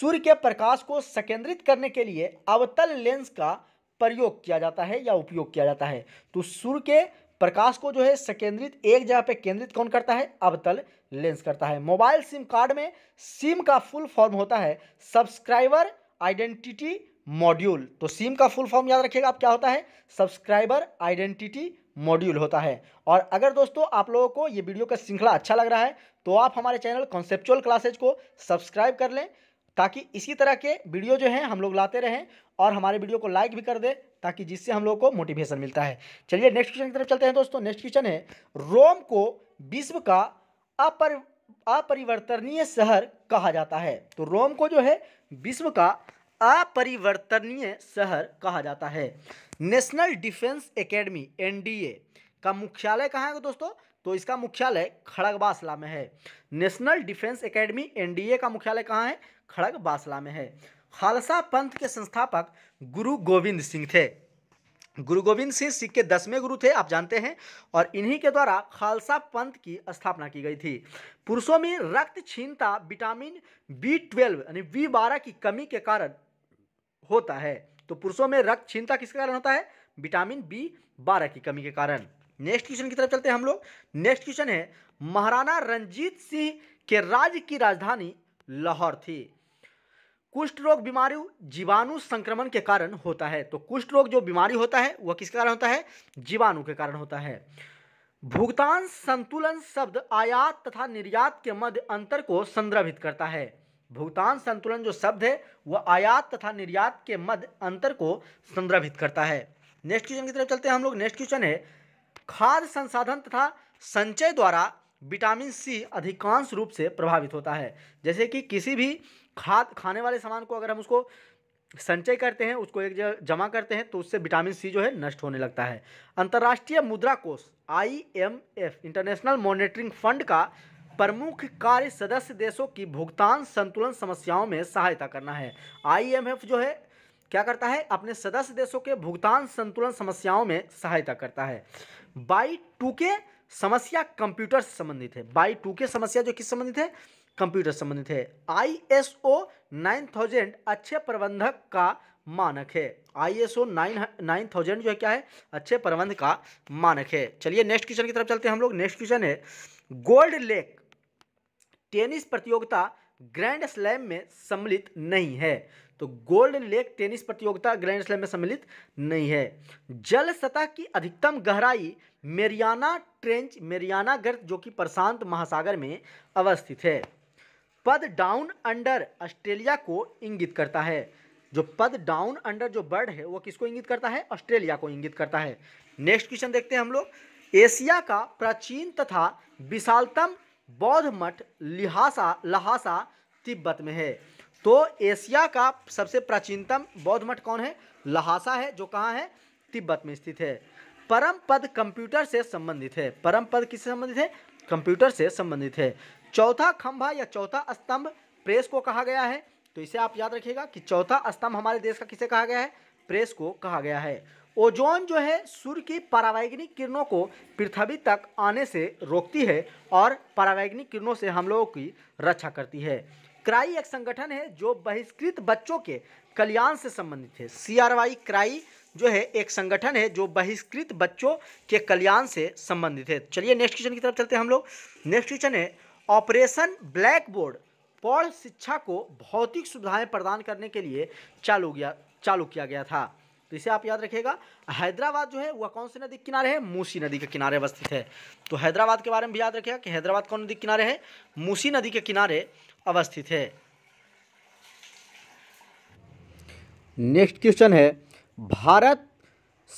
सूर्य के प्रकाश को संकेंद्रित करने के लिए अवतल लेंस का प्रयोग किया जाता है या उपयोग किया जाता है तो सूर्य के प्रकाश को जो है संकेंद्रित एक जगह पे केंद्रित कौन करता है अवतल लेंस करता है मोबाइल सिम कार्ड में सिम का फुल फॉर्म होता है सब्सक्राइबर आइडेंटिटी मॉड्यूल तो सिम का फुल फॉर्म याद रखिएगा आप क्या होता है सब्सक्राइबर आइडेंटिटी मॉड्यूल होता है और अगर दोस्तों आप लोगों को ये वीडियो का श्रृंखला अच्छा लग रहा है तो आप हमारे चैनल कॉन्सेप्चुअल क्लासेज को सब्सक्राइब कर लें ताकि इसी तरह के वीडियो जो हैं हम लोग लाते रहें और हमारे वीडियो को लाइक भी कर दें ताकि जिससे हम लोग को मोटिवेशन मिलता है चलिए नेक्स्ट क्वेश्चन की तरफ चलते हैं दोस्तों नेक्स्ट क्वेश्चन है रोम को विश्व का अपर अपरिवर्तनीय शहर कहा जाता है तो रोम को जो है विश्व का अपरिवर्तनीय शहर कहा जाता है नेशनल डिफेंस एकेडमी एनडीए का मुख्यालय कहाँ है दोस्तों तो इसका मुख्यालय खड़गबासला में है नेशनल डिफेंस एकेडमी एनडीए का मुख्यालय कहाँ है खड़गबासला में है खालसा पंथ के संस्थापक गुरु गोविंद सिंह थे गुरु गोविंद सिंह सिख के दसवें गुरु थे आप जानते हैं और इन्हीं के द्वारा खालसा पंथ की स्थापना की गई थी पुरुषों में रक्त छीनता विटामिन बी ट्वेल्व यानी बी बारह की कमी के कारण होता है तो पुरुषों में रक्त छीनता किसके कारण होता है विटामिन बी बारह की कमी के कारण नेक्स्ट क्वेश्चन की तरफ चलते हैं हम लोग नेक्स्ट क्वेश्चन है महाराणा रंजीत सिंह के राज्य की राजधानी लाहौर थी कुष्ठ रोग बीमारी जीवाणु संक्रमण के कारण होता है तो कुष्ठ रोग जो बीमारी होता है वह किसके कारण होता है जीवाणु के कारण होता है भुगतान संतुलन शब्द आयात तथा निर्यात के मध्य अंतर को संदर्भित करता है भुगतान संतुलन जो शब्द है वह आयात तथा निर्यात के मध्य अंतर को संदर्भित करता है नेक्स्ट क्वेश्चन की तरफ चलते हैं हम लोग नेक्स्ट क्वेश्चन है खाद्य संसाधन तथा संचय द्वारा विटामिन सी अधिकांश रूप से प्रभावित होता है जैसे कि किसी भी खाद खाने वाले सामान को अगर हम उसको संचय करते हैं उसको एक जगह जमा करते हैं तो उससे विटामिन सी जो है नष्ट होने लगता है अंतर्राष्ट्रीय मुद्रा कोष आईएमएफ इंटरनेशनल मॉनिटरिंग फंड का प्रमुख कार्य सदस्य देशों की भुगतान संतुलन समस्याओं में सहायता करना है आईएमएफ जो है क्या करता है अपने सदस्य देशों के भुगतान संतुलन समस्याओं में सहायता करता है बाई टू के समस्या कंप्यूटर से संबंधित है बाई टू के समस्या जो किस संबंधित है कंप्यूटर संबंधित है I S O nine thousand अच्छे प्रबंधक का मानक है I S O nine nine thousand जो है क्या है अच्छे प्रबंध का मानक है चलिए नेक्स्ट क्वेश्चन की तरफ चलते हैं हम लोग नेक्स्ट क्वेश्चन है गोल्ड लेक टेनिस प्रतियोगिता ग्रैंड स्लैम में सम्मिलित नहीं है तो गोल्ड लेक टेनिस प्रतियोगिता ग्रैंड स्लैम में सम्मिलित नहीं है जल सतह की अधिकतम गहराई मेरियाना ट्रेंच मेरियाना गर्त जो कि प्रशांत महासागर में अवस्थित है पद डाउन अंडर ऑस्ट्रेलिया को इंगित करता है जो पद डाउन अंडर जो बर्ड है वो किसको इंगित करता है ऑस्ट्रेलिया को इंगित करता है नेक्स्ट क्वेश्चन देखते हैं हम लोग एशिया का प्राचीन तथा विशालतम बौद्ध मठ लिहासा लहासा तिब्बत में है तो एशिया का सबसे प्राचीनतम बौद्ध मठ कौन है लहासा है जो कहाँ है तिब्बत में स्थित है परम पद कंप्यूटर से संबंधित है परम पद किससे संबंधित है कंप्यूटर से संबंधित है चौथा खंभा या चौथा स्तंभ प्रेस को कहा गया है तो इसे आप याद रखिएगा कि चौथा स्तंभ हमारे देश का किसे कहा गया है प्रेस को कहा गया है ओजोन जो है सूर्य की परावैग्निक किरणों को पृथ्वी तक आने से रोकती है और परावैग्निक किरणों से हम लोगों की रक्षा करती है क्राई एक संगठन है जो बहिष्कृत बच्चों के कल्याण से संबंधित है सी आर वाई क्राई जो है एक संगठन है जो बहिष्कृत बच्चों के कल्याण से संबंधित है चलिए नेक्स्ट क्वेश्चन की तरफ चलते हैं हम लोग नेक्स्ट क्वेश्चन है ऑपरेशन ब्लैक बोर्ड पौड़ शिक्षा को भौतिक सुविधाएं प्रदान करने के लिए चालू किया चालू किया गया था तो इसे आप याद रखिएगा हैदराबाद जो है वह कौन से नदी के किनारे है मूसी नदी के किनारे अवस्थित है तो हैदराबाद के बारे में भी याद रखिएगा कि हैदराबाद कौन नदी के किनारे है मूसी नदी के किनारे अवस्थित है नेक्स्ट क्वेश्चन है भारत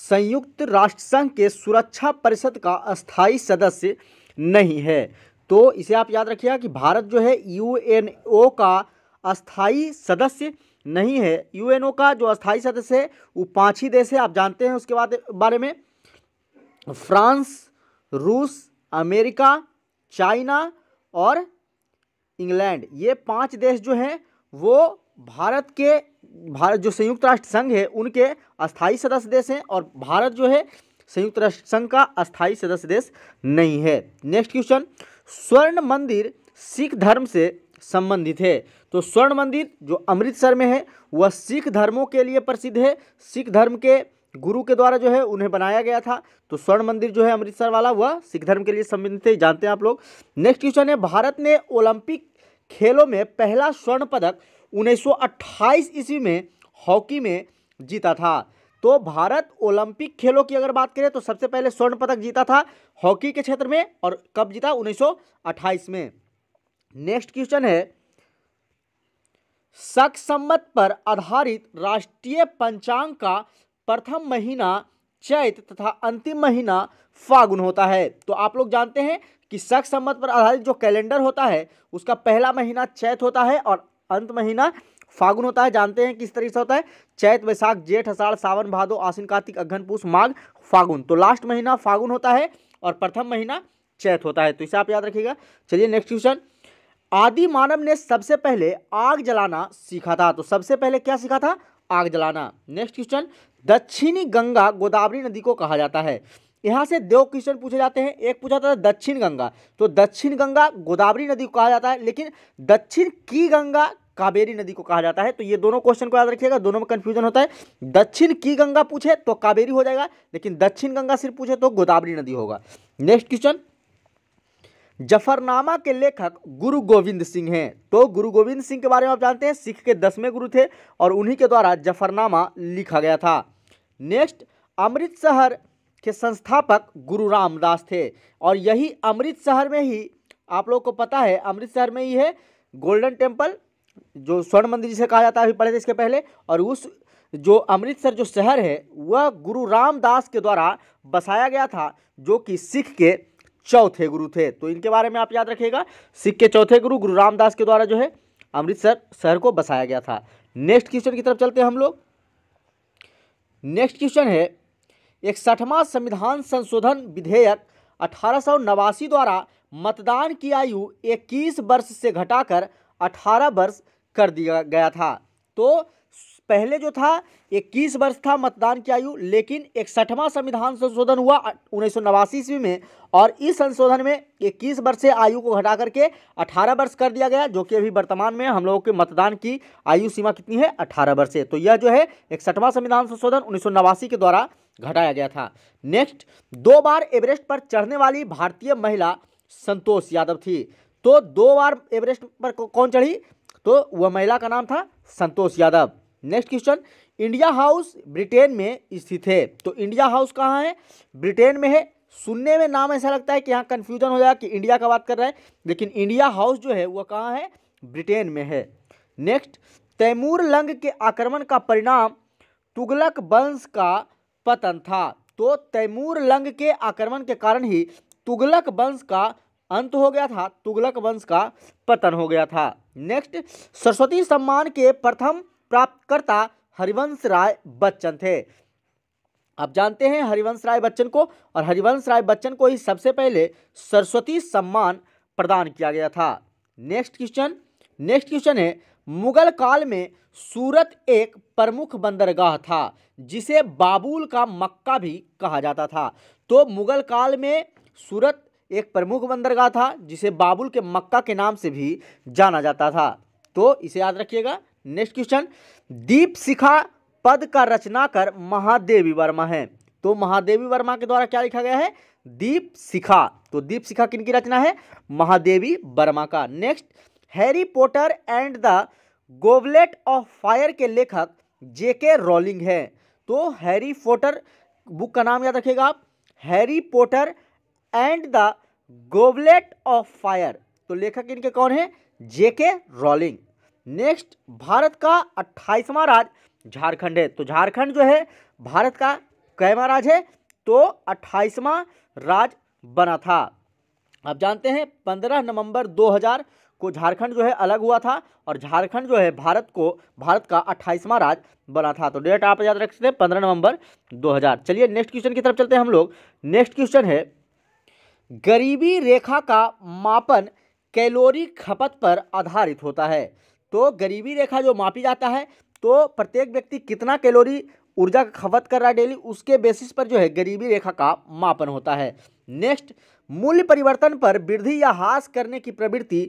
संयुक्त राष्ट्र संघ के सुरक्षा परिषद का स्थायी सदस्य नहीं है तो इसे आप याद रखिएगा कि भारत जो है यूएनओ का अस्थाई सदस्य नहीं है यूएनओ का जो अस्थायी सदस्य है वो पाँच ही देश है आप जानते हैं उसके बाद बारे में फ्रांस रूस अमेरिका चाइना और इंग्लैंड ये पांच देश जो हैं वो भारत के भारत जो संयुक्त राष्ट्र संघ है उनके अस्थाई सदस्य देश हैं और भारत जो है संयुक्त राष्ट्र संघ का अस्थाई सदस्य देश नहीं है नेक्स्ट क्वेश्चन स्वर्ण मंदिर सिख धर्म से संबंधित है तो स्वर्ण मंदिर जो अमृतसर में है वह सिख धर्मों के लिए प्रसिद्ध है सिख धर्म के गुरु के द्वारा जो है उन्हें बनाया गया था तो स्वर्ण मंदिर जो है अमृतसर वाला वह सिख धर्म के लिए संबंधित है जानते हैं आप लोग नेक्स्ट क्वेश्चन है भारत ने ओलंपिक खेलों में पहला स्वर्ण पदक उन्नीस ईस्वी में हॉकी में जीता था तो भारत ओलंपिक खेलों की अगर बात करें तो सबसे पहले स्वर्ण पदक जीता था हॉकी के क्षेत्र में और कब जीता 1928 में नेक्स्ट क्वेश्चन है शक सम्मत पर आधारित राष्ट्रीय पंचांग का प्रथम महीना चैत तथा अंतिम महीना फागुन होता है तो आप लोग जानते हैं कि शक सम्मत पर आधारित जो कैलेंडर होता है उसका पहला महीना चैत होता है और अंत महीना फागुन होता है जानते हैं किस तरीके से होता है चैत वैशाख जेठ अषाढ़ सावन भादो आसिन कार्तिक अघन पुष माघ फागुन तो लास्ट महीना फागुन होता है और प्रथम महीना चैत होता है तो इसे आप याद रखिएगा चलिए नेक्स्ट क्वेश्चन आदि मानव ने सबसे पहले आग जलाना सीखा था तो सबसे पहले क्या सीखा था आग जलाना नेक्स्ट क्वेश्चन दक्षिणी गंगा गोदावरी नदी को कहा जाता है यहाँ से दो क्वेश्चन पूछे जाते हैं एक पूछा जाता था दक्षिण गंगा तो दक्षिण गंगा गोदावरी नदी को कहा जाता है लेकिन दक्षिण की गंगा कावेरी नदी को कहा जाता है तो ये दोनों क्वेश्चन को याद रखिएगा दोनों में कन्फ्यूजन होता है दक्षिण की गंगा पूछे तो कावेरी हो जाएगा लेकिन दक्षिण गंगा सिर्फ पूछे तो गोदावरी नदी होगा नेक्स्ट क्वेश्चन जफरनामा के लेखक गुरु गोविंद सिंह हैं तो गुरु गोविंद सिंह के बारे में आप जानते हैं सिख के दसवें गुरु थे और उन्हीं के द्वारा जफरनामा लिखा गया था नेक्स्ट अमृतसर के संस्थापक गुरु रामदास थे और यही अमृतसर में ही आप लोग को पता है अमृतसर में ही है गोल्डन टेम्पल जो स्वर्ण मंदिर जिसे कहा जाता है अभी पढ़े थे इसके पहले और उस जो अमृतसर जो शहर है वह गुरु रामदास के द्वारा बसाया गया था जो कि सिख के चौथे गुरु थे तो इनके बारे में आप याद रखिएगा सिख के चौथे गुरु गुरु रामदास के द्वारा जो है अमृतसर शहर को बसाया गया था नेक्स्ट क्वेश्चन की तरफ चलते हैं हम लोग नेक्स्ट क्वेश्चन है एक सठवां संविधान संशोधन विधेयक अठारह द्वारा मतदान की आयु 21 वर्ष से घटाकर 18 वर्ष कर दिया गया था तो पहले जो था इक्कीस वर्ष था मतदान की आयु लेकिन इकसठवां संविधान संशोधन हुआ उन्नीस सौ नवासी ईस्वी में और इस संशोधन में इक्कीस वर्ष से आयु को घटा करके अठारह वर्ष कर दिया गया जो कि अभी वर्तमान में हम लोगों के मतदान की आयु सीमा कितनी है अठारह वर्ष है तो यह जो है इकसठवां संविधान संशोधन उन्नीस के द्वारा घटाया गया था नेक्स्ट दो बार एवरेस्ट पर चढ़ने वाली भारतीय महिला संतोष यादव थी तो दो बार एवरेस्ट पर कौन चढ़ी तो वह महिला का नाम था Santosh Yadav next question India House Britain में स्थित है तो इंडिया हाउस कहाँ है ब्रिटेन में है सुनने में नाम ऐसा लगता है कि यहाँ कन्फ्यूजन हो जाएगा कि इंडिया का बात कर रहा है लेकिन इंडिया हाउस जो है वह कहाँ है ब्रिटेन में है नेक्स्ट तैमूर लंग के आक्रमण का परिणाम तुगलक वंश का पतन था तो तैमूर लंग के आक्रमण के कारण ही तुगलक वंश का अंत हो गया था तुगलक वंश का पतन हो गया था नेक्स्ट सरस्वती सम्मान के प्रथम प्राप्तकर्ता हरिवंश राय बच्चन थे आप जानते हैं हरिवंश राय बच्चन को और हरिवंश राय बच्चन को ही सबसे पहले सरस्वती सम्मान प्रदान किया गया था नेक्स्ट क्वेश्चन नेक्स्ट क्वेश्चन है मुगल काल में सूरत एक प्रमुख बंदरगाह था जिसे बाबुल का मक्का भी कहा जाता था तो मुगल काल में सूरत एक प्रमुख बंदरगाह था जिसे बाबुल के मक्का के नाम से भी जाना जाता था तो इसे याद रखिएगा नेक्स्ट क्वेश्चन दीप शिखा पद का रचना कर महादेवी वर्मा है तो महादेवी वर्मा के द्वारा क्या लिखा गया है दीप शिखा तो दीप शिखा किन की रचना है महादेवी वर्मा का next Harry Potter and the Goblet of Fire के लेखक जे के रोलिंग है तो हैरी पोटर बुक का नाम याद रखेगा आप Harry Potter and the Goblet of Fire तो लेखक इनके कौन है जे के रोलिंग नेक्स्ट भारत का अट्ठाईसवां राज्य झारखंड है तो झारखंड जो है भारत का कैवा राज्य है तो अट्ठाईसवां राज बना था आप जानते हैं पंद्रह नवंबर 2000 को झारखंड जो है अलग हुआ था और झारखंड जो है भारत को भारत का अट्ठाईसवां राज बना था तो डेट आप याद रख सकते हैं पंद्रह नवंबर 2000 चलिए नेक्स्ट क्वेश्चन की तरफ चलते हैं हम लोग नेक्स्ट क्वेश्चन है गरीबी रेखा का मापन कैलोरी खपत पर आधारित होता है तो गरीबी रेखा जो मापी जाता है तो प्रत्येक व्यक्ति कितना कैलोरी ऊर्जा का खपत कर रहा है डेली उसके बेसिस पर जो है गरीबी रेखा का मापन होता है नेक्स्ट मूल्य परिवर्तन पर वृद्धि या हास करने की प्रवृत्ति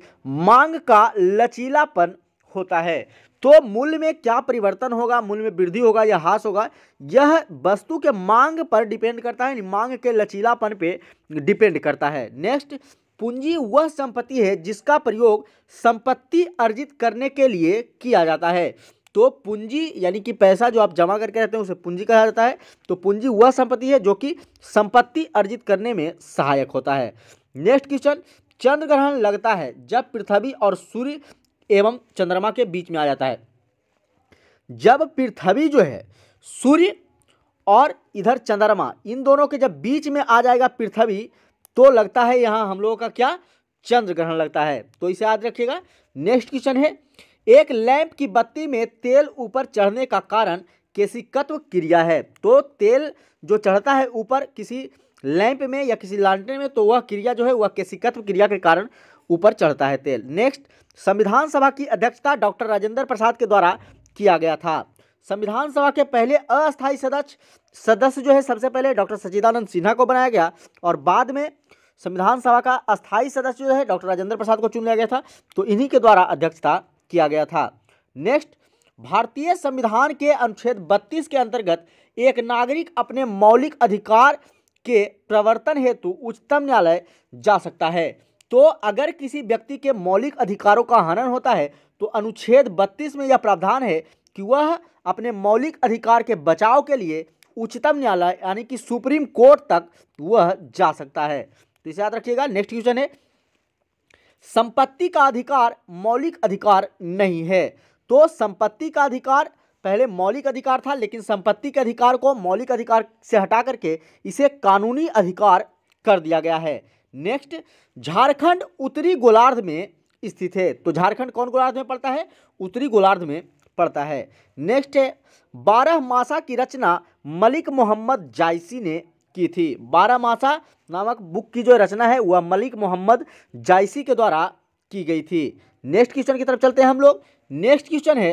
मांग का लचीलापन होता है तो मूल्य में क्या परिवर्तन होगा मूल्य में वृद्धि होगा या हास होगा यह वस्तु के मांग पर डिपेंड करता है मांग के लचीलापन पे डिपेंड करता है नेक्स्ट पूंजी वह संपत्ति है जिसका प्रयोग संपत्ति अर्जित करने के लिए किया जाता है तो पूंजी यानी कि पैसा जो आप जमा करके रहते हैं उसे पूंजी कहा जाता है तो पूंजी वह संपत्ति है जो कि संपत्ति अर्जित करने में सहायक होता है नेक्स्ट क्वेश्चन चंद्र ग्रहण लगता है जब पृथ्वी और सूर्य एवं चंद्रमा के बीच में आ जाता है जब पृथ्वी जो है सूर्य और इधर चंद्रमा इन दोनों के जब बीच में आ जाएगा पृथ्वी तो लगता है यहाँ हम लोगों का क्या चंद्र ग्रहण लगता है तो इसे याद रखिएगा नेक्स्ट क्वेश्चन है एक लैंप की बत्ती में तेल ऊपर चढ़ने का कारण केशिकत्व क्रिया है तो तेल जो चढ़ता है ऊपर किसी लैंप में या किसी लांटे में तो वह क्रिया जो है वह केशिकत्व क्रिया के कारण ऊपर चढ़ता है तेल नेक्स्ट संविधान सभा की अध्यक्षता डॉक्टर राजेंद्र प्रसाद के द्वारा किया गया था संविधान सभा के पहले अस्थायी सदस्य सदस्य जो है सबसे पहले डॉक्टर सचिदानंद सिन्हा को बनाया गया और बाद में संविधान सभा का अस्थायी सदस्य जो है डॉक्टर राजेंद्र प्रसाद को चुन लिया गया था तो इन्हीं के द्वारा अध्यक्षता किया गया था नेक्स्ट भारतीय संविधान के अनुच्छेद 32 के अंतर्गत एक नागरिक अपने मौलिक अधिकार के प्रवर्तन हेतु उच्चतम न्यायालय जा सकता है तो अगर किसी व्यक्ति के मौलिक अधिकारों का हनन होता है तो अनुच्छेद 32 में यह प्रावधान है कि वह अपने मौलिक अधिकार के बचाव के लिए उच्चतम न्यायालय यानी कि सुप्रीम कोर्ट तक वह जा सकता है तो इसे याद रखिएगा नेक्स्ट क्वेश्चन है संपत्ति का अधिकार मौलिक अधिकार नहीं है तो संपत्ति का अधिकार पहले मौलिक अधिकार था लेकिन संपत्ति के अधिकार को मौलिक अधिकार से हटा करके इसे कानूनी अधिकार कर दिया गया है नेक्स्ट झारखंड उत्तरी गोलार्ध में स्थित है तो झारखंड कौन गोलार्ध में पड़ता है उत्तरी गोलार्ध में पड़ता है नेक्स्ट है बारह मासा की रचना मलिक मोहम्मद जायसी ने की थी बारामासा नामक बुक की जो रचना है वह मलिक मोहम्मद जायसी के द्वारा की गई थी नेक्स्ट क्वेश्चन की तरफ चलते हैं हम लोग नेक्स्ट क्वेश्चन है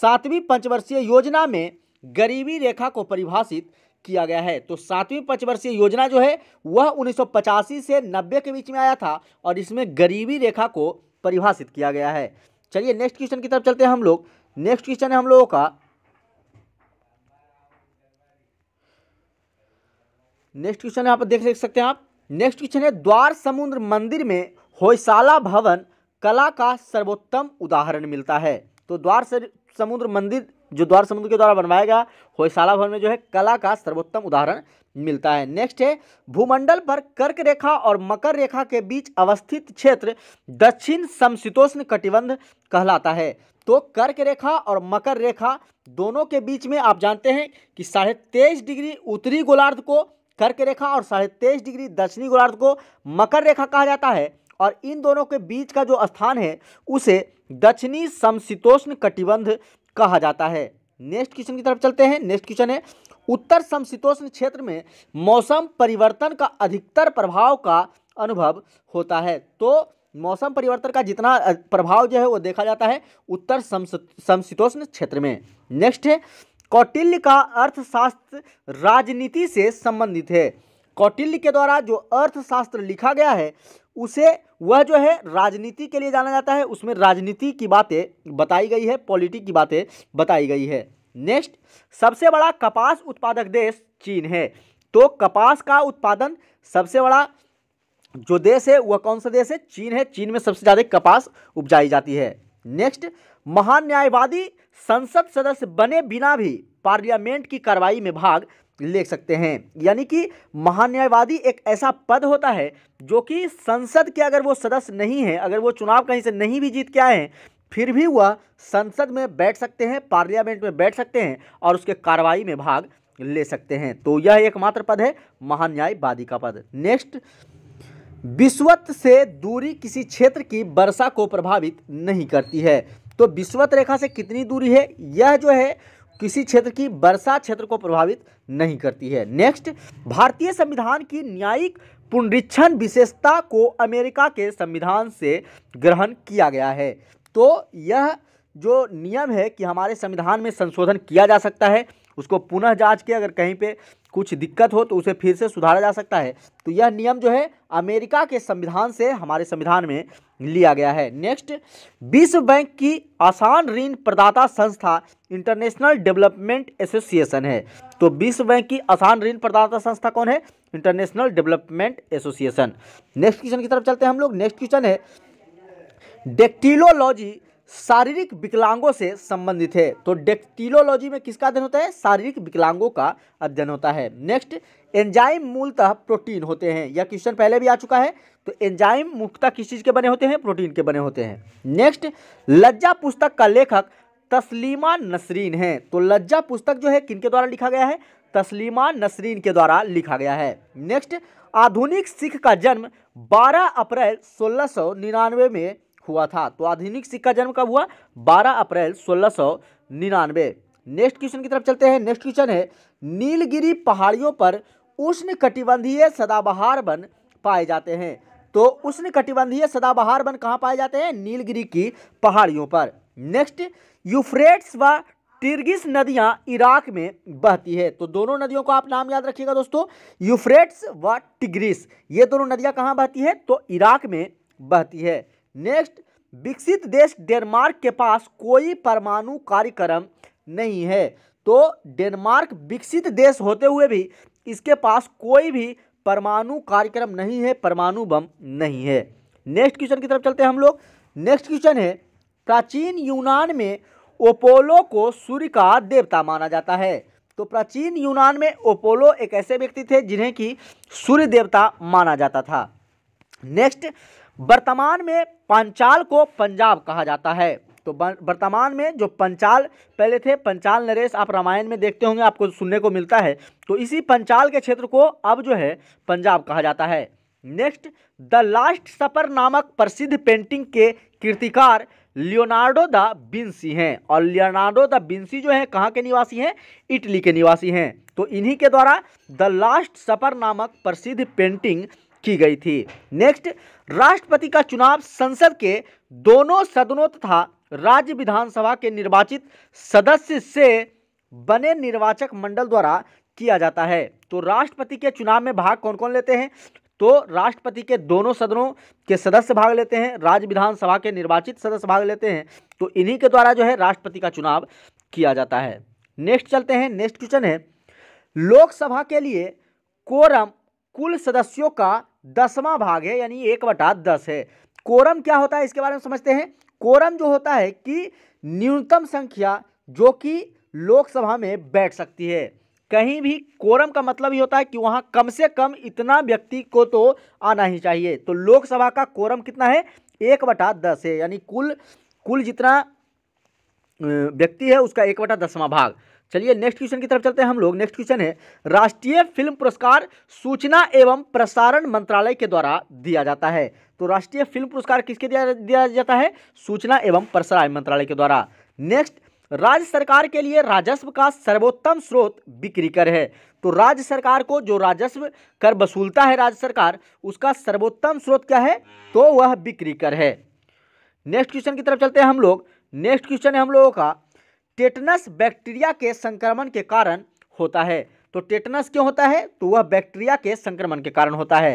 सातवीं पंचवर्षीय योजना में गरीबी रेखा को परिभाषित किया गया है तो सातवीं पंचवर्षीय योजना जो है वह उन्नीस से नब्बे के बीच में आया था और इसमें गरीबी रेखा को परिभाषित किया गया है चलिए नेक्स्ट क्वेश्चन की तरफ चलते हैं हम लोग नेक्स्ट क्वेश्चन है हम लोगों का नेक्स्ट क्वेश्चन यहाँ पर देख सकते हैं आप नेक्स्ट क्वेश्चन है द्वार समुद्र मंदिर में होयसाला भवन कला का सर्वोत्तम उदाहरण मिलता है तो द्वार समुद्र मंदिर जो द्वार समुद्र के द्वारा बनवाया गया होयसाला भवन में जो है कला का सर्वोत्तम उदाहरण मिलता है नेक्स्ट है भूमंडल पर कर्क रेखा और मकर रेखा के बीच अवस्थित क्षेत्र दक्षिण समशीतोष्ण कटिबंध कहलाता है तो कर्क रेखा और मकर रेखा दोनों के बीच में आप जानते हैं कि साढ़े तेईस डिग्री उत्तरी गोलार्ध को कर्क रेखा और साढ़े तेईस डिग्री दक्षिणी गोलार्ध को मकर रेखा कहा जाता है और इन दोनों के बीच का जो स्थान है उसे दक्षिणी समशीतोष्ण कटिबंध कहा जाता है नेक्स्ट क्वेश्चन की तरफ चलते हैं नेक्स्ट क्वेश्चन है उत्तर समशीतोष्ण क्षेत्र में मौसम परिवर्तन का अधिकतर प्रभाव का अनुभव होता है तो मौसम परिवर्तन का जितना प्रभाव जो है वो देखा जाता है उत्तर समशीतोष्ण क्षेत्र में नेक्स्ट है कौटिल्य का अर्थशास्त्र राजनीति से संबंधित है कौटिल्य के द्वारा जो अर्थशास्त्र लिखा गया है उसे वह जो है राजनीति के लिए जाना जाता है उसमें राजनीति की बातें बताई गई है पॉलिटिक की बातें बताई गई है नेक्स्ट सबसे बड़ा कपास उत्पादक देश चीन है तो कपास का उत्पादन सबसे बड़ा जो देश है वह कौन सा देश है चीन है चीन में सबसे ज़्यादा कपास उपजाई जाती है नेक्स्ट महान न्यायवादी संसद सदस्य बने बिना भी पार्लियामेंट की कार्रवाई में भाग ले सकते हैं यानी कि महान्यायवादी एक ऐसा पद होता है जो कि संसद के अगर वो सदस्य नहीं है अगर वो चुनाव कहीं से नहीं भी जीत के आए हैं फिर भी वह संसद में बैठ सकते हैं पार्लियामेंट में बैठ सकते हैं और उसके कार्रवाई में भाग ले सकते हैं तो यह एकमात्र पद है महान्यायवादी का पद नेक्स्ट विश्वत से दूरी किसी क्षेत्र की वर्षा को प्रभावित नहीं करती है तो विश्वत रेखा से कितनी दूरी है यह जो है किसी क्षेत्र की वर्षा क्षेत्र को प्रभावित नहीं करती है नेक्स्ट भारतीय संविधान की न्यायिक पुनरीक्षण विशेषता को अमेरिका के संविधान से ग्रहण किया गया है तो यह जो नियम है कि हमारे संविधान में संशोधन किया जा सकता है उसको पुनः जांच के अगर कहीं पे कुछ दिक्कत हो तो उसे फिर से सुधारा जा सकता है तो यह नियम जो है अमेरिका के संविधान से हमारे संविधान में लिया गया है नेक्स्ट विश्व बैंक की आसान ऋण प्रदाता संस्था इंटरनेशनल डेवलपमेंट एसोसिएशन है तो विश्व बैंक की आसान ऋण प्रदाता संस्था कौन है international development association next question की तरफ चलते हैं हम लोग नेक्स्ट क्वेश्चन है डेक्टिलोलॉजी शारीरिक विकलांगों से संबंधित है तो डेक्टिलोलॉजी में किसका अध्ययन होता है शारीरिक विकलांगों का अध्ययन होता है नेक्स्ट एंजाइम मूलतः प्रोटीन होते हैं यह क्वेश्चन पहले भी आ चुका है तो एंजाइम मुख्यतः किस चीज़ के बने होते हैं प्रोटीन के बने होते हैं नेक्स्ट लज्जा पुस्तक का लेखक तस्लीमा नसरीन है तो लज्जा पुस्तक जो है किनके द्वारा लिखा गया है तस्लीमा नसरीन के द्वारा लिखा गया है नेक्स्ट आधुनिक सिख का जन्म 12 अप्रैल सोलह में हुआ था तो आधुनिक सिक्का जन्म कब हुआ 12 अप्रैल सोलह सौ निन्यानवे नेक्स्ट क्वेश्चन की तरफ चलते हैं नेक्स्ट क्वेश्चन है नीलगिरी पहाड़ियों पर उष्ण कटिबंधीय सदाबहार वन पाए जाते हैं तो उष्ण कटिबंधीय सदाबहार वन कहाँ पाए जाते हैं नीलगिरी की पहाड़ियों पर नेक्स्ट यूफ्रेट्स व टिर्गिस नदियाँ इराक में बहती है तो दोनों नदियों को आप नाम याद रखिएगा दोस्तों यूफ्रेट्स व टिग्रिस ये दोनों नदियाँ कहाँ बहती है तो इराक में बहती है नेक्स्ट विकसित देश डेनमार्क के पास कोई परमाणु कार्यक्रम नहीं है तो डेनमार्क विकसित देश होते हुए भी इसके पास कोई भी परमाणु कार्यक्रम नहीं है परमाणु बम नहीं है नेक्स्ट क्वेश्चन की तरफ चलते हैं हम लोग नेक्स्ट क्वेश्चन है प्राचीन यूनान में ओपोलो को सूर्य का देवता माना जाता है तो प्राचीन यूनान में ओपोलो एक ऐसे व्यक्ति थे जिन्हें कि सूर्य देवता माना जाता था नेक्स्ट वर्तमान में पंचाल को पंजाब कहा जाता है तो वर्तमान में जो पंचाल पहले थे पंचाल नरेश आप रामायण में देखते होंगे आपको सुनने को मिलता है तो इसी पंचाल के क्षेत्र को अब जो है पंजाब कहा जाता है नेक्स्ट द लास्ट सपर नामक प्रसिद्ध पेंटिंग के कीर्तिकार लियोनार्डो द बिन्सी हैं और लियोनार्डो द बिन्सी जो है कहाँ के निवासी हैं इटली के निवासी हैं तो इन्हीं के द्वारा द लास्ट सपर नामक प्रसिद्ध पेंटिंग की गई थी नेक्स्ट राष्ट्रपति का चुनाव संसद के दोनों सदनों तथा राज्य विधानसभा के निर्वाचित सदस्य से बने निर्वाचक मंडल द्वारा किया जाता है तो राष्ट्रपति के चुनाव में भाग कौन कौन लेते हैं तो राष्ट्रपति के दोनों सदनों के सदस्य भाग लेते हैं राज्य विधानसभा के निर्वाचित सदस्य भाग लेते हैं तो इन्हीं के द्वारा जो है राष्ट्रपति का चुनाव किया जाता है नेक्स्ट चलते हैं नेक्स्ट क्वेश्चन है लोकसभा के लिए कोरम कुल सदस्यों का दसवां भाग है यानी एक बटा दस है कोरम क्या होता है इसके बारे में समझते हैं कोरम जो होता है कि न्यूनतम संख्या जो कि लोकसभा में बैठ सकती है कहीं भी कोरम का मतलब ये होता है कि वहाँ कम से कम इतना व्यक्ति को तो आना ही चाहिए तो लोकसभा का कोरम कितना है एक बटा दस है यानी कुल कुल जितना व्यक्ति है उसका एक बटा दसवां भाग चलिए नेक्स्ट क्वेश्चन की तरफ चलते हैं हम लोग नेक्स्ट क्वेश्चन है राष्ट्रीय फिल्म पुरस्कार सूचना एवं प्रसारण मंत्रालय के द्वारा दिया जाता है तो राष्ट्रीय फिल्म पुरस्कार किसके दिया दिया जाता है सूचना एवं प्रसारण मंत्रालय के द्वारा नेक्स्ट राज्य सरकार के लिए राजस्व का सर्वोत्तम स्रोत बिक्री कर है तो राज्य सरकार को जो राजस्व कर वसूलता है राज्य सरकार उसका सर्वोत्तम स्रोत क्या है तो वह बिक्री कर है नेक्स्ट क्वेश्चन की तरफ चलते हैं हम लोग नेक्स्ट क्वेश्चन है हम लोगों का टेटनस बैक्टीरिया के संक्रमण के कारण होता है तो टेटनस क्यों होता है तो वह बैक्टीरिया के संक्रमण के कारण होता है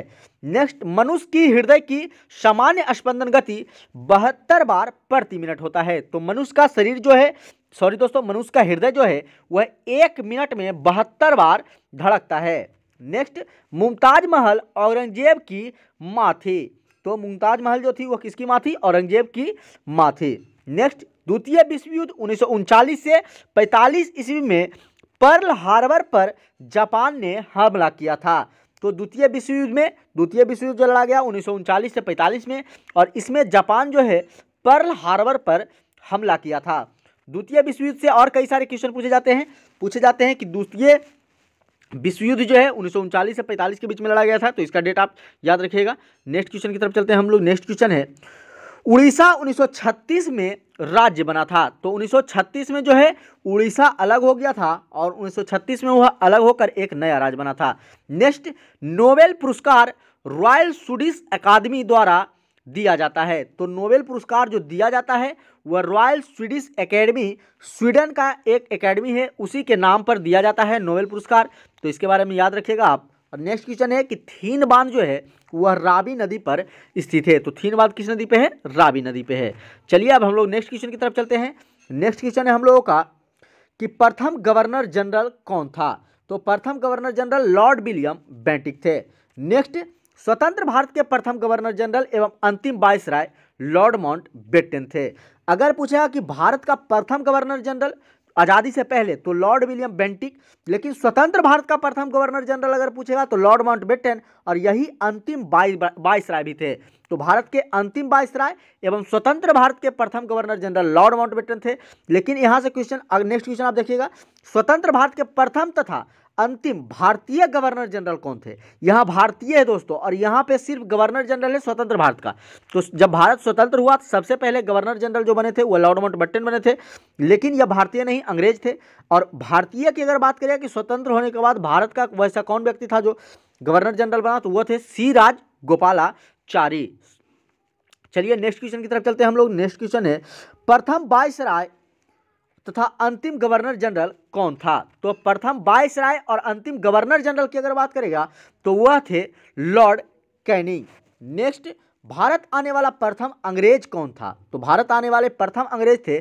नेक्स्ट मनुष्य की हृदय की सामान्य स्पंदन गति बहत्तर बार प्रति मिनट होता है तो मनुष्य का शरीर जो है सॉरी दोस्तों मनुष्य का हृदय जो है वह एक मिनट में बहत्तर बार धड़कता है नेक्स्ट मुमताज महल औरंगजेब की माँ थी तो मुमताज महल जो थी वह किसकी माँ थी औरंगजेब की माँ थी नेक्स्ट द्वितीय विश्व युद्ध उन्नीस से 45 ईस्वी में पर्ल हार्बर पर जापान ने हमला किया था तो द्वितीय विश्व युद्ध में द्वितीय विश्व युद्ध लड़ा गया उन्नीस से 45 में और इसमें जापान जो है पर्ल हार्बर पर हमला किया था द्वितीय विश्व युद्ध से और कई सारे क्वेश्चन पूछे जाते हैं पूछे जाते हैं कि द्वितीय विश्व युद्ध जो है उन्नीस से 45 के बीच में लड़ा गया था तो इसका डेट आप याद रखिएगा नेक्स्ट क्वेश्चन की तरफ चलते हैं हम लोग नेक्स्ट क्वेश्चन है उड़ीसा 1936 में राज्य बना था तो 1936 में जो है उड़ीसा अलग हो गया था और 1936 में वह अलग होकर एक नया राज्य बना था नेक्स्ट नोबेल पुरस्कार रॉयल स्वीडिश अकादमी द्वारा दिया जाता है तो नोबेल पुरस्कार जो दिया जाता है वह रॉयल स्वीडिश एकेडमी स्वीडन का एक एकेडमी है उसी के नाम पर दिया जाता है नोबेल पुरस्कार तो इसके बारे में याद रखिएगा आप नेक्स्ट क्वेश्चन है कि थीन बांध जो है वह रावी नदी पर स्थित है तो थीन बांध किस नदी पे है रावी नदी पे है चलिए अब हम लोग नेक्स्ट क्वेश्चन की तरफ चलते हैं नेक्स्ट क्वेश्चन है हम लोगों का कि प्रथम गवर्नर जनरल कौन था तो प्रथम governor general lord William Bentinck थे नेक्स्ट स्वतंत्र भारत के प्रथम गवर्नर जनरल एवं अंतिम बाइस लॉर्ड माउंट थे अगर पूछेगा कि भारत का प्रथम गवर्नर जनरल आज़ादी से पहले तो लॉर्ड विलियम बेंटिक लेकिन स्वतंत्र भारत का प्रथम गवर्नर जनरल अगर पूछेगा तो लॉर्ड माउंटबेटन और यही अंतिम बाईस राय भी थे तो भारत के अंतिम बाईस राय एवं स्वतंत्र भारत के प्रथम गवर्नर जनरल लॉर्ड माउंटबेटन थे लेकिन यहाँ से क्वेश्चन नेक्स्ट क्वेश्चन आप देखिएगा स्वतंत्र भारत के प्रथम तथा अंतिम भारतीय गवर्नर जनरल कौन थे यहां भारतीय है दोस्तों और यहां पे सिर्फ गवर्नर जनरल है स्वतंत्र भारत का तो जब भारत स्वतंत्र हुआ सबसे पहले गवर्नर जनरल जो बने थे वो लॉर्ड माउंट बट्टन बने थे लेकिन यह भारतीय नहीं अंग्रेज थे और भारतीय की अगर बात करें कि स्वतंत्र होने के बाद भारत का वैसा कौन व्यक्ति था जो गवर्नर जनरल बना तो वह थे सी राज गोपालाचारी चलिए नेक्स्ट क्वेश्चन की तरफ चलते हैं हम लोग नेक्स्ट क्वेश्चन है प्रथम राय तथा अंतिम गवर्नर जनरल कौन था तो प्रथम बाईस राय और अंतिम गवर्नर जनरल की अगर बात करेगा तो वह थे लॉर्ड कैनिंग नेक्स्ट भारत आने वाला प्रथम अंग्रेज कौन था तो भारत आने वाले प्रथम अंग्रेज थे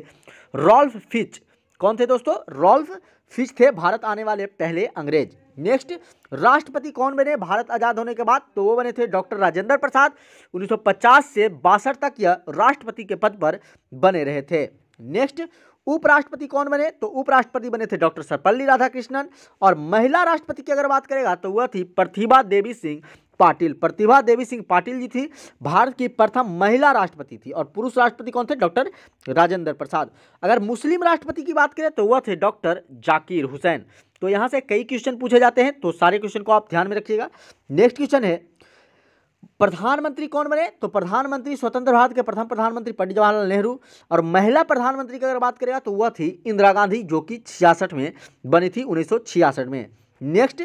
रॉल्फ फिच कौन थे दोस्तों रॉल्फ फिच थे भारत आने वाले पहले अंग्रेज नेक्स्ट राष्ट्रपति कौन बने भारत आज़ाद होने के बाद तो वो बने थे डॉक्टर राजेंद्र प्रसाद 1950 से बासठ तक यह राष्ट्रपति के पद पर बने रहे थे नेक्स्ट उपराष्ट्रपति कौन बने तो उपराष्ट्रपति बने थे डॉक्टर सर्वपल्ली राधाकृष्णन और महिला राष्ट्रपति की अगर बात करेगा तो वह थी प्रतिभा देवी सिंह पाटिल प्रतिभा देवी सिंह पाटिल जी थी भारत की प्रथम महिला राष्ट्रपति थी और पुरुष राष्ट्रपति कौन थे डॉक्टर राजेंद्र प्रसाद अगर मुस्लिम राष्ट्रपति की बात करें तो वह थे डॉक्टर जाकिर हुसैन तो यहाँ से कई क्वेश्चन पूछे जाते हैं तो सारे क्वेश्चन को आप ध्यान में रखिएगा नेक्स्ट क्वेश्चन है प्रधानमंत्री कौन बने तो प्रधानमंत्री स्वतंत्र भारत के प्रथम प्रधानमंत्री पंडित जवाहरलाल नेहरू और महिला प्रधानमंत्री की अगर बात करेगा तो वह थी इंदिरा गांधी जो कि छियासठ में बनी थी उन्नीस में नेक्स्ट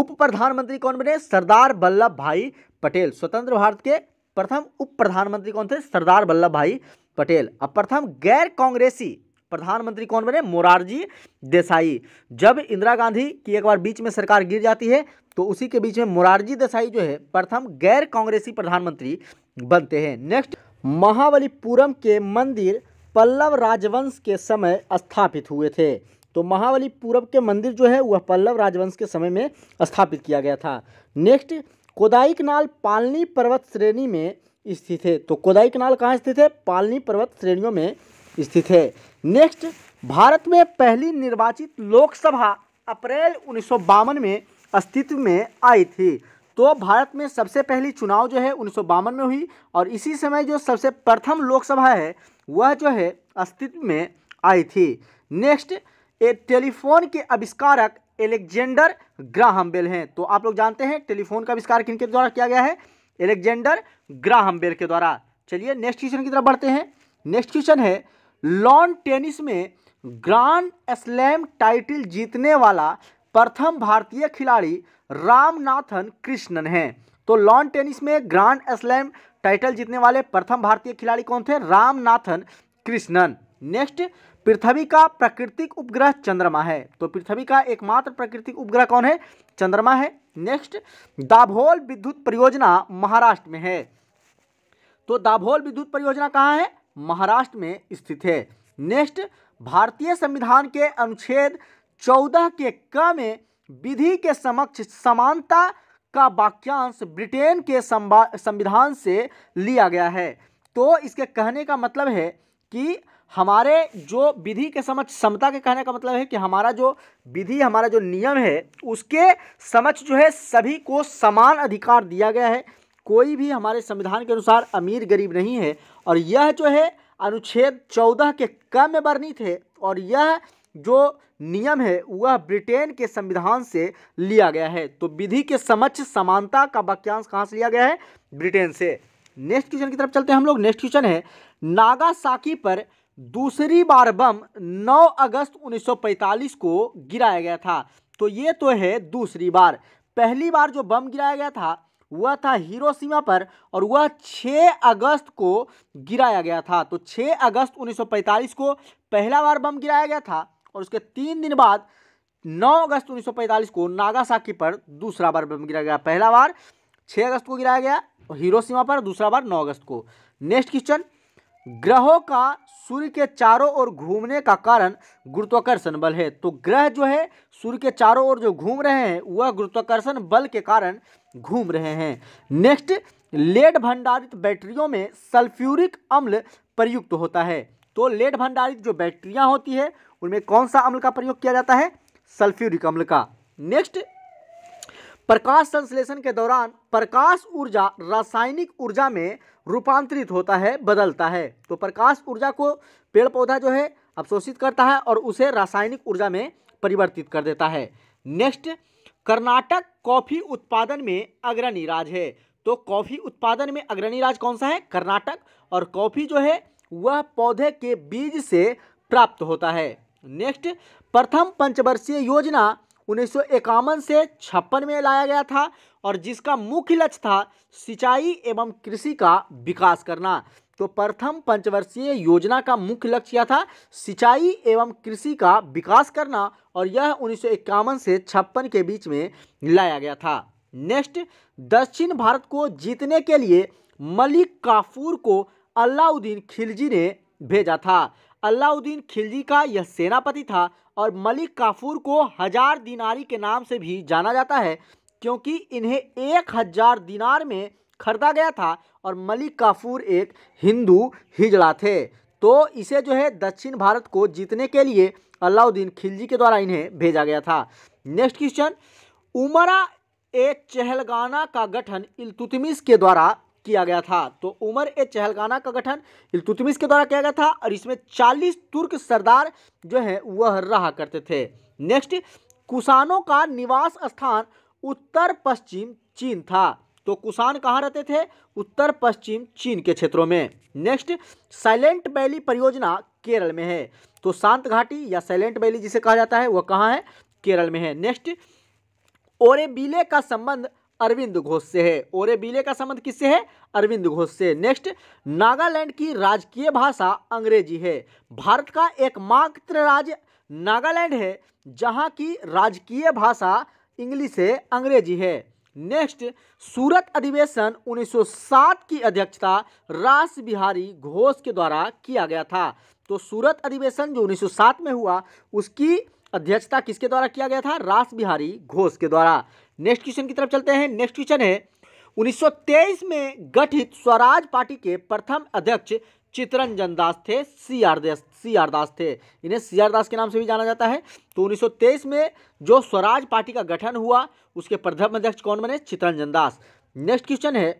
उप प्रधानमंत्री कौन बने सरदार वल्लभ भाई पटेल स्वतंत्र भारत के प्रथम उप प्रधानमंत्री कौन थे सरदार वल्लभ भाई पटेल अब प्रथम गैर कांग्रेसी प्रधानमंत्री कौन बने मोरारजी देसाई जब इंदिरा गांधी की एक बार बीच में सरकार गिर जाती है तो उसी के बीच में मोरारजी देसाई जो है प्रथम गैर कांग्रेसी प्रधानमंत्री बनते हैं नेक्स्ट महाबलीपुरम के मंदिर पल्लव राजवंश के समय स्थापित हुए थे तो महाबलीपुरम के मंदिर जो है वह पल्लव राजवंश के समय में स्थापित किया गया था नेक्स्ट कोदाई कनाल पालनी पर्वत श्रेणी में स्थित है तो कोदाईकनाल कहाँ स्थित है पालनी पर्वत श्रेणियों में स्थित है नेक्स्ट भारत में पहली निर्वाचित लोकसभा अप्रैल उन्नीस में अस्तित्व में आई थी तो भारत में सबसे पहली चुनाव जो है उन्नीस में हुई और इसी समय जो सबसे प्रथम लोकसभा है वह जो है अस्तित्व में आई थी नेक्स्ट ए टेलीफोन के आविष्कारक एलेक्जेंडर ग्राहम बेल हैं तो आप लोग जानते हैं टेलीफोन का आविष्कार किनके द्वारा किया गया है एलेक्जेंडर ग्राहम बेल के द्वारा चलिए नेक्स्ट क्वेश्चन की तरफ बढ़ते हैं नेक्स्ट क्वेश्चन है लॉन टेनिस में ग्रांड स्लैम टाइटल जीतने वाला प्रथम भारतीय खिलाड़ी रामनाथन कृष्णन हैं तो लॉन टेनिस में ग्रांड स्लैम टाइटल जीतने वाले प्रथम भारतीय खिलाड़ी कौन थे रामनाथन कृष्णन नेक्स्ट पृथ्वी का प्राकृतिक उपग्रह चंद्रमा है तो पृथ्वी का एकमात्र प्राकृतिक उपग्रह कौन है चंद्रमा है नेक्स्ट दाभोल विद्युत परियोजना महाराष्ट्र में है तो दाभोल विद्युत परियोजना कहाँ है महाराष्ट्र में स्थित है नेक्स्ट भारतीय संविधान के अनुच्छेद चौदह के क में विधि के समक्ष समानता का वाक्यांश ब्रिटेन के संविधान से लिया गया है तो इसके कहने का मतलब है कि हमारे जो विधि के समक्ष समता के कहने का मतलब है कि हमारा जो विधि हमारा जो नियम है उसके समक्ष जो है सभी को समान अधिकार दिया गया है कोई भी हमारे संविधान के अनुसार अमीर गरीब नहीं है और यह जो है अनुच्छेद चौदह के क में वर्णित है और यह जो नियम है वह ब्रिटेन के संविधान से लिया गया है तो विधि के समक्ष समानता का वाक्यांश कहाँ से लिया गया है ब्रिटेन से नेक्स्ट क्वेश्चन की तरफ चलते हैं हम लोग नेक्स्ट क्वेश्चन है नागासाकी पर दूसरी बार बम 9 अगस्त 1945 को गिराया गया था तो ये तो है दूसरी बार पहली बार जो बम गिराया गया था हुआ था हिरोशिमा पर और वह 6 अगस्त को गिराया गया था तो 6 अगस्त 1945 को पहला बार बम गिराया गया था और उसके तीन दिन बाद 9 अगस्त 1945 को नागासाकी पर दूसरा बार बम गिराया गया पहला बार 6 अगस्त को गिराया गया और हिरोशिमा पर दूसरा बार 9 अगस्त को नेक्स्ट क्वेश्चन ग्रहों का सूर्य के चारों ओर घूमने का कारण गुरुत्वाकर्षण बल है तो ग्रह जो है सूर्य के चारों ओर जो घूम रहे हैं वह गुरुत्वाकर्षण बल के कारण घूम रहे हैं नेक्स्ट लेड भंडारित बैटरियों में सल्फ्यूरिक अम्ल प्रयुक्त होता है तो लेड भंडारित जो बैटरियाँ होती है उनमें कौन सा अम्ल का प्रयोग किया जाता है सल्फ्यूरिक अम्ल का नेक्स्ट प्रकाश संश्लेषण के दौरान प्रकाश ऊर्जा रासायनिक ऊर्जा में रूपांतरित होता है बदलता है तो प्रकाश ऊर्जा को पेड़ पौधा जो है अवशोषित करता है और उसे रासायनिक ऊर्जा में परिवर्तित कर देता है नेक्स्ट कर्नाटक कॉफी उत्पादन में अग्रणी राज्य है तो कॉफी उत्पादन में अग्रणी राज्य कौन सा है कर्नाटक और कॉफी जो है वह पौधे के बीज से प्राप्त होता है नेक्स्ट प्रथम पंचवर्षीय योजना उन्नीस से छप्पन में लाया गया था और जिसका मुख्य लक्ष्य था सिंचाई एवं कृषि का विकास करना तो प्रथम पंचवर्षीय योजना का मुख्य लक्ष्य यह था सिंचाई एवं कृषि का विकास करना और यह उन्नीस से छप्पन के बीच में लाया गया था नेक्स्ट दक्षिण भारत को जीतने के लिए मलिक काफूर को अलाउद्दीन खिलजी ने भेजा था अलाउद्दीन खिलजी का यह सेनापति था और मलिक काफूर को हजार दिनारी के नाम से भी जाना जाता है क्योंकि इन्हें एक हजार दिनार में खरीदा गया था और मलिक काफूर एक हिंदू हिजड़ा थे तो इसे जो है दक्षिण भारत को जीतने के लिए अलाउद्दीन खिलजी के द्वारा इन्हें भेजा गया था नेक्स्ट क्वेश्चन उमरा ए चहलगाना का गठन इलतुतमिस के द्वारा किया गया था तो उमर ए चहलगाना का गठन इलतुतमिस के द्वारा किया गया था और इसमें 40 तुर्क सरदार जो है वह रहा करते थे नेक्स्ट कुसानों का निवास स्थान उत्तर पश्चिम चीन था तो कुसान कहाँ रहते थे उत्तर पश्चिम चीन के क्षेत्रों में नेक्स्ट साइलेंट वैली परियोजना केरल में है तो शांत घाटी या साइलेंट वैली जिसे कहा जाता है वह कहाँ है केरल में है नेक्स्ट ओरेबिले का संबंध अरविंद घोष से है ओरेबिले का संबंध किससे है अरविंद घोष से नेक्स्ट नागालैंड की राजकीय भाषा अंग्रेजी है भारत का एकमात्र राज्य नागालैंड है जहाँ की राजकीय भाषा इंग्लिश है अंग्रेजी है नेक्स्ट सूरत अधिवेशन 1907 की अध्यक्षता रास बिहारी घोष के द्वारा किया गया था तो सूरत अधिवेशन जो 1907 में हुआ उसकी अध्यक्षता किसके द्वारा किया गया था रास बिहारी घोष के द्वारा नेक्स्ट क्वेश्चन की तरफ चलते हैं नेक्स्ट क्वेश्चन है 1923 में गठित स्वराज पार्टी के प्रथम अध्यक्ष चितरंजन दास थे सी आर दास सी आर दास थे इन्हें सी आर दास के नाम से भी जाना जाता है तो 1923 में जो स्वराज पार्टी का गठन हुआ उसके प्रथम अध्यक्ष कौन बने चितरंजन दास नेक्स्ट क्वेश्चन है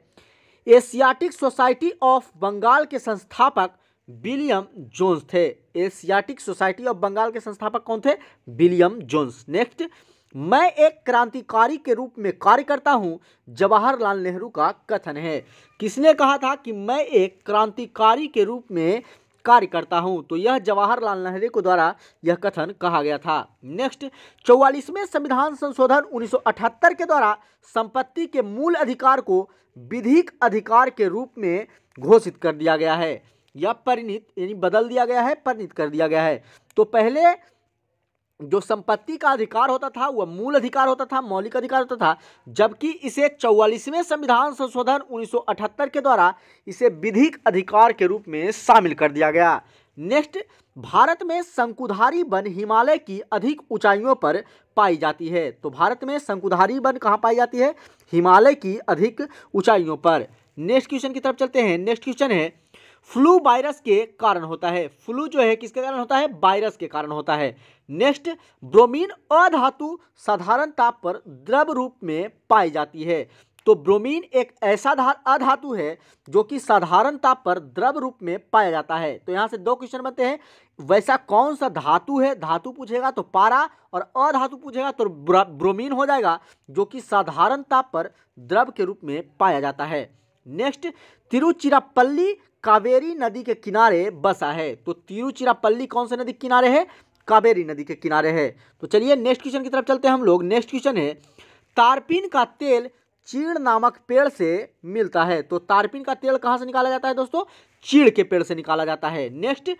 एशियाटिक सोसाइटी ऑफ बंगाल के संस्थापक विलियम जोन्स थे एशियाटिक सोसाइटी ऑफ बंगाल के संस्थापक कौन थे विलियम जोन्स नेक्स्ट मैं एक क्रांतिकारी के रूप में कार्य करता हूं जवाहरलाल नेहरू का कथन है किसने कहा था कि मैं एक क्रांतिकारी के रूप में कार्य करता हूं तो यह जवाहरलाल नेहरू को द्वारा यह कथन कहा गया था नेक्स्ट चौवालीसवें संविधान संशोधन उन्नीस के द्वारा संपत्ति के मूल अधिकार को विधिक अधिकार के रूप में घोषित कर दिया गया है या परिणित यानी बदल दिया गया है परिणित कर दिया गया है तो पहले जो संपत्ति का अधिकार होता था वह मूल अधिकार होता था मौलिक अधिकार होता था जबकि इसे चौवालीसवें संविधान संशोधन उन्नीस के द्वारा इसे विधिक अधिकार के रूप में शामिल कर दिया गया नेक्स्ट भारत में संकुधारी वन हिमालय की अधिक ऊंचाइयों पर पाई जाती है तो भारत में संकुधारी वन कहाँ पाई जाती है हिमालय की अधिक ऊंचाइयों पर नेक्स्ट क्वेश्चन की तरफ चलते हैं नेक्स्ट क्वेश्चन है फ्लू वायरस के कारण होता है फ्लू जो है किसके कारण होता है वायरस के कारण होता है नेक्स्ट ब्रोमीन अधातु साधारण ताप पर द्रव रूप में पाई जाती है तो ब्रोमीन एक ऐसा अधातु है जो कि साधारण ताप पर द्रव रूप में पाया जाता है तो यहाँ से दो क्वेश्चन बनते हैं वैसा कौन सा धातु है धातु पूछेगा तो पारा और अधातु पूछेगा तो ब्रोमीन हो जाएगा जो कि साधारण ताप पर द्रव के रूप में पाया जाता है नेक्स्ट तिरुचिरापल्ली कावेरी नदी के किनारे बसा है तो तिरुचिरापल्ली कौन से नदी के किनारे है कावेरी नदी के किनारे है तो चलिए नेक्स्ट क्वेश्चन की तरफ चलते हैं हम लोग नेक्स्ट क्वेश्चन है तारपीन का तेल चीड़ नामक पेड़ से मिलता है तो तारपीन का तेल कहाँ से निकाला जाता है दोस्तों चीड़ के पेड़ से निकाला जाता है नेक्स्ट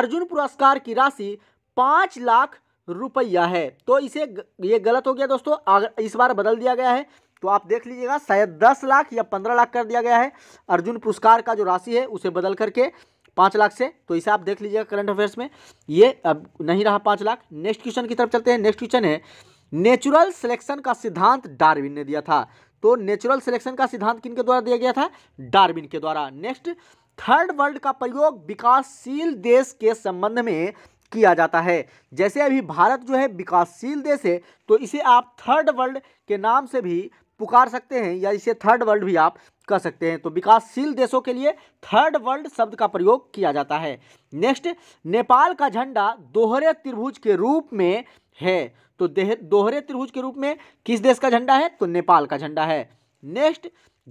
अर्जुन पुरस्कार की राशि पाँच लाख रुपया है तो इसे ये गलत हो गया दोस्तों इस बार बदल दिया गया है तो आप देख लीजिएगा शायद दस लाख या पंद्रह लाख कर दिया गया है अर्जुन पुरस्कार का जो राशि है उसे बदल करके पाँच लाख से तो इसे आप देख लीजिएगा करंट अफेयर्स में ये अब नहीं रहा पाँच लाख नेक्स्ट क्वेश्चन की तरफ चलते हैं नेक्स्ट क्वेश्चन है नेचुरल सिलेक्शन का सिद्धांत डार्विन ने दिया था तो नेचुरल सिलेक्शन का सिद्धांत किन के द्वारा दिया गया था डार्विन के द्वारा नेक्स्ट थर्ड वर्ल्ड का प्रयोग विकासशील देश के संबंध में किया जाता है जैसे अभी भारत जो है विकासशील देश है तो इसे आप थर्ड वर्ल्ड के नाम से भी पुकार सकते हैं या इसे थर्ड वर्ल्ड भी आप कह सकते हैं तो विकासशील देशों के लिए थर्ड वर्ल्ड शब्द का प्रयोग किया जाता है नेक्स्ट नेपाल का झंडा दोहरे त्रिभुज के रूप में है तो दोहरे त्रिभुज के रूप में किस देश का झंडा है तो नेपाल का झंडा है नेक्स्ट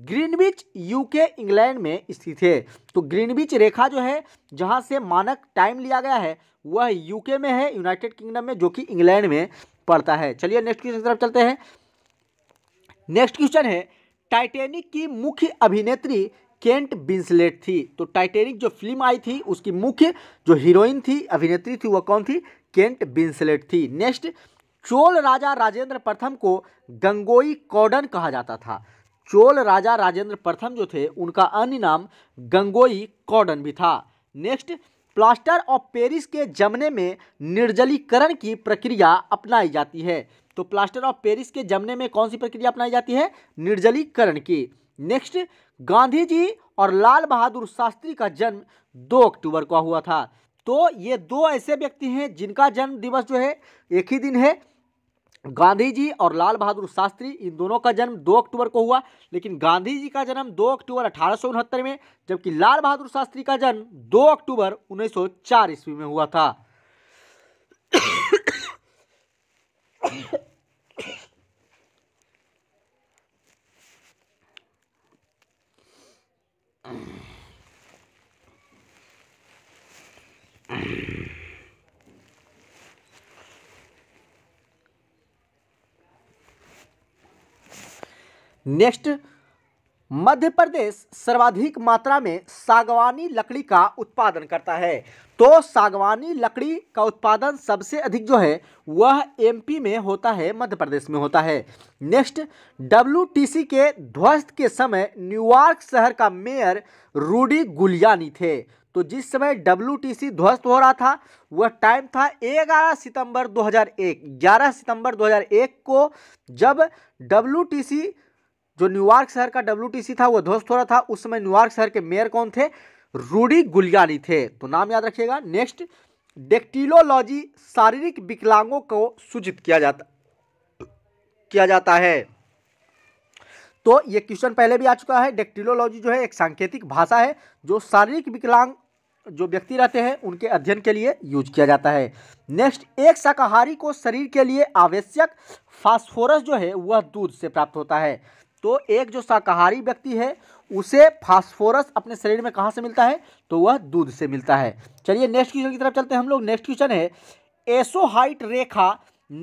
ग्रीनविच यूके इंग्लैंड में स्थित है तो ग्रीनविच रेखा जो है जहाँ से मानक टाइम लिया गया है वह यूके में है यूनाइटेड किंगडम में जो कि इंग्लैंड में पड़ता है चलिए नेक्स्ट क्वेश्चन की तरफ चलते हैं नेक्स्ट क्वेश्चन है टाइटेनिक की मुख्य अभिनेत्री केंट बिंसलेट थी तो टाइटेनिक जो फिल्म आई थी उसकी मुख्य जो हीरोइन थी अभिनेत्री थी वह कौन थी केंट बिंसलेट थी नेक्स्ट चोल राजा राजेंद्र प्रथम को गंगोई कॉडन कहा जाता था चोल राजा राजेंद्र प्रथम जो थे उनका अन्य नाम गंगोई कॉडन भी था नेक्स्ट प्लास्टर ऑफ पेरिस के जमने में निर्जलीकरण की प्रक्रिया अपनाई जाती है तो प्लास्टर ऑफ पेरिस के जमने में कौन सी प्रक्रिया अपनाई जाती है निर्जलीकरण की नेक्स्ट गांधी जी और लाल बहादुर शास्त्री का जन्म 2 अक्टूबर को हुआ था तो ये दो ऐसे व्यक्ति हैं जिनका जन्म दिवस जो है एक ही दिन है गांधी जी और लाल बहादुर शास्त्री इन दोनों का जन्म 2 अक्टूबर को हुआ लेकिन गांधी जी का जन्म 2 अक्टूबर अठारह में जबकि लाल बहादुर शास्त्री का जन्म 2 अक्टूबर 1904 ईस्वी में हुआ था नेक्स्ट मध्य प्रदेश सर्वाधिक मात्रा में सागवानी लकड़ी का उत्पादन करता है तो सागवानी लकड़ी का उत्पादन सबसे अधिक जो है वह एमपी में होता है मध्य प्रदेश में होता है नेक्स्ट डब्ल्यूटीसी के ध्वस्त के समय न्यूयॉर्क शहर का मेयर रूडी गुलियानी थे तो जिस समय डब्ल्यू ध्वस्त हो रहा था वह टाइम था 11 सितंबर 2001 11 सितंबर 2001 को जब डब्ल्यू जो न्यूयॉर्क शहर का डब्ल्यू था वह ध्वस्त हो रहा था उस समय न्यूयॉर्क शहर के मेयर कौन थे रूडी गुलियानी थे तो नाम याद रखिएगा नेक्स्ट डेक्टिलोलॉजी शारीरिक विकलांगों को सूचित किया जाता किया जाता है तो ये क्वेश्चन पहले भी आ चुका है डेक्टिलोलॉजी जो है एक सांकेतिक भाषा है जो शारीरिक विकलांग जो व्यक्ति रहते हैं उनके अध्ययन के लिए यूज किया जाता है नेक्स्ट एक शाकाहारी को शरीर के लिए आवश्यक फास्फोरस जो है वह दूध से प्राप्त होता है तो एक जो शाकाहारी व्यक्ति है उसे फास्फोरस अपने शरीर में कहाँ से मिलता है तो वह दूध से मिलता है चलिए नेक्स्ट क्वेश्चन की तरफ चलते हैं हम लोग नेक्स्ट क्वेश्चन है एसोहाइट रेखा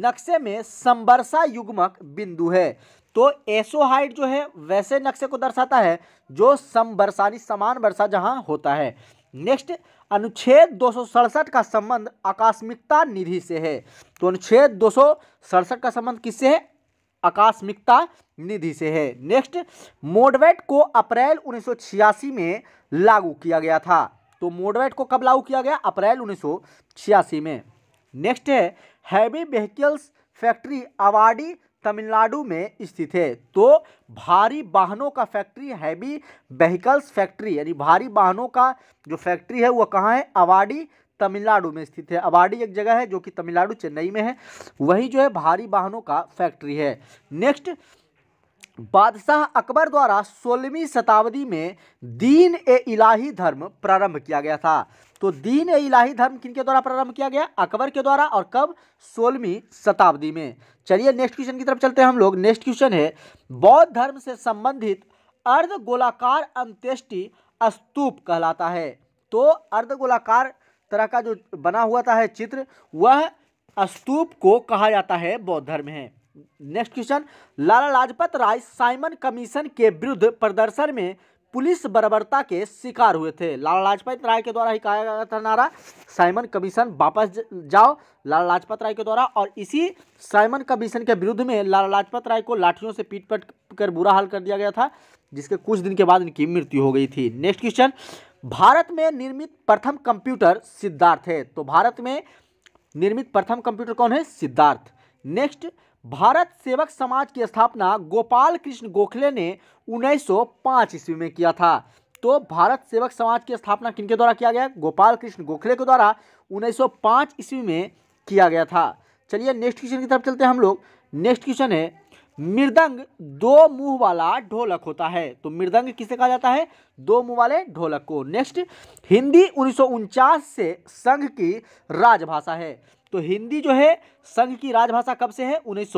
नक्शे में संबरसा युग्मक बिंदु है तो एसोहाइट जो है वैसे नक्शे को दर्शाता है जो समवर्षा समान वर्षा जहाँ होता है नेक्स्ट अनुच्छेद दो का संबंध आकस्मिकता निधि से है तो अनुच्छेद दो का संबंध किससे है आकस्मिकता निधि से है नेक्स्ट मोडवेट को अप्रैल 1986 में लागू किया गया था तो मोडवेट को कब लागू किया गया अप्रैल 1986 में नेक्स्ट है heavy vehicles factory Avadi Tamil Nadu में स्थित है तो भारी वाहनों का फैक्ट्री हैवी व्हीकल्स फैक्ट्री यानी भारी वाहनों का जो फैक्ट्री है वह कहाँ है अवाड़ी तमिलनाडु में स्थित है अवाड़ी एक जगह है जो कि तमिलनाडु चेन्नई में है वही जो है भारी वाहनों का फैक्ट्री है नेक्स्ट बादशाह अकबर द्वारा सोलहवीं शताब्दी में दीन ए इलाही धर्म प्रारंभ किया गया था तो दीन ए इलाही धर्म किनके द्वारा प्रारंभ किया गया अकबर के द्वारा और कब सोलहवीं शताब्दी में चलिए नेक्स्ट क्वेश्चन की तरफ चलते हैं हम लोग नेक्स्ट क्वेश्चन है बौद्ध धर्म से संबंधित अर्ध गोलाकार अंत्येष्टि स्तूप कहलाता है तो अर्ध गोलाकार तरह का जो बना हुआ था है चित्र वह स्तूप को कहा जाता है बौद्ध धर्म है next question Lala Lajpat Rai Simon commission के विरुद्ध प्रदर्शन में पुलिस बर्बरता के शिकार हुए थे लाला लाजपत राय के द्वारा ही कहा गया था नारा साइमन कमीशन वापस जाओ लाला लाजपत राय के द्वारा और इसी साइमन कमीशन के विरुद्ध में लाला लाजपत राय को लाठियों से पीट पट कर बुरा हाल कर दिया गया था जिसके कुछ दिन के बाद इनकी मृत्यु हो गई थी नेक्स्ट क्वेश्चन भारत में निर्मित प्रथम कंप्यूटर सिद्धार्थ है तो भारत में निर्मित प्रथम कंप्यूटर कौन है सिद्धार्थ नेक्स्ट भारत सेवक समाज की स्थापना गोपाल कृष्ण गोखले ने 1905 ईस्वी में किया था तो भारत सेवक समाज की स्थापना किनके द्वारा किया गया गोपाल कृष्ण गोखले के द्वारा 1905 ईस्वी में किया गया था चलिए नेक्स्ट क्वेश्चन की तरफ चलते हैं हम लोग नेक्स्ट क्वेश्चन है मृदंग दो मुंह वाला ढोलक होता है तो मृदंग किसे कहा जाता है दो मुंह वाले ढोलक को नेक्स्ट हिंदी उन्नीस से संघ की राजभाषा है तो हिंदी जो है संघ की राजभाषा कब से है उन्नीस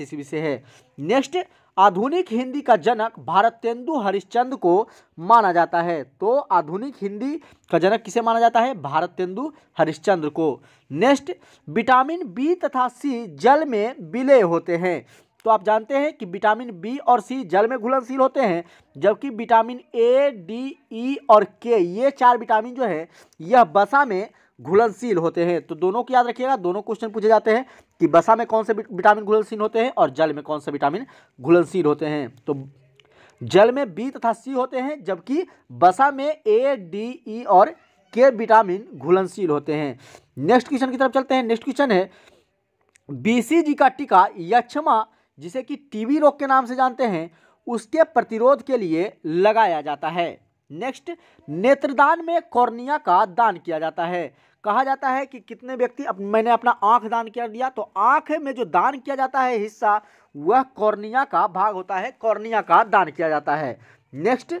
ईस्वी से है नेक्स्ट आधुनिक हिंदी का जनक भारतेंदु हरिश्चंद्र को माना जाता है तो आधुनिक हिंदी का जनक किसे माना जाता है भारतेंदु हरिश्चंद्र को नेक्स्ट विटामिन बी तथा सी जल में विलय होते हैं तो आप जानते हैं कि विटामिन बी और सी जल में घुलनशील होते हैं जबकि विटामिन ए डी ई और के ये चार विटामिन जो है यह बसा में घुलनशील होते हैं तो दोनों को याद रखिएगा दोनों क्वेश्चन पूछे जाते हैं कि बसा में कौन से विटामिन घुलनशील होते हैं और जल में कौन से विटामिन घुलनशील होते हैं तो जल में बी तथा सी होते हैं जबकि बसा में ए डी ई और के विटामिन घुलनशील होते हैं नेक्स्ट क्वेश्चन की तरफ चलते हैं नेक्स्ट क्वेश्चन है बी का टीका यक्षमा जिसे कि टीबी रोग के नाम से जानते हैं उसके प्रतिरोध के लिए लगाया जाता है नेक्स्ट नेत्रदान में कॉर्निया का दान किया जाता है कहा जाता है कि कितने व्यक्ति अप, मैंने अपना आँख दान कर दिया तो आँख में जो दान किया जाता है हिस्सा वह कॉर्निया का भाग होता है कॉर्निया का दान किया जाता है नेक्स्ट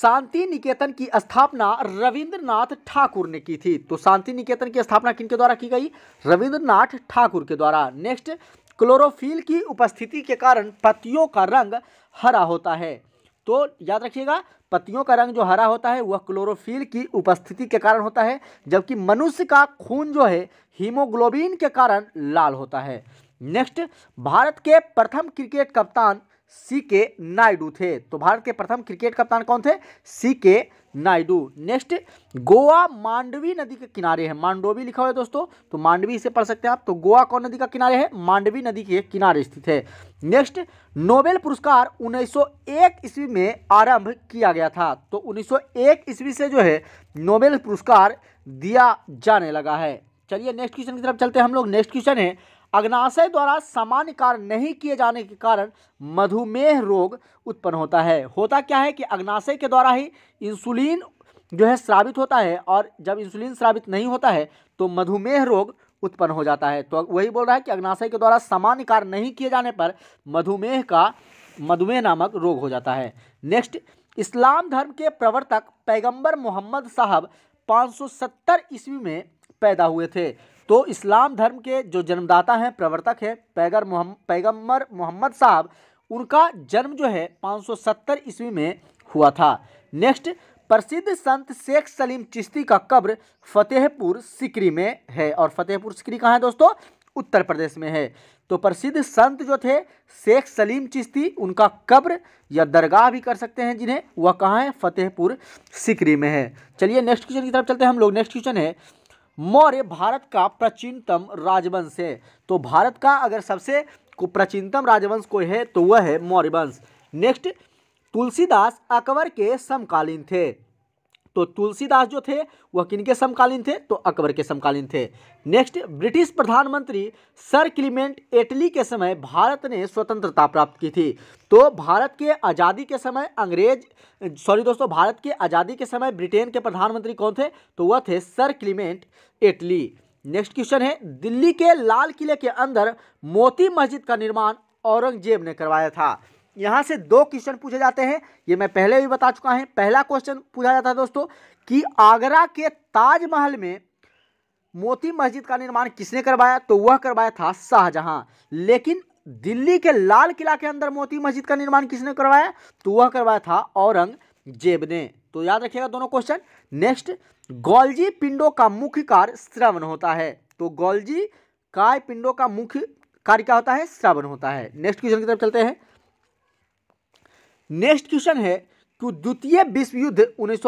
शांति निकेतन की स्थापना रविंद्रनाथ ठाकुर ने की थी तो शांति निकेतन की स्थापना किनके द्वारा की गई रविंद्रनाथ ठाकुर के द्वारा नेक्स्ट क्लोरोफिल की उपस्थिति के कारण पत्तियों का रंग हरा होता है तो याद रखिएगा पत्तियों का रंग जो हरा होता है वह क्लोरोफिल की उपस्थिति के कारण होता है जबकि मनुष्य का खून जो है हीमोग्लोबिन के कारण लाल होता है नेक्स्ट भारत के प्रथम क्रिकेट कप्तान सी के नायडू थे तो भारत के प्रथम क्रिकेट कप्तान कौन थे सी के नायडू नेक्स्ट गोवा मांडवी नदी के किनारे है मांडोवी लिखा हुआ है दोस्तों तो मांडवी इसे पढ़ सकते हैं आप तो गोवा कौन नदी का किनारे है मांडवी नदी के किनारे स्थित है नेक्स्ट नोबेल पुरस्कार 1901 ईस्वी में आरंभ किया गया था तो 1901 ईस्वी से जो है नोबेल पुरस्कार दिया जाने लगा है चलिए नेक्स्ट क्वेश्चन की तरफ चलते हैं हम लोग नेक्स्ट क्वेश्चन है अग्नाशय द्वारा सामान्य कार्य नहीं किए जाने के कारण मधुमेह रोग उत्पन्न होता है होता क्या है कि अग्नाशय के द्वारा ही इंसुलिन जो है श्रावित होता है और जब इंसुलिन श्रावित नहीं होता है तो मधुमेह रोग उत्पन्न हो जाता है तो वही बोल रहा है कि अग्नाशय के द्वारा सामान्य कार्य नहीं किए जाने पर मधुमेह का मधुमेह नामक रोग हो जाता है नेक्स्ट इस्लाम धर्म के प्रवर्तक पैगंबर मोहम्मद साहब 570 ईस्वी में पैदा हुए थे तो इस्लाम धर्म के जो जन्मदाता हैं प्रवर्तक हैं पैगर मोहम्म पैगम्बर मोहम्मद साहब उनका जन्म जो है 570 ईस्वी में हुआ था नेक्स्ट प्रसिद्ध संत शेख सलीम चिश्ती का कब्र फतेहपुर सिकरी में है और फतेहपुर सिकरी कहाँ है दोस्तों उत्तर प्रदेश में है तो प्रसिद्ध संत जो थे शेख सलीम चिश्ती उनका कब्र या दरगाह भी कर सकते हैं जिन्हें वह कहाँ है फतेहपुर सिकरी में है चलिए नेक्स्ट क्वेश्चन की तरफ चलते हैं हम लोग नेक्स्ट क्वेश्चन है मौर्य भारत का प्राचीनतम राजवंश है तो भारत का अगर सबसे प्राचीनतम राजवंश कोई है तो वह है मौर्य वंश नेक्स्ट तुलसीदास अकबर के समकालीन थे तो तुलसीदास जो थे वह किनके समकालीन थे तो अकबर के समकालीन थे नेक्स्ट ब्रिटिश प्रधानमंत्री सर क्लीमेंट एटली के समय भारत ने स्वतंत्रता प्राप्त की थी तो भारत के आज़ादी के समय अंग्रेज सॉरी दोस्तों भारत के आज़ादी के समय ब्रिटेन के प्रधानमंत्री कौन थे तो वह थे sir Clement Attlee next question है दिल्ली के लाल किले के अंदर मोती मस्जिद का निर्माण औरंगजेब ने करवाया था यहाँ से दो क्वेश्चन पूछे जाते हैं ये मैं पहले भी बता चुका है पहला क्वेश्चन पूछा जाता है दोस्तों कि आगरा के ताजमहल में मोती मस्जिद का निर्माण किसने करवाया तो वह करवाया था शाहजहां लेकिन दिल्ली के लाल किला के अंदर मोती मस्जिद का निर्माण किसने करवाया तो वह करवाया था औरंगजेब ने तो याद रखिएगा दोनों क्वेश्चन नेक्स्ट गोलजी पिंडो का मुख्य कार्य श्रवण होता है तो गोलजी काय पिंडो का मुख्य कार्य क्या होता है श्रवण होता है नेक्स्ट क्वेश्चन की तरफ चलते हैं नेक्स्ट क्वेश्चन है कि द्वितीय विश्व युद्ध उन्नीस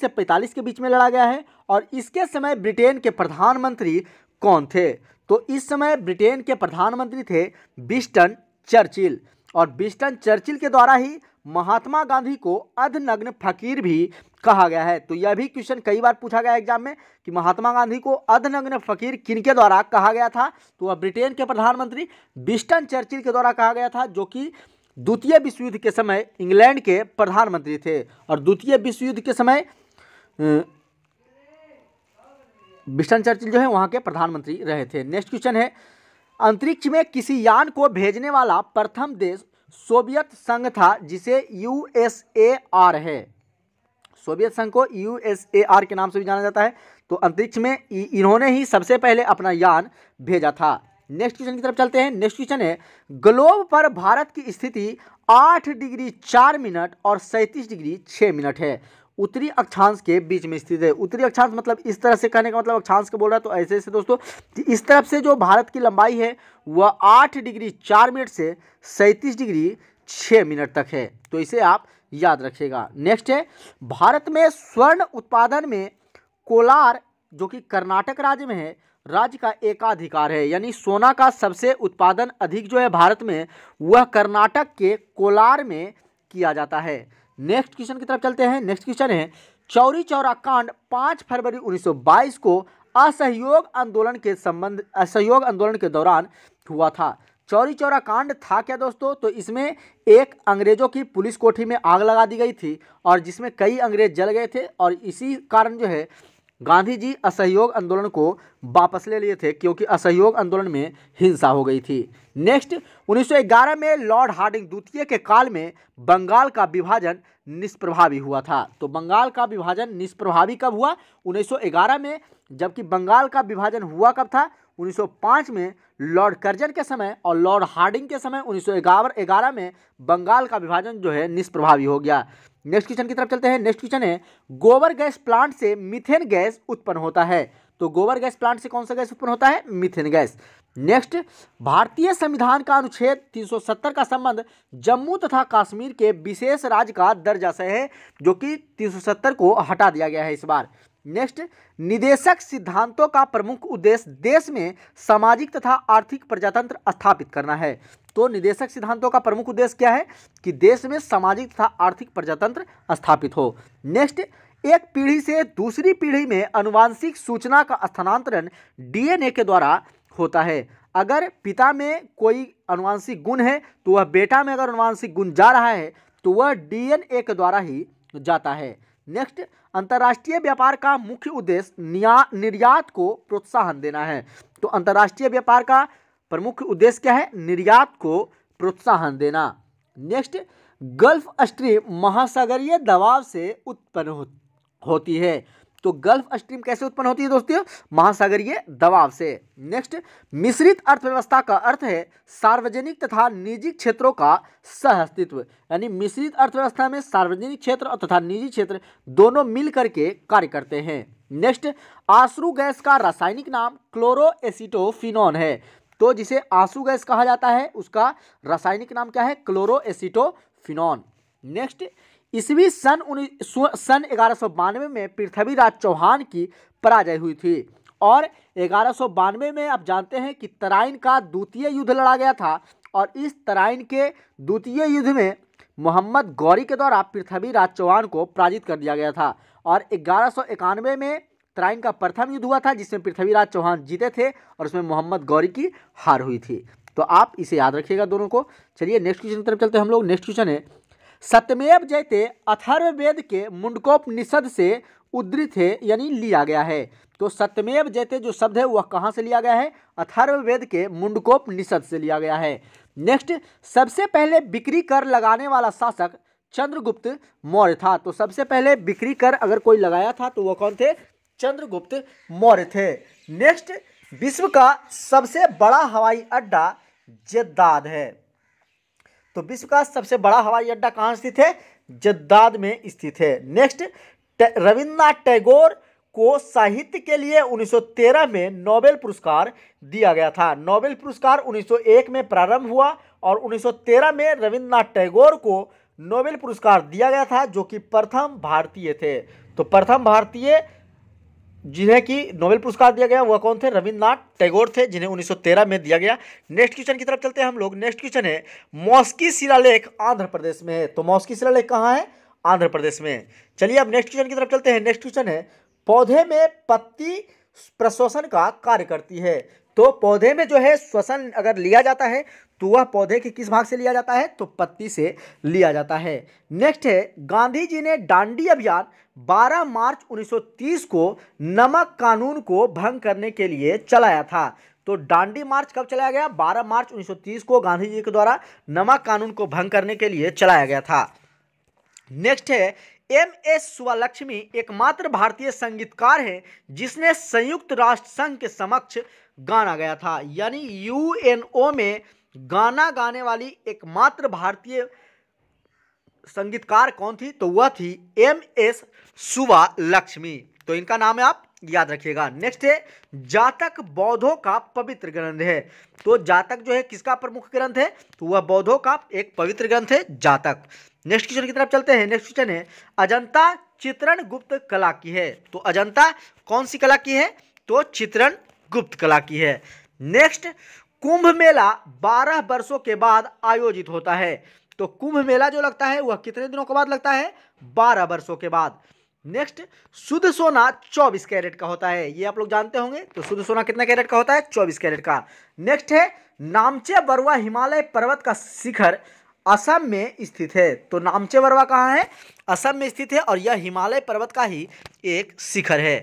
से 45 के बीच में लड़ा गया है और इसके समय ब्रिटेन के प्रधानमंत्री कौन थे तो इस समय ब्रिटेन के प्रधानमंत्री थे बिस्टन चर्चिल और बिस्टन चर्चिल के द्वारा ही महात्मा गांधी को अधनग्न फकीर भी कहा गया है तो यह भी क्वेश्चन कई बार पूछा गया एग्जाम में कि महात्मा गांधी को अधनग्न फकीर किनके द्वारा कहा गया था तो वह ब्रिटेन के प्रधानमंत्री बिस्टन चर्चिल के द्वारा कहा गया था जो कि द्वितीय विश्व युद्ध के समय इंग्लैंड के प्रधानमंत्री थे और द्वितीय विश्व युद्ध के समय विस्टन चर्चिल जो है वहाँ के प्रधानमंत्री रहे थे नेक्स्ट क्वेश्चन है अंतरिक्ष में किसी यान को भेजने वाला प्रथम देश सोवियत संघ था जिसे यूएसएआर है सोवियत संघ को यूएसएआर के नाम से भी जाना जाता है तो अंतरिक्ष में इन्होंने ही सबसे पहले अपना यान भेजा था नेक्स्ट क्वेश्चन की तरफ चलते हैं नेक्स्ट क्वेश्चन है ग्लोब पर भारत की स्थिति आठ डिग्री चार मिनट और सैंतीस डिग्री छः मिनट है उत्तरी अक्षांश के बीच में स्थित है उत्तरी अक्षांश मतलब इस तरह से कहने का मतलब अक्षांश का बोल रहा है तो ऐसे ऐसे दोस्तों इस तरफ से जो भारत की लंबाई है वह आठ डिग्री चार मिनट से सैंतीस डिग्री छः मिनट तक है तो इसे आप याद रखिएगा नेक्स्ट है भारत में स्वर्ण उत्पादन में कोलार जो कि कर्नाटक राज्य में है राज्य का एकाधिकार है यानी सोना का सबसे उत्पादन अधिक जो है भारत में वह कर्नाटक के कोलार में किया जाता है नेक्स्ट क्वेश्चन की तरफ चलते हैं नेक्स्ट क्वेश्चन है चौरी चौरा कांड पाँच फरवरी 1922 को असहयोग आंदोलन के संबंध असहयोग आंदोलन के दौरान हुआ था चौरी चौरा कांड था क्या दोस्तों तो इसमें एक अंग्रेजों की पुलिस कोठी में आग लगा दी गई थी और जिसमें कई अंग्रेज जल गए थे और इसी कारण जो है गांधी जी असहयोग आंदोलन को वापस ले लिए थे क्योंकि असहयोग आंदोलन में हिंसा हो गई थी नेक्स्ट 1911 में लॉर्ड हार्डिंग द्वितीय के काल में बंगाल का विभाजन निष्प्रभावी हुआ था तो बंगाल का विभाजन निष्प्रभावी कब हुआ 1911 में जबकि बंगाल का विभाजन हुआ कब था 1905 में लॉर्ड कर्जन के समय और लॉर्ड हार्डिंग के समय उन्नीस में बंगाल का विभाजन जो है निष्प्रभावी हो गया नेक्स्ट क्वेश्चन की तरफ चलते हैं नेक्स्ट क्वेश्चन है गोबर गैस प्लांट से मिथेन गैस उत्पन्न होता है तो गोबर गैस प्लांट से कौन सा गैस उत्पन्न होता है मिथेन गैस नेक्स्ट भारतीय संविधान का अनुच्छेद 370 का संबंध जम्मू तथा कश्मीर के विशेष राज्य का दर्जा से है जो कि 370 को हटा दिया गया है इस बार नेक्स्ट निदेशक सिद्धांतों का प्रमुख उद्देश्य देश में सामाजिक तथा आर्थिक प्रजातंत्र स्थापित करना है तो निदेशक सिद्धांतों का प्रमुख उद्देश्य क्या है कि देश में सामाजिक तथा आर्थिक प्रजातंत्र स्थापित हो नेक्स्ट एक पीढ़ी से दूसरी पीढ़ी में अनुवांशिक सूचना का स्थानांतरण डीएनए के द्वारा होता है अगर पिता में कोई अनुवांशिक गुण है तो वह बेटा में अगर अनुवांशिक गुण जा रहा है तो वह डीएनए के द्वारा ही जाता है नेक्स्ट अंतर्राष्ट्रीय व्यापार का मुख्य उद्देश्य निर्यात को प्रोत्साहन देना है तो अंतर्राष्ट्रीय व्यापार का प्रमुख उद्देश्य क्या है निर्यात को प्रोत्साहन देना नेक्स्ट गल्फ स्ट्रीम महासागरीय दबाव से उत्पन्न हो, होती है तो गल्फ स्ट्रीम कैसे उत्पन्न होती है दोस्तों महासागरीय दबाव से नेक्स्ट मिश्रित अर्थव्यवस्था का अर्थ है सार्वजनिक तथा निजी क्षेत्रों का सह अस्तित्व यानी मिश्रित अर्थव्यवस्था में सार्वजनिक क्षेत्र तथा निजी क्षेत्र दोनों मिल करके कार्य करते हैं नेक्स्ट आश्रू गैस का रासायनिक नाम क्लोरोएसिटोफिनॉन है तो जिसे आंसू गैस कहा जाता है उसका रासायनिक नाम क्या है क्लोरोएसिटोफिनॉन नेक्स्ट इसवी सन उन्नीस सन ग्यारह में पृथ्वीराज चौहान की पराजय हुई थी और ग्यारह में आप जानते हैं कि तराइन का द्वितीय युद्ध लड़ा गया था और इस तराइन के द्वितीय युद्ध में मोहम्मद गौरी के द्वारा पृथ्वीराज चौहान को पराजित कर दिया गया था और ग्यारह में तराइन का प्रथम युद्ध हुआ था जिसमें पृथ्वीराज चौहान जीते थे और उसमें मोहम्मद गौरी की हार हुई थी तो आप इसे याद रखिएगा दोनों को चलिए नेक्स्ट क्वेश्चन की तरफ चलते हम लोग नेक्स्ट क्वेश्चन है सत्यमेव जयते अथर्ववेद के मुंडकोपनिषद से उद्धृत है यानी लिया गया है तो सत्यमेव जयते जो शब्द है वह कहाँ से लिया गया है अथर्ववेद के मुंडकोपनिषद से लिया गया है नेक्स्ट सबसे पहले बिक्री कर लगाने वाला शासक चंद्रगुप्त मौर्य था तो सबसे पहले बिक्री कर अगर कोई लगाया था तो वह कौन थे चंद्रगुप्त मौर्य थे नेक्स्ट विश्व का सबसे बड़ा हवाई अड्डा जद्दाद है तो विश्व का सबसे बड़ा हवाई अड्डा कहाँ स्थित है जद्दाद में स्थित है नेक्स्ट रविन्द्रनाथ टैगोर को साहित्य के लिए 1913 में नोबेल पुरस्कार दिया गया था नोबेल पुरस्कार 1901 में प्रारंभ हुआ और 1913 में रविन्द्रनाथ टैगोर को नोबेल पुरस्कार दिया गया था जो कि प्रथम भारतीय थे तो प्रथम भारतीय जिन्हें कि नोबेल पुरस्कार दिया गया वह कौन थे रविन्द्रनाथ टैगोर थे जिन्हें 1913 में दिया गया नेक्स्ट क्वेश्चन की तरफ चलते हैं हम लोग नेक्स्ट क्वेश्चन है मौसकी शिलालेख आंध्र प्रदेश में है तो मौसकी शिलालेख कहाँ है आंध्र प्रदेश में चलिए अब नेक्स्ट क्वेश्चन की तरफ चलते हैं नेक्स्ट क्वेश्चन है पौधे में पत्ती प्रश्वसन का कार्य करती है तो पौधे में जो है श्वसन अगर लिया जाता है तो वह पौधे के किस भाग से लिया जाता है तो पत्ती से लिया जाता है नेक्स्ट है गांधी जी ने डांडी अभियान 12 मार्च 1930 को नमक कानून को भंग करने के लिए चलाया था तो डांडी मार्च कब चलाया गया 12 मार्च 1930 को गांधी जी के द्वारा नमक कानून को भंग करने के लिए चलाया गया था नेक्स्ट है एम एस सुवालक्ष्मी एकमात्र भारतीय संगीतकार हैं जिसने संयुक्त राष्ट्र संघ के समक्ष गाना गया था यानी यूएनओ में गाना गाने वाली एकमात्र भारतीय संगीतकार कौन थी तो वह थी एम एस सुबा लक्ष्मी तो इनका नाम है आप याद रखिएगा नेक्स्ट है जातक बौद्धों का पवित्र ग्रंथ है तो जातक जो है किसका प्रमुख ग्रंथ है तो वह बौद्धों का एक पवित्र ग्रंथ है जातक नेक्स्ट क्वेश्चन की तरफ चलते हैं नेक्स्ट क्वेश्चन है अजंता चित्रण गुप्त कला की है तो अजंता कौन सी कला की है तो चित्रण गुप्त कला की है नेक्स्ट कुंभ मेला 12 वर्षों के बाद आयोजित होता है तो कुंभ मेला जो लगता है वह कितने दिनों के बाद लगता है 12 वर्षों के बाद नेक्स्ट शुद्ध सोना 24 कैरेट का होता है ये आप लोग जानते होंगे तो शुद्ध सोना कितना कैरेट का होता है 24 कैरेट का नेक्स्ट है नामचे बरुआ हिमालय पर्वत का शिखर असम में स्थित है तो नामचे बरुआ कहाँ है असम में स्थित है और यह हिमालय पर्वत का ही एक शिखर है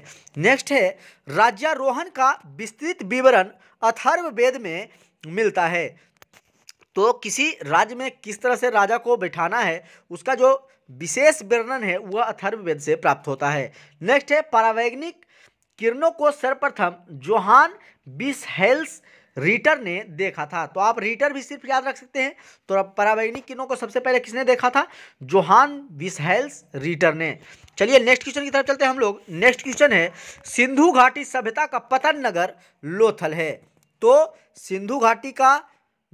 नेक्स्ट है राज्यारोहण का विस्तृत विवरण अथर्व वेद में मिलता है तो किसी राज्य में किस तरह से राजा को बैठाना है उसका जो विशेष वर्णन है वह अथर्व वेद से प्राप्त होता है नेक्स्ट है पारावैग्निक किरणों को सर्वप्रथम जोहान बिस हेल्स रीटर ने देखा था तो आप रीटर भी सिर्फ याद रख सकते हैं तो परावैज्ञानिक किरणों को सबसे पहले किसने देखा था जोहान बिसहेल्स रीटर ने चलिए नेक्स्ट क्वेश्चन की तरफ चलते हैं हम लोग नेक्स्ट क्वेश्चन है सिंधु घाटी सभ्यता का पतन नगर लोथल है तो सिंधु घाटी का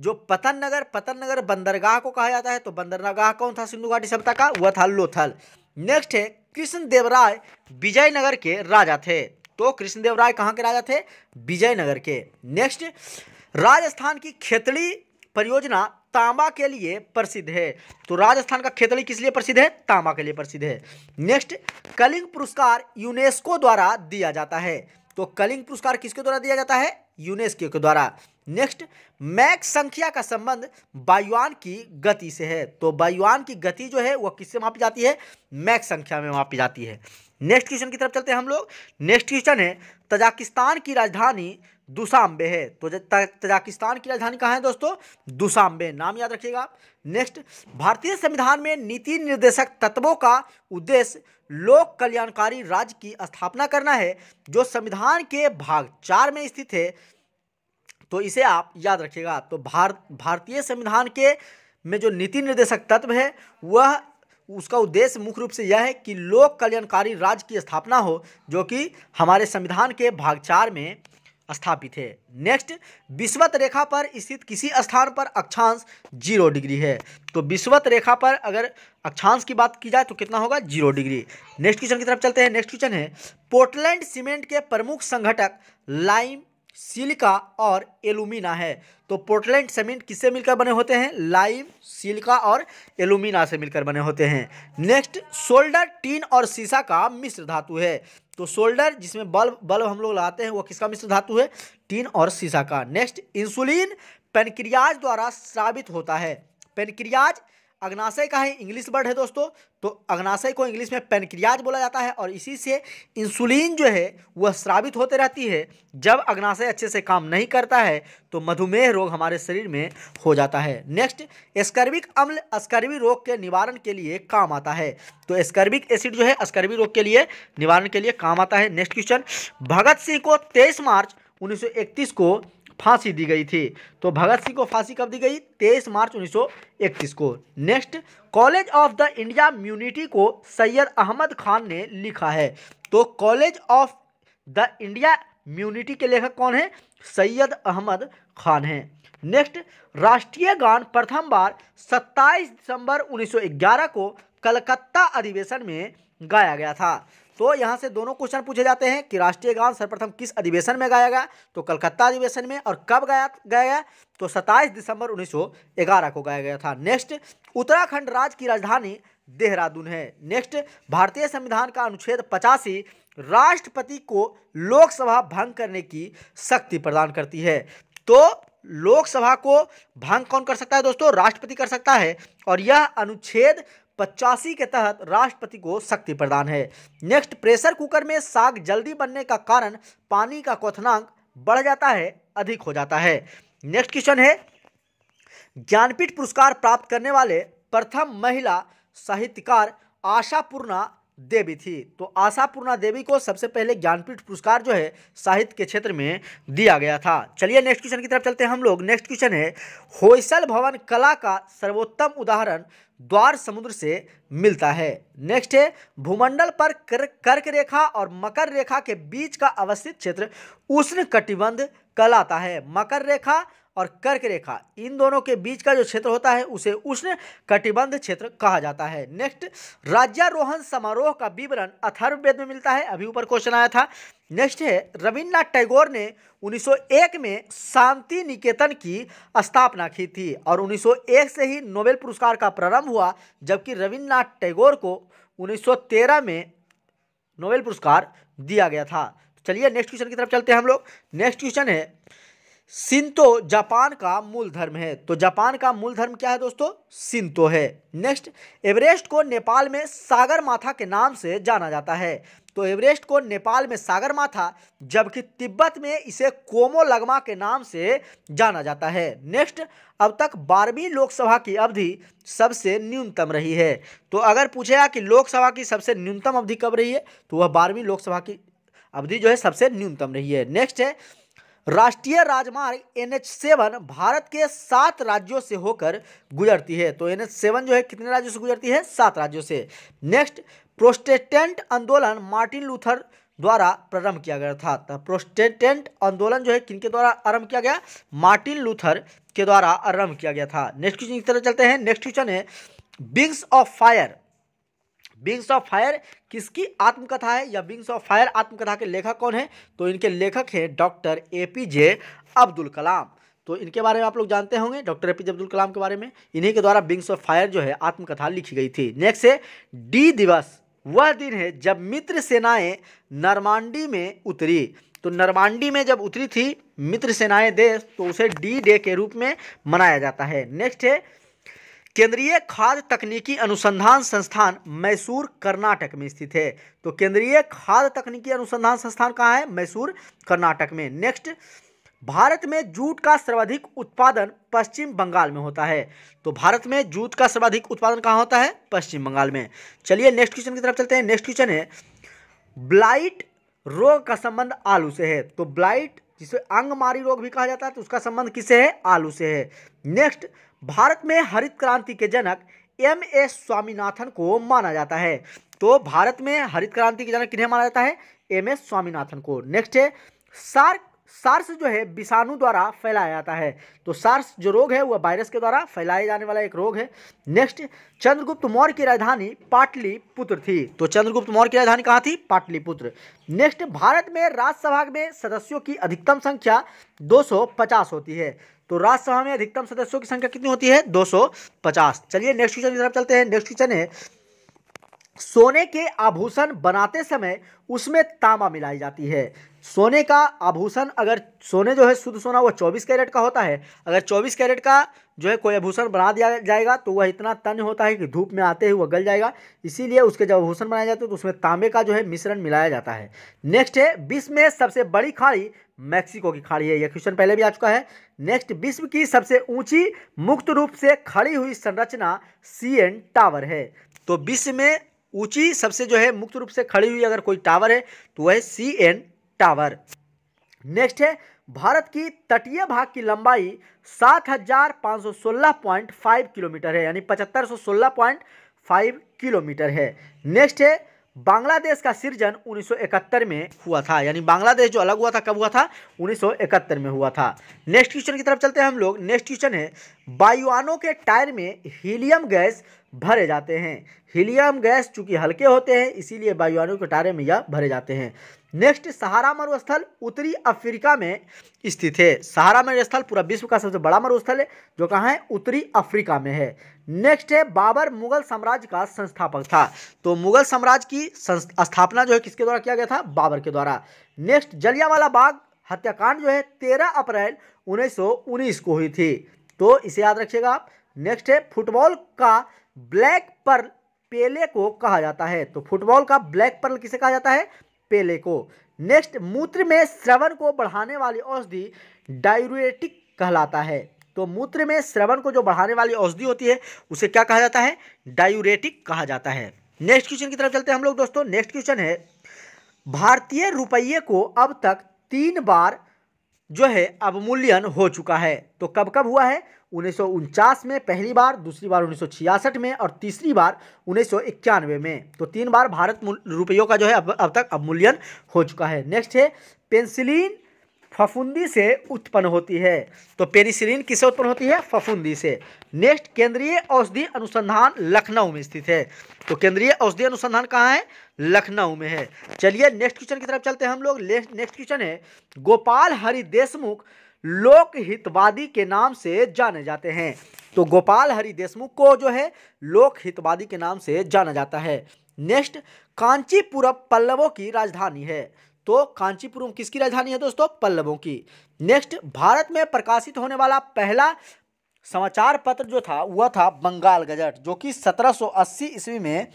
जो पतन नगर पतन नगर बंदरगाह को कहा जाता है तो बंदरगाह कौन था सिंधु घाटी सभ्यता का वह था लोथल नेक्स्ट है कृष्ण देवराय विजयनगर के राजा थे तो कृष्णदेव राय कहाँ के राजा थे विजयनगर के नेक्स्ट राजस्थान की खेतड़ी परियोजना तांबा के लिए प्रसिद्ध है तो राजस्थान का खेतड़ी किस लिए प्रसिद्ध है तांबा के लिए प्रसिद्ध है नेक्स्ट कलिंग पुरस्कार यूनेस्को द्वारा दिया जाता है तो कलिंग पुरस्कार किसके द्वारा दिया जाता है यूनेस्को के द्वारा नेक्स्ट मैक संख्या का संबंध वायुआन की गति से है तो वायुआन की गति जो है वह किससे मापी जाती है मैक संख्या में मापी जाती है नेक्स्ट क्वेश्चन की तरफ चलते हैं हम लोग नेक्स्ट क्वेश्चन है तजाकिस्तान की राजधानी दुशांबे है तो तजाकिस्तान की राजधानी कहाँ है दोस्तों दुशांबे नाम याद रखिएगा नेक्स्ट भारतीय संविधान में नीति निर्देशक तत्वों का उद्देश्य लोक कल्याणकारी राज्य की स्थापना करना है जो संविधान के भाग चार में स्थित है तो इसे आप याद रखिएगा तो भारत भारतीय संविधान के में जो नीति निर्देशक तत्व है वह उसका उद्देश्य मुख्य रूप से यह है कि लोक कल्याणकारी राज्य की स्थापना हो जो कि हमारे संविधान के भाग चार में स्थापित है नेक्स्ट विश्वत रेखा पर स्थित किसी स्थान पर अक्षांश जीरो डिग्री है तो विश्वत रेखा पर अगर अक्षांश की बात की जाए तो कितना होगा जीरो डिग्री नेक्स्ट क्वेश्चन की तरफ चलते हैं नेक्स्ट क्वेश्चन है पोर्टलैंड सीमेंट के प्रमुख संगठक लाइम सिलिका और एलुमिना है तो पोर्टलैंड सीमेंट किससे मिलकर बने होते हैं लाइम सिलिका और एलुमिना से मिलकर बने होते हैं नेक्स्ट शोल्डर टीन और सीसा का मिश्र धातु है तो सोल्डर जिसमें बल्ब बल्ब हम लोग लगाते हैं वह किसका मिश्र धातु है टीन और शीशा का नेक्स्ट इंसुलिन पेनक्रियाज द्वारा स्रावित होता है पेनक्रियाज अग्नाशय का है इंग्लिश वर्ड है दोस्तों तो अग्नाशय को इंग्लिश में पेनक्रियाज बोला जाता है और इसी से इंसुलिन जो है वह स्रावित होते रहती है जब अग्नाशय अच्छे से काम नहीं करता है तो मधुमेह रोग हमारे शरीर में हो जाता है नेक्स्ट स्कर्विक अम्ल स्कर्वी रोग के निवारण के लिए काम आता है तो स्कर्विक एसिड जो है स्कर्वी रोग के लिए निवारण के लिए काम आता है नेक्स्ट क्वेश्चन भगत सिंह को तेईस मार्च उन्नीस को फांसी दी गई थी तो भगत सिंह को फांसी कब दी गई तेईस मार्च 1931 को next college of the India mutiny को सैयद अहमद खान ने लिखा है तो college of the India mutiny के लेखक कौन है सैयद अहमद खान हैं नेक्स्ट राष्ट्रीय गान प्रथम बार 27 दिसंबर 1911 को कलकत्ता अधिवेशन में गाया गया था तो यहाँ से दोनों क्वेश्चन पूछे जाते हैं कि राष्ट्रीय गान सर्वप्रथम किस अधिवेशन में गाया गया तो कलकत्ता अधिवेशन में और कब गाया गया, गया तो 27 दिसंबर 1911 को गाया गया था नेक्स्ट उत्तराखंड राज्य की राजधानी देहरादून है नेक्स्ट भारतीय संविधान का अनुच्छेद पचासी राष्ट्रपति को लोकसभा भंग करने की शक्ति प्रदान करती है तो लोकसभा को भंग कौन कर सकता है दोस्तों राष्ट्रपति कर सकता है और यह अनुच्छेद पचासी के तहत राष्ट्रपति को शक्ति प्रदान है नेक्स्ट प्रेशर कुकर में साग जल्दी बनने का कारण पानी का क्वनांक बढ़ जाता है अधिक हो जाता है नेक्स्ट क्वेश्चन है ज्ञानपीठ पुरस्कार प्राप्त करने वाले प्रथम महिला साहित्यकार आशा पूर्णा देवी थी तो आशा पूर्णा देवी को सबसे पहले ज्ञानपीठ पुरस्कार जो है साहित्य के क्षेत्र में दिया गया था चलिए नेक्स्ट क्वेश्चन की तरफ चलते हैं हम लोग नेक्स्ट क्वेश्चन है होयसल भवन कला का सर्वोत्तम उदाहरण द्वार समुद्र से मिलता है नेक्स्ट है भूमंडल पर कर, कर्क रेखा और मकर रेखा के बीच का अवस्थित क्षेत्र उष्ण कटिबंध कहलाता है मकर रेखा और कर्क रेखा इन दोनों के बीच का जो क्षेत्र होता है उसे उष्ण कटिबंध क्षेत्र कहा जाता है नेक्स्ट राज्यारोहण समारोह का विवरण अथर्ववेद में मिलता है अभी ऊपर क्वेश्चन आया था नेक्स्ट है रविन्द्रनाथ टैगोर ने 1901 में शांति निकेतन की स्थापना की थी और 1901 से ही नोबेल पुरस्कार का प्रारंभ हुआ जबकि रविन्द्रनाथ टैगोर को उन्नीस में नोबेल पुरस्कार दिया गया था चलिए नेक्स्ट क्वेश्चन की तरफ चलते हैं हम लोग नेक्स्ट क्वेश्चन है सिंतो जापान का मूल धर्म है तो जापान का मूल धर्म क्या है दोस्तों सिंतो है नेक्स्ट एवरेस्ट को नेपाल में सागर माथा के नाम से जाना जाता है तो एवरेस्ट को नेपाल में सागर माथा जबकि तिब्बत में इसे कोमो लगमा के नाम से जाना जाता है नेक्स्ट अब तक बारहवीं लोकसभा की अवधि सबसे न्यूनतम रही है तो अगर पूछेगा कि लोकसभा की सबसे न्यूनतम अवधि कब रही है तो वह बारहवीं लोकसभा की अवधि जो है सबसे न्यूनतम रही है नेक्स्ट है राष्ट्रीय राजमार्ग एन एच सेवन भारत के सात राज्यों से होकर गुजरती है तो एन एच सेवन जो है कितने राज्यों से गुजरती है सात राज्यों से नेक्स्ट प्रोस्टेटेंट आंदोलन मार्टिन लूथर द्वारा प्रारंभ किया गया था तो प्रोस्टेटेंट आंदोलन जो है किनके द्वारा आरंभ किया गया मार्टिन लूथर के द्वारा आरंभ किया गया था नेक्स्ट क्वेश्चन की तरह चलते हैं नेक्स्ट क्वेश्चन है wings of fire wings of fire किसकी आत्मकथा है या विंग्स ऑफ फायर आत्मकथा के लेखक कौन है तो इनके लेखक हैं doctor A P J Abdul Kalam तो इनके बारे में आप लोग जानते होंगे doctor A P J Abdul Kalam के बारे में इन्हीं के द्वारा विंग्स ऑफ फायर जो है आत्मकथा लिखी गई थी नेक्स्ट है डी दिवस वह दिन है जब मित्र सेनाएं नरमांडी में उतरी तो नरमांडी में जब उतरी थी मित्र सेनाएं देश तो उसे डी डे के रूप में मनाया जाता है नेक्स्ट है केंद्रीय खाद्य तकनीकी अनुसंधान संस्थान मैसूर कर्नाटक में स्थित है तो केंद्रीय खाद्य तकनीकी अनुसंधान संस्थान कहाँ है मैसूर कर्नाटक में नेक्स्ट भारत में जूट का सर्वाधिक उत्पादन पश्चिम बंगाल में होता है तो भारत में जूट का सर्वाधिक उत्पादन कहाँ होता है पश्चिम बंगाल में चलिए नेक्स्ट क्वेश्चन की तरफ चलते हैं नेक्स्ट क्वेश्चन है ब्लाइट रोग का संबंध आलू से है तो ब्लाइट जिसे अंगमारी रोग भी कहा जाता है तो उसका संबंध किससे है आलू से है नेक्स्ट भारत में हरित क्रांति के जनक एम एस स्वामीनाथन को माना जाता है तो भारत में हरित क्रांति के जनक किन्हें माना जाता है एम एस स्वामीनाथन को नेक्स्ट है सार्क सार्स जो है विषाणु द्वारा फैलाया जाता है तो सार्स जो रोग है वह वायरस के द्वारा फैलाया जाने वाला एक रोग है नेक्स्ट चंद्रगुप्त मौर्य की राजधानी पाटलिपुत्र थी तो चंद्रगुप्त मौर्य की राजधानी कहाँ थी पाटलिपुत्र नेक्स्ट भारत में राज्यसभा में सदस्यों की अधिकतम संख्या 250 होती है तो राज्यसभा में अधिकतम सदस्यों की संख्या कितनी होती है 250 चलिए नेक्स्ट क्वेश्चन की तरफ चलते हैं नेक्स्ट क्वेश्चन है सोने के आभूषण बनाते समय उसमें तांबा मिलाई जाती है सोने का आभूषण अगर सोने जो है शुद्ध सोना वो 24 कैरेट का होता है अगर 24 कैरेट का जो है कोई आभूषण बना दिया जाएगा तो वह इतना तन होता है कि धूप में आते ही वह गल जाएगा इसीलिए उसके जब आभूषण बनाए जाते हैं तो उसमें तांबे का जो है मिश्रण मिलाया जाता है नेक्स्ट है विश्व में सबसे बड़ी खाड़ी मैक्सिको की खाड़ी है यह क्वेश्चन पहले भी आ चुका है नेक्स्ट विश्व की सबसे ऊंची मुक्त रूप से खड़ी हुई संरचना सी एन टावर है तो विश्व में ऊंची सबसे जो है मुक्त रूप से खड़ी हुई अगर कोई टावर है तो वह सी एन टावर नेक्स्ट है भारत की तटीय भाग की लंबाई 7,516.5 किलोमीटर है यानी 7,516.5 किलोमीटर है नेक्स्ट है बांग्लादेश का सृजन 1971 में हुआ था यानी बांग्लादेश जो अलग हुआ था कब हुआ था 1971 में हुआ था नेक्स्ट क्वेश्चन की तरफ चलते हैं हम लोग नेक्स्ट क्वेश्चन है बायुआनों के टायर में हीलियम गैस भरे जाते हैं हीलियम गैस चूंकि हल्के होते हैं इसीलिए वायुवाणु के टारे में यह भरे जाते हैं नेक्स्ट सहारा मरुस्थल उत्तरी अफ्रीका में स्थित है सहारा मरुस्थल पूरा विश्व का सबसे बड़ा मरुस्थल है जो कहाँ है उत्तरी अफ्रीका में है नेक्स्ट है बाबर मुगल साम्राज्य का संस्थापक था तो मुगल साम्राज्य की स्थापना जो है किसके द्वारा किया गया था बाबर के द्वारा नेक्स्ट जलियावाला बाग हत्याकांड जो है तेरह अप्रैल उन्नीस को हुई थी तो इसे याद रखिएगा आप नेक्स्ट है फुटबॉल का ब्लैक पर्ल पेले को कहा जाता है तो फुटबॉल का ब्लैक पर्ल किसे कहा जाता है पेले को नेक्स्ट मूत्र में श्रवण को बढ़ाने वाली औषधि डायरेटिक कहलाता है तो मूत्र में श्रवण को जो बढ़ाने वाली औषधि होती है उसे क्या कहा जाता है डायूरेटिक कहा जाता है नेक्स्ट क्वेश्चन की तरफ चलते हैं हम लोग दोस्तों नेक्स्ट क्वेश्चन है भारतीय रुपये को अब तक तीन बार जो है अवमूल्यन हो चुका है तो कब कब हुआ है उन्नीस में पहली बार दूसरी बार उन्नीस में और तीसरी बार उन्नीस में तो तीन बार भारत रुपयों का जो है अब अब तक अवमूल्यन हो चुका है नेक्स्ट है पेंसिलिन फफूंदी से उत्पन्न होती है तो पेनिसिलिन किससे उत्पन्न होती है फफूंदी से नेक्स्ट केंद्रीय औषधि अनुसंधान लखनऊ में स्थित है तो केंद्रीय औषधि अनुसंधान कहाँ है लखनऊ में है चलिए नेक्स्ट क्वेश्चन की तरफ चलते हैं हम लोग नेक्स्ट क्वेश्चन है गोपाल हरि देशमुख लोक हितवादी के नाम से जाने जाते हैं तो गोपाल हरि देशमुख को जो है लोक हितवादी के नाम से जाना जाता है नेक्स्ट कांचीपुरम पल्लवों की राजधानी है तो कांचीपुरम किसकी राजधानी है दोस्तों पल्लवों की नेक्स्ट भारत में प्रकाशित होने वाला पहला समाचार पत्र जो था वह था बंगाल गजट जो कि 1780 ईस्वी में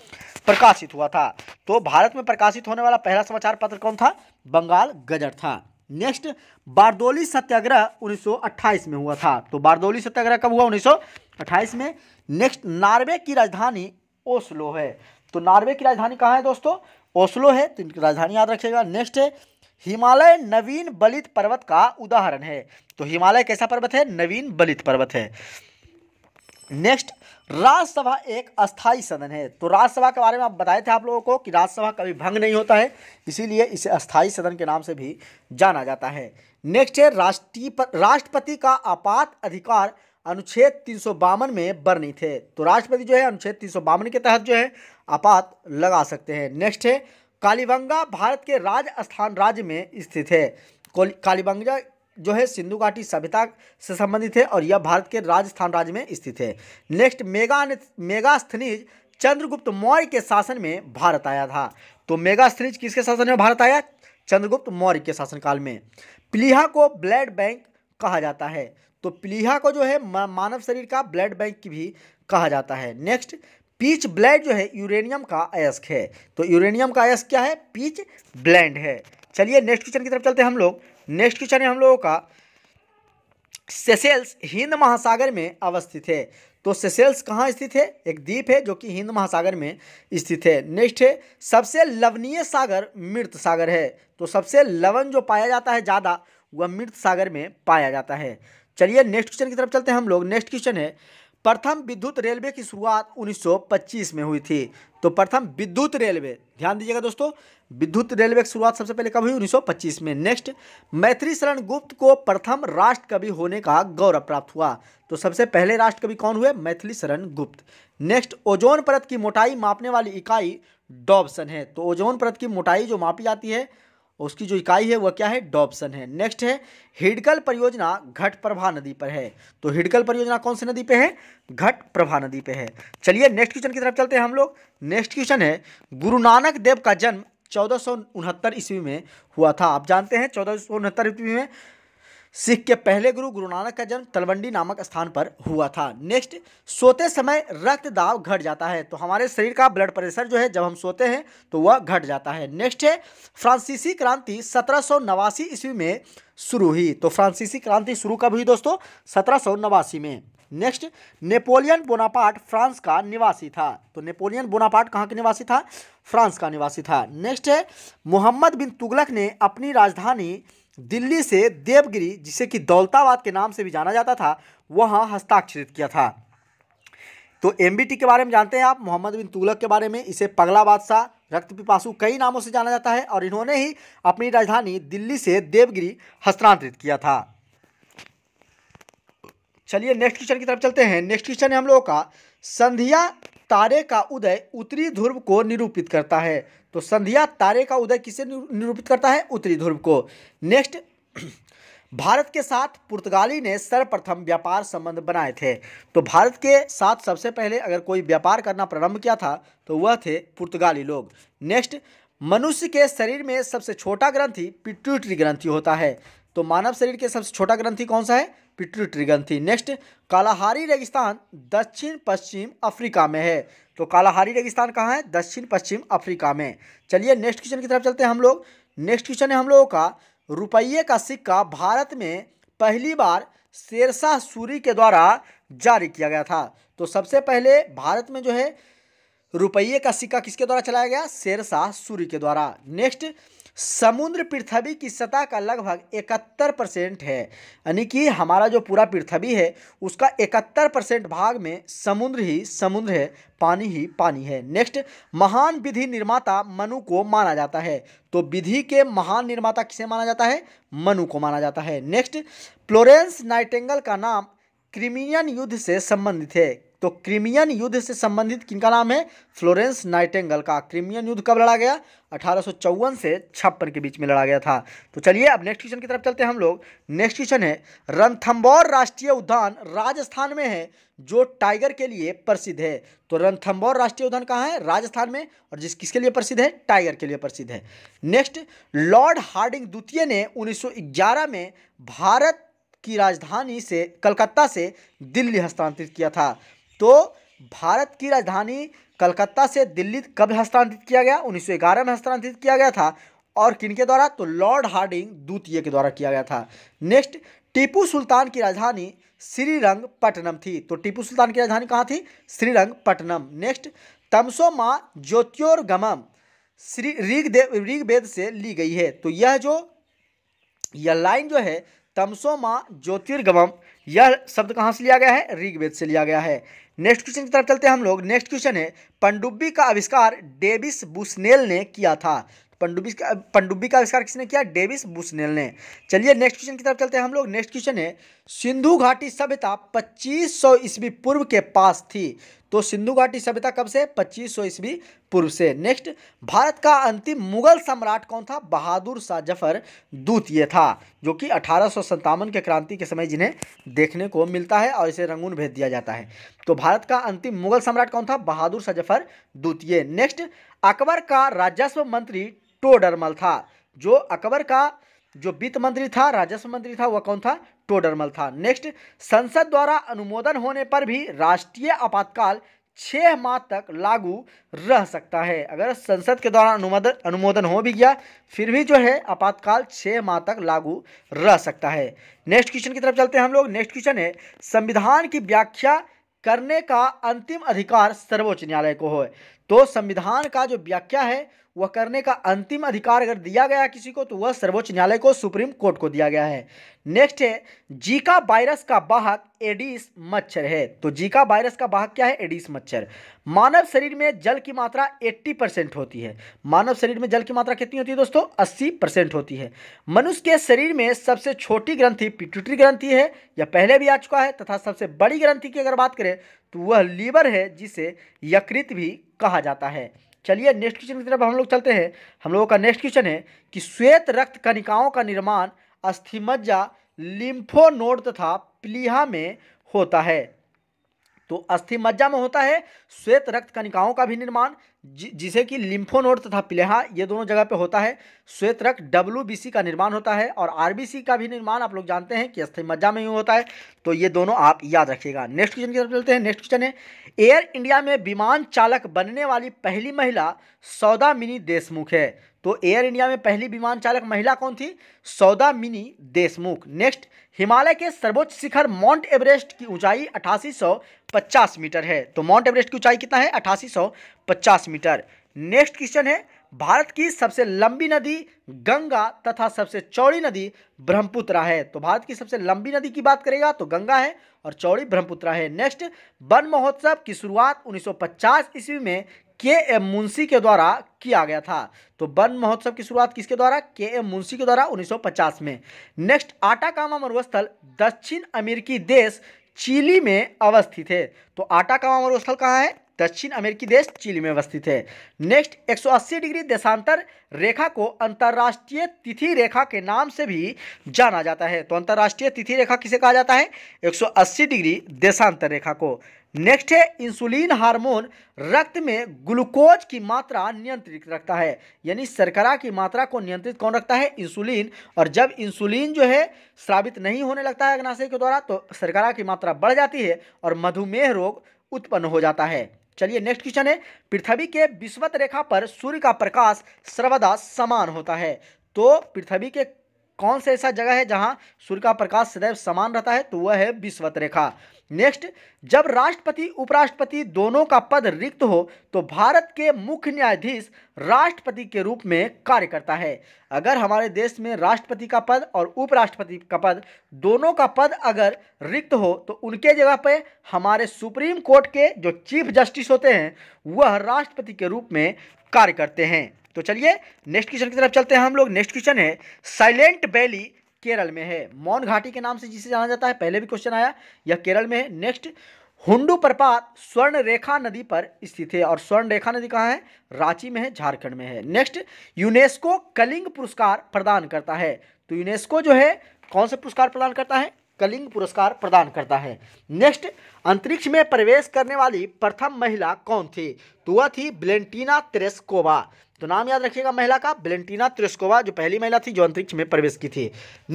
प्रकाशित हुआ था तो भारत में प्रकाशित होने वाला पहला समाचार पत्र कौन था बंगाल गजट था नेक्स्ट बारदोली सत्याग्रह 1928 में हुआ था तो बारदोली सत्याग्रह कब हुआ 1928 में नेक्स्ट नॉर्वे की राजधानी ओस्लो है तो नॉर्वे की राजधानी कहाँ है दोस्तों ओस्लो है तो इनकी राजधानी याद रखिएगा नेक्स्ट है हिमालय नवीन बलित पर्वत का उदाहरण है तो हिमालय कैसा पर्वत है नवीन बलित पर्वत है नेक्स्ट राज्यसभा एक अस्थाई सदन है तो राज्यसभा के बारे में आप बताए थे आप लोगों को कि राज्यसभा कभी भंग नहीं होता है इसीलिए इसे अस्थाई सदन के नाम से भी जाना जाता है नेक्स्ट है राष्ट्रीय राष्ट्रपति का आपात अधिकार अनुच्छेद तीन में बरनी थे तो राष्ट्रपति जो है अनुच्छेद तीन के तहत जो है आपात लगा सकते हैं नेक्स्ट है कालीबंगा भारत के राजस्थान राज्य में स्थित है कालीबंगा जो है सिंधु घाटी सभ्यता से संबंधित है और यह भारत के राजस्थान राज्य में स्थित है next mega Megasthenes Chandragupta Maurya के शासन में भारत आया था तो मेगास्थनीज किसके शासन में भारत आया चंद्रगुप्त मौर्य के शासनकाल में प्लीहा को ब्लड बैंक कहा जाता है तो प्लीहा को जो है मानव शरीर का ब्लड बैंक की भी कहा जाता है नेक्स्ट पीच ब्लैंड जो है यूरेनियम का अयस्क है तो यूरेनियम का अयस्क क्या है पीच ब्लैंड है चलिए नेक्स्ट क्वेश्चन की तरफ चलते हैं हम लोग नेक्स्ट क्वेश्चन है हम लोगों का सेसेल्स हिंद महासागर में अवस्थित है तो सेसेल्स कहाँ स्थित है एक द्वीप है जो कि हिंद महासागर में स्थित है नेक्स्ट है सबसे लवणीय सागर मृत सागर है तो सबसे लवण जो पाया जाता है ज़्यादा वह मृत सागर में पाया जाता है चलिए नेक्स्ट क्वेश्चन की तरफ चलते हैं हम लोग नेक्स्ट क्वेश्चन है प्रथम विद्युत रेलवे की शुरुआत 1925 में हुई थी तो प्रथम विद्युत रेलवे ध्यान दीजिएगा दोस्तों विद्युत रेलवे की शुरुआत सबसे पहले कब हुई 1925 में नेक्स्ट मैत्री शरण गुप्त को प्रथम राष्ट्र कवि होने का गौरव प्राप्त हुआ तो सबसे पहले राष्ट्र कवि कौन हुए मैथिली शरण गुप्त नेक्स्ट ओजोन परत की मोटाई मापने वाली इकाई डॉबसन है तो ओजोन परत की मोटाई जो मापी जाती है उसकी जो इकाई है वह क्या है डॉब्सन है नेक्स्ट है हिडकल परियोजना घट प्रभा नदी पर है तो हिडकल परियोजना कौन सी नदी पे है घट प्रभा नदी पे है चलिए नेक्स्ट क्वेश्चन की तरफ चलते हैं हम लोग नेक्स्ट क्वेश्चन है गुरु नानक देव का जन्म चौदह ईस्वी में हुआ था आप जानते हैं चौदह ईस्वी में सिख के पहले गुरु गुरु नानक का जन्म तलवंडी नामक स्थान पर हुआ था नेक्स्ट सोते समय रक्त दाब घट जाता है तो हमारे शरीर का ब्लड प्रेशर जो है जब हम सोते हैं तो वह घट जाता है नेक्स्ट है फ्रांसीसी क्रांति सत्रह ईस्वी में शुरू हुई तो फ्रांसीसी क्रांति शुरू कब हुई दोस्तों सत्रह में नेक्स्ट नेपोलियन बोनापार्ट फ्रांस का निवासी था तो नेपोलियन बोनापार्ट कहाँ का निवासी था फ्रांस का निवासी था नेक्स्ट है मोहम्मद बिन तुगलक ने अपनी राजधानी दिल्ली से देवगिरी जिसे कि दौलताबाद के नाम से भी जाना जाता था वहाँ हस्ताक्षरित किया था तो एम के बारे में जानते हैं आप मोहम्मद बिन तुलक के बारे में इसे पगला बादशाह रक्त पिपासु कई नामों से जाना जाता है और इन्होंने ही अपनी राजधानी दिल्ली से देवगिरी हस्तांतरित किया था चलिए नेक्स्ट क्वेश्चन की तरफ चलते हैं नेक्स्ट क्वेश्चन है हम लोगों का संधिया तारे का उदय उत्तरी ध्रुव को निरूपित करता है तो संध्या तारे का उदय किसे निरूपित करता है उत्तरी ध्रुव को नेक्स्ट <clears throat> भारत के साथ पुर्तगाली ने सर्वप्रथम व्यापार संबंध बनाए थे तो भारत के साथ सबसे पहले अगर कोई व्यापार करना प्रारंभ किया था तो वह थे पुर्तगाली लोग नेक्स्ट मनुष्य के शरीर में सबसे छोटा ग्रंथि पिट्यूटरी ग्रंथि होता है तो मानव शरीर के सबसे छोटा ग्रंथि कौन सा है पिट्यूटरी ग्रंथि नेक्स्ट कालाहारी रेगिस्तान दक्षिण पश्चिम अफ्रीका में है तो कालाहारी रेगिस्तान कहाँ है दक्षिण पश्चिम अफ्रीका में चलिए नेक्स्ट क्वेश्चन की तरफ चलते हैं हम लोग नेक्स्ट क्वेश्चन है हम लोगों का रुपये का सिक्का भारत में पहली बार शेरशाह सूरी के द्वारा जारी किया गया था तो सबसे पहले भारत में जो है रुपये का सिक्का किसके द्वारा चलाया गया शेरशाह सूरी के द्वारा नेक्स्ट समुद्र पृथ्वी की सतह का लगभग इकहत्तर परसेंट है यानी कि हमारा जो पूरा पृथ्वी है उसका इकहत्तर परसेंट भाग में समुद्र ही समुद्र है पानी ही पानी है नेक्स्ट महान विधि निर्माता मनु को माना जाता है तो विधि के महान निर्माता किसे माना जाता है मनु को माना जाता है नेक्स्ट फ्लोरेंस नाइटेंगल का नाम क्रिमियन युद्ध से संबंधित है तो क्रीमियन युद्ध से संबंधित किनका नाम है फ्लोरेंस नाइटेंगल का क्रीमियन युद्ध कब लड़ा गया अठारह से छप्पन के बीच में लड़ा गया था तो चलिए अब नेक्स्ट क्वेश्चन की तरफ चलते हैं हम लोग नेक्स्ट क्वेश्चन है रणथम्बौर राष्ट्रीय उद्यान राजस्थान में है जो टाइगर के लिए प्रसिद्ध है तो रणथम्बौर राष्ट्रीय उद्यान कहाँ है राजस्थान में और जिस किसके लिए प्रसिद्ध है टाइगर के लिए प्रसिद्ध है नेक्स्ट लॉर्ड हार्डिंग द्वितीय ने उन्नीस में भारत की राजधानी से कलकत्ता से दिल्ली हस्तांतरित किया था तो भारत की राजधानी कलकत्ता से दिल्ली कब हस्तांतरित किया गया 1911 में हस्तांतरित किया गया था और किनके द्वारा तो लॉर्ड हार्डिंग द्वितीय के द्वारा किया गया था नेक्स्ट टीपू सुल्तान की राजधानी श्रीरंगपट्टनम थी तो टीपू सुल्तान की राजधानी कहाँ थी श्रीरंगपट्टनम नेक्स्ट तमसो माँ ज्योतिर्गमम श्री ऋग्देव ऋग्वेद से ली गई है तो यह जो यह लाइन जो है तमसो माँ ज्योतिर्गम यह शब्द कहाँ से लिया गया है ऋग्वेद से लिया गया है नेक्स्ट क्वेश्चन की तरफ चलते हैं हम लोग नेक्स्ट क्वेश्चन है पंडुब्बी का आविष्कार डेविस बुसनेल ने किया था पंडुब्बी का पंडुब्बी का आविष्कार किसने किया डेविस बुसनेल ने चलिए नेक्स्ट क्वेश्चन की तरफ चलते हैं हम लोग नेक्स्ट क्वेश्चन है सिंधु घाटी सभ्यता 2500 ईस्वी पूर्व के पास थी तो सिंधु घाटी सभ्यता कब से पच्चीस सौ ईस्वी पूर्व से नेक्स्ट भारत का अंतिम मुगल सम्राट कौन था बहादुर शाह जफर द्वितीय था जो कि अठारह के क्रांति के समय जिन्हें देखने को मिलता है और इसे रंगून भेज दिया जाता है तो भारत का अंतिम मुगल सम्राट कौन था बहादुर शाह जफर द्वितीय नेक्स्ट अकबर का राजस्व मंत्री टोडरमल था जो अकबर का जो वित्त मंत्री था राजस्व मंत्री था वह कौन था टोडरमल था नेक्स्ट संसद द्वारा अनुमोदन होने पर भी राष्ट्रीय आपातकाल छः माह तक लागू रह सकता है अगर संसद के द्वारा अनुमोदन अनुमोदन हो भी गया फिर भी जो है आपातकाल छः माह तक लागू रह सकता है नेक्स्ट क्वेश्चन की तरफ चलते हैं हम लोग नेक्स्ट क्वेश्चन है संविधान की व्याख्या करने का अंतिम अधिकार सर्वोच्च न्यायालय को हो तो संविधान का जो व्याख्या है वह करने का अंतिम अधिकार अगर दिया गया किसी को तो वह सर्वोच्च न्यायालय को सुप्रीम कोर्ट को दिया गया है नेक्स्ट है जीका वायरस का बाहक एडिस मच्छर है तो जीका वायरस का बाहक क्या है एडिस मच्छर मानव शरीर में जल की मात्रा 80 परसेंट होती है मानव शरीर में जल की मात्रा कितनी होती है दोस्तों अस्सी परसेंट होती है मनुष्य के शरीर में सबसे छोटी ग्रंथी पिट्यूटरी ग्रंथी है यह पहले भी आ चुका है तथा सबसे बड़ी ग्रंथी की अगर बात करें तो वह लीवर है जिसे यकृत भी कहा जाता है चलिए नेक्स्ट क्वेश्चन की तरफ हम लोग चलते हैं हम लोगों का नेक्स्ट क्वेश्चन है कि श्वेत रक्त कणिकाओं का निर्माण अस्थिमज्जा लिम्फोनोड तथा प्लीहा में होता है तो अस्थिमज्जा में होता है श्वेत रक्त कणिकाओं का भी निर्माण जिसे कि लिम्फोनोड तथा प्लेहा ये दोनों जगह पे होता है श्वेत रक्त डब्ल्यू का निर्माण होता है और आरबीसी का भी निर्माण आप लोग जानते हैं कि अस्थि मज्जा में ही होता है तो ये दोनों आप याद रखिएगा नेक्स्ट क्वेश्चन की तरफ चलते हैं नेक्स्ट क्वेश्चन है एयर इंडिया में विमान चालक बनने वाली पहली महिला सौदा मिनी देशमुख है तो एयर इंडिया में पहली विमान चालक महिला कौन थी सौदा मिनी देशमुख नेक्स्ट हिमालय के सर्वोच्च शिखर माउंट एवरेस्ट की ऊंचाई 8850 मीटर है तो माउंट एवरेस्ट की ऊंचाई कितना है 8850 मीटर नेक्स्ट क्वेश्चन है भारत की सबसे लंबी नदी गंगा तथा सबसे चौड़ी नदी ब्रह्मपुत्रा है तो भारत की सबसे लंबी नदी की बात करेगा तो गंगा है और चौड़ी ब्रह्मपुत्रा है नेक्स्ट वन महोत्सव की शुरुआत 1950 ईस्वी में के एम मुंशी के द्वारा किया गया था तो वन महोत्सव की शुरुआत किसके द्वारा के एम मुंशी के द्वारा 1950 में नेक्स्ट आटाकामा मरुस्थल दक्षिण अमेरिकी देश चिली में अवस्थित है तो आटाकामा मरुस्थल कहाँ है दक्षिण अमेरिकी देश चिली में अवस्थित है नेक्स्ट 180 डिग्री देशांतर रेखा को अंतर्राष्ट्रीय तिथि रेखा के नाम से भी जाना जाता है तो अंतर्राष्ट्रीय तिथि रेखा किसे कहा जाता है 180 डिग्री देशांतर रेखा को नेक्स्ट है इंसुलिन हार्मोन रक्त में ग्लूकोज की मात्रा नियंत्रित रखता है यानी शर्करा की मात्रा को नियंत्रित कौन रखता है इंसुलिन और जब इंसुलिन जो है श्रावित नहीं होने लगता है अग्नाशय के द्वारा तो शर्करा की मात्रा बढ़ जाती है और मधुमेह रोग उत्पन्न हो जाता है चलिए नेक्स्ट क्वेश्चन है पृथ्वी के विश्वत रेखा पर सूर्य का प्रकाश सर्वदा समान होता है तो पृथ्वी के कौन सा ऐसा जगह है जहां सूर्य का प्रकाश सदैव समान रहता है तो वह है विश्वत रेखा नेक्स्ट जब राष्ट्रपति उपराष्ट्रपति दोनों का पद रिक्त हो तो भारत के मुख्य न्यायाधीश राष्ट्रपति के रूप में कार्य करता है अगर हमारे देश में राष्ट्रपति का पद और उपराष्ट्रपति का पद दोनों का पद अगर रिक्त हो तो उनके जगह पर हमारे सुप्रीम कोर्ट के जो चीफ जस्टिस होते हैं वह राष्ट्रपति के रूप में कार्य करते हैं तो चलिए नेक्स्ट क्वेश्चन की तरफ चलते हैं हम लोग नेक्स्ट क्वेश्चन है साइलेंट वैली केरल में है मौन घाटी के नाम से जिसे जाना जाता है पहले भी क्वेश्चन आया यह केरल में है नेक्स्ट हुंडू प्रपात स्वर्ण रेखा नदी पर स्थित है और स्वर्ण रेखा नदी कहाँ है रांची में है झारखंड में है नेक्स्ट यूनेस्को कलिंग पुरस्कार प्रदान करता है तो यूनेस्को जो है कौन सा पुरस्कार प्रदान करता है कलिंग पुरस्कार प्रदान करता है नेक्स्ट अंतरिक्ष में प्रवेश करने वाली प्रथम महिला कौन थी तो वह थी ब्लेंटीना त्रेस्कोवा तो नाम याद रखिएगा महिला का बेलेंटीना त्रिस्कोवा जो पहली महिला थी जो अंतरिक्ष में प्रवेश की थी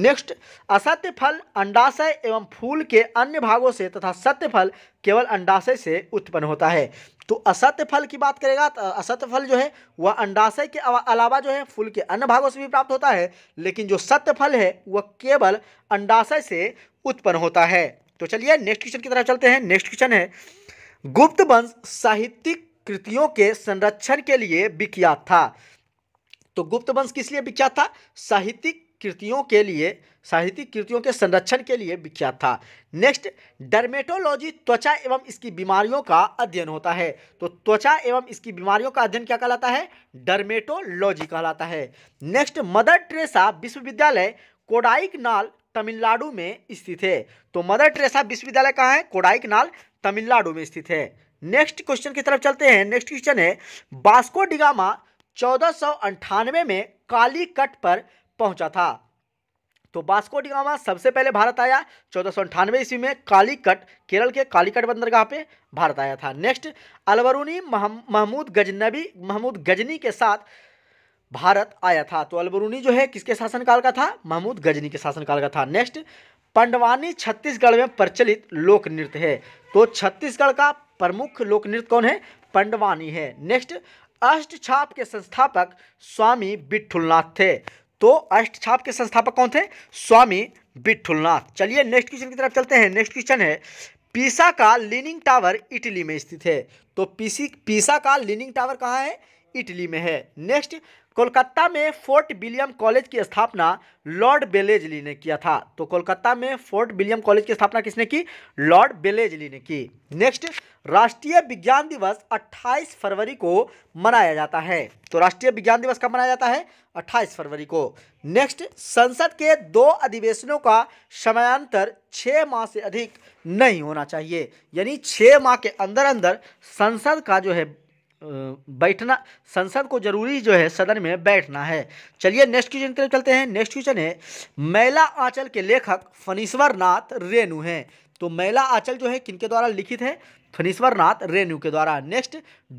नेक्स्ट असत्य फल अंडाशय एवं फूल के अन्य भागों से तथा सत्य फल केवल अंडाशय से उत्पन्न होता है तो असत्य फल की बात करेगा तो असत्य फल जो है वह अंडाशय के अलावा जो है फूल के अन्य भागों से भी प्राप्त होता है लेकिन जो सत्य फल है वह केवल अंडाशय से उत्पन्न होता है तो चलिए नेक्स्ट क्वेश्चन की तरह चलते हैं नेक्स्ट क्वेश्चन है गुप्त वंश साहित्यिक कृतियों के संरक्षण के लिए विख्यात था तो गुप्त वंश किस लिए विख्यात था साहित्यिक कृतियों के लिए साहित्यिक कृतियों के संरक्षण के लिए विख्यात था नेक्स्ट डर्मेटोलॉजी त्वचा एवं इसकी बीमारियों का अध्ययन होता है तो त्वचा एवं इसकी बीमारियों का अध्ययन क्या कहलाता है डर्मेटोलॉजी कहलाता है नेक्स्ट मदर ट्रेसा विश्वविद्यालय कोडाइक नाल तमिलनाडु में स्थित है तो मदर ट्रेसा विश्वविद्यालय कहाँ है कोडाइक नाल तमिलनाडु में स्थित है नेक्स्ट क्वेश्चन की तरफ चलते हैं नेक्स्ट क्वेश्चन है बास्को डिगामा चौदह में काली कट पर पहुंचा था तो बास्को डिगामा सबसे पहले भारत आया चौदह सौ अंठानवे ईस्वी में कालीकट केरल के कालीकट बंदरगाह पे भारत आया था नेक्स्ट अलवरूनी महमूद गजनबी महमूद गजनी के साथ भारत आया था तो अलबरूनी जो है किसके शासनकाल का था महमूद गजनी के शासनकाल का था नेक्स्ट पंडवानी छत्तीसगढ़ में प्रचलित लोक नृत्य है तो छत्तीसगढ़ का प्रमुख लोक नृत्य कौन है पंडवानी है नेक्स्ट अष्ट छाप के संस्थापक स्वामी बिठुलनाथ थे तो अष्ट छाप के संस्थापक कौन थे स्वामी बिठुलनाथ चलिए नेक्स्ट क्वेश्चन की तरफ चलते हैं नेक्स्ट क्वेश्चन है पीसा का लीनिंग टावर इटली में स्थित है तो पीसी पीसा का लीनिंग टावर कहाँ है इटली में है नेक्स्ट कोलकाता में फोर्ट विलियम कॉलेज की स्थापना लॉर्ड बेलेजली ने किया था तो कोलकाता में फोर्ट विलियम कॉलेज की स्थापना किसने की लॉर्ड बेलेजली ने की नेक्स्ट राष्ट्रीय विज्ञान दिवस 28 फरवरी को मनाया जाता है तो राष्ट्रीय विज्ञान दिवस कब मनाया जाता है 28 फरवरी को नेक्स्ट संसद के दो अधिवेशनों का समयांतर छः माह से अधिक नहीं होना चाहिए यानी छः माह के अंदर अंदर संसद का जो है बैठना संसद को जरूरी जो है सदन में बैठना है चलिए नेक्स्ट क्वेश्चन की तरफ चलते हैं नेक्स्ट क्वेश्चन है मैला आंचल के लेखक फनीश्वर नाथ रेणु हैं तो मैला आंचल जो है किनके द्वारा लिखित है फनीश्वर नाथ रेणु के द्वारा नेक्स्ट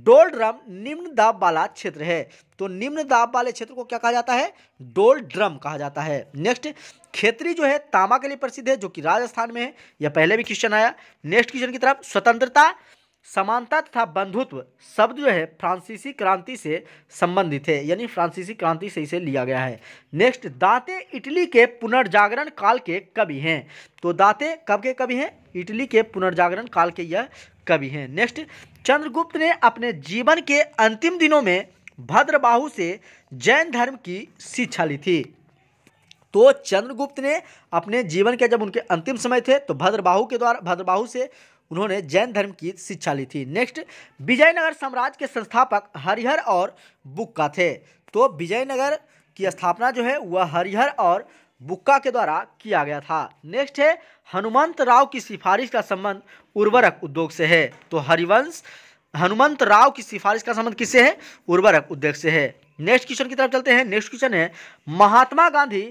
डोलड्रम निम्न दाब वाला क्षेत्र है तो निम्न दाब वाले क्षेत्र को क्या कहा जाता है डोलड्रम कहा जाता है नेक्स्ट खेतरी जो है तांबा के लिए प्रसिद्ध है जो कि राजस्थान में है यह पहले भी क्वेश्चन आया नेक्स्ट क्वेश्चन की तरफ स्वतंत्रता समानता तथा बंधुत्व शब्द जो है फ्रांसीसी क्रांति से संबंधित है यानी फ्रांसीसी क्रांति से इसे लिया गया है नेक्स्ट दाते इटली के पुनर्जागरण काल के कवि हैं तो दाते कब के कवि हैं इटली के पुनर्जागरण काल के यह कवि हैं नेक्स्ट चंद्रगुप्त ने अपने जीवन के अंतिम दिनों में भद्रबाहु से जैन धर्म की शिक्षा ली थी तो चंद्रगुप्त ने अपने जीवन के जब उनके अंतिम समय थे तो भद्रबाहु के द्वारा भद्रबाहु से उन्होंने जैन धर्म की शिक्षा ली थी नेक्स्ट विजयनगर साम्राज्य के संस्थापक हरिहर और बुक्का थे तो विजयनगर की स्थापना जो है वह हरिहर और बुक्का के द्वारा किया गया था नेक्स्ट है हनुमंत राव की सिफारिश का संबंध उर्वरक उद्योग से है तो हरिवंश हनुमंत राव की सिफारिश का संबंध किससे है उर्वरक उद्योग से है नेक्स्ट क्वेश्चन की तरफ चलते हैं नेक्स्ट क्वेश्चन है महात्मा गांधी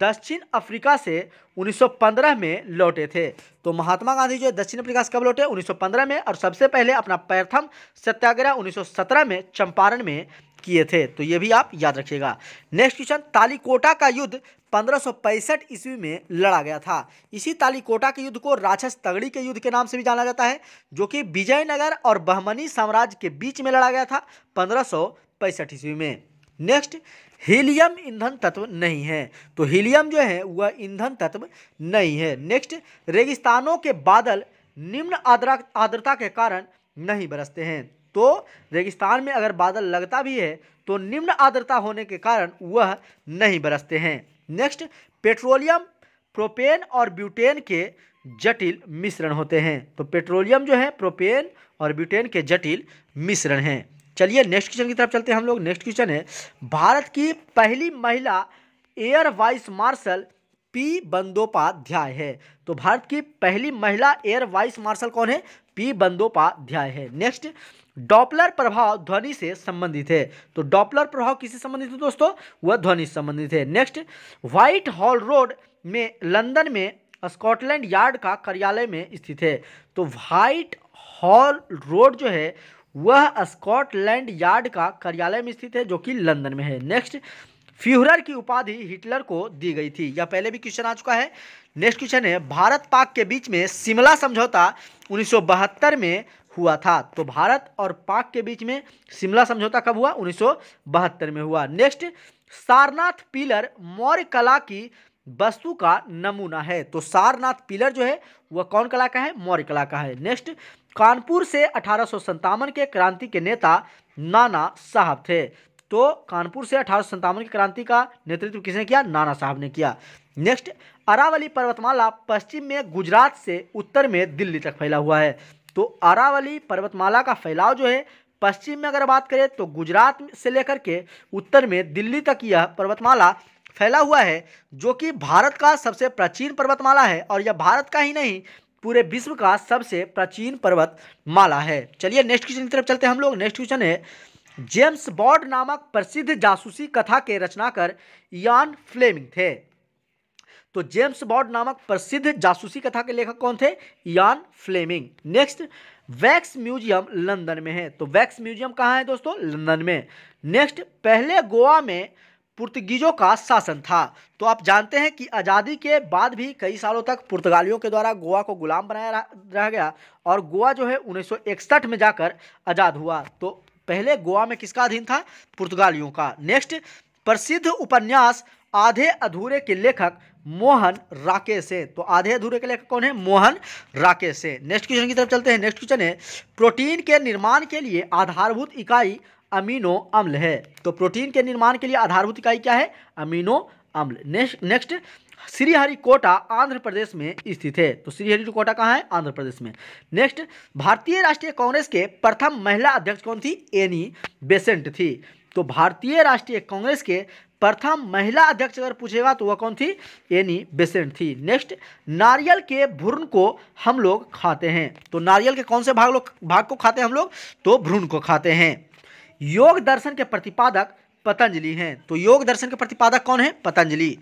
दक्षिण अफ्रीका से 1915 में लौटे थे तो महात्मा गांधी जो है दक्षिण अफ्रीका से कब लौटे 1915 में और सबसे पहले अपना प्रथम सत्याग्रह 1917 में चंपारण में किए थे तो ये भी आप याद रखिएगा नेक्स्ट क्वेश्चन तालीकोटा का युद्ध पंद्रह ईस्वी में लड़ा गया था इसी तालीकोटा के युद्ध को राक्षस तगड़ी के युद्ध के नाम से भी जाना जाता है जो कि विजयनगर और बहमनी साम्राज्य के बीच में लड़ा गया था पंद्रह ईस्वी में नेक्स्ट हीलियम ईंधन तत्व नहीं है तो हीलियम जो है वह ईंधन तत्व नहीं है नेक्स्ट रेगिस्तानों के बादल निम्न आर्द्रा आर्द्रता के कारण नहीं बरसते हैं तो रेगिस्तान में अगर बादल लगता भी है तो निम्न आर्द्रता होने के कारण वह नहीं बरसते हैं नेक्स्ट पेट्रोलियम प्रोपेन और ब्यूटेन के जटिल मिश्रण होते हैं तो पेट्रोलियम जो है प्रोपेन और ब्यूटेन के जटिल मिश्रण हैं चलिए नेक्स्ट क्वेश्चन की तरफ चलते हैं हम लोग नेक्स्ट क्वेश्चन है भारत की पहली महिला air vice marshal P Bandopadhyay है तो भारत की पहली महिला एयर वाइस मार्शल कौन है पी बंदोपाध्याय है नेक्स्ट डॉपलर प्रभाव ध्वनि से संबंधित है तो डॉपलर प्रभाव किससे संबंधित है दोस्तों वह ध्वनि से संबंधित है नेक्स्ट व्हाइट हॉल रोड में लंदन में स्कॉटलैंड यार्ड का कार्यालय में स्थित है तो व्हाइट हॉल रोड जो है वह स्कॉटलैंड यार्ड का कार्यालय में स्थित है जो कि लंदन में है नेक्स्ट फ्यूहरर की उपाधि हिटलर को दी गई थी यह पहले भी क्वेश्चन आ चुका है नेक्स्ट क्वेश्चन है भारत पाक के बीच में शिमला समझौता 1972 में हुआ था तो भारत और पाक के बीच में शिमला समझौता कब हुआ 1972 में हुआ नेक्स्ट सारनाथ पिलर मौर्य कला की वस्तु का नमूना है तो सारनाथ पिलर जो है वह कौन कला का है मौर्य कला का है नेक्स्ट कानपुर से अठारह के क्रांति के नेता नाना साहब थे तो कानपुर से अठारह की क्रांति का नेतृत्व किसने किया नाना साहब ने किया नेक्स्ट अरावली पर्वतमाला पश्चिम में गुजरात से उत्तर में दिल्ली तक फैला हुआ है तो अरावली पर्वतमाला का फैलाव जो है पश्चिम में अगर बात करें तो गुजरात से लेकर के उत्तर में दिल्ली तक यह पर्वतमाला फैला हुआ है जो कि भारत का सबसे प्राचीन पर्वतमाला है और यह भारत का ही नहीं पूरे विश्व का सबसे प्राचीन पर्वत माला है चलिए नेक्स्ट क्वेश्चन की तरफ चलते हैं हम लोग नेक्स्ट क्वेश्चन है जेम्स बॉर्ड नामक प्रसिद्ध जासूसी कथा के रचनाकार यान फ्लेमिंग थे तो जेम्स बॉर्ड नामक प्रसिद्ध जासूसी कथा के लेखक कौन थे Ian Fleming next wax museum London में है तो वैक्स म्यूजियम कहाँ है दोस्तों लंदन में नेक्स्ट पहले गोवा में पुर्तगीजों का शासन था तो आप जानते हैं कि आज़ादी के बाद भी कई सालों तक पुर्तगालियों के द्वारा गोवा को गुलाम बनाया रह गया और गोवा जो है उन्नीस में जाकर आज़ाद हुआ तो पहले गोवा में किसका अधीन था पुर्तगालियों का नेक्स्ट प्रसिद्ध उपन्यास आधे अधूरे के लेखक मोहन राकेश है तो आधे अधूरे के लेखक कौन है मोहन राकेश है नेक्स्ट क्वेश्चन की तरफ चलते हैं नेक्स्ट क्वेश्चन है प्रोटीन के निर्माण के लिए आधारभूत इकाई अमीनो अम्ल है तो प्रोटीन के निर्माण के लिए आधारभूत इकाई क्या है अमीनो अम्ल नेक्स्ट श्रीहरिकोटा आंध्र प्रदेश में स्थित है तो श्रीहरिकोटा कहाँ है आंध्र प्रदेश में नेक्स्ट भारतीय राष्ट्रीय कांग्रेस के प्रथम महिला अध्यक्ष कौन थी एनी बेसेंट थी तो भारतीय राष्ट्रीय कांग्रेस के प्रथम महिला अध्यक्ष अगर पूछेगा तो वह कौन थी एनी बेसेंट थी नेक्स्ट नारियल के भ्रूण को हम लोग खाते हैं तो नारियल के कौन से भाग लोग भाग को खाते हैं हम लोग तो भ्रूण को खाते हैं योग दर्शन के प्रतिपादक पतंजलि हैं तो योग दर्शन के प्रतिपादक कौन है पतंजलि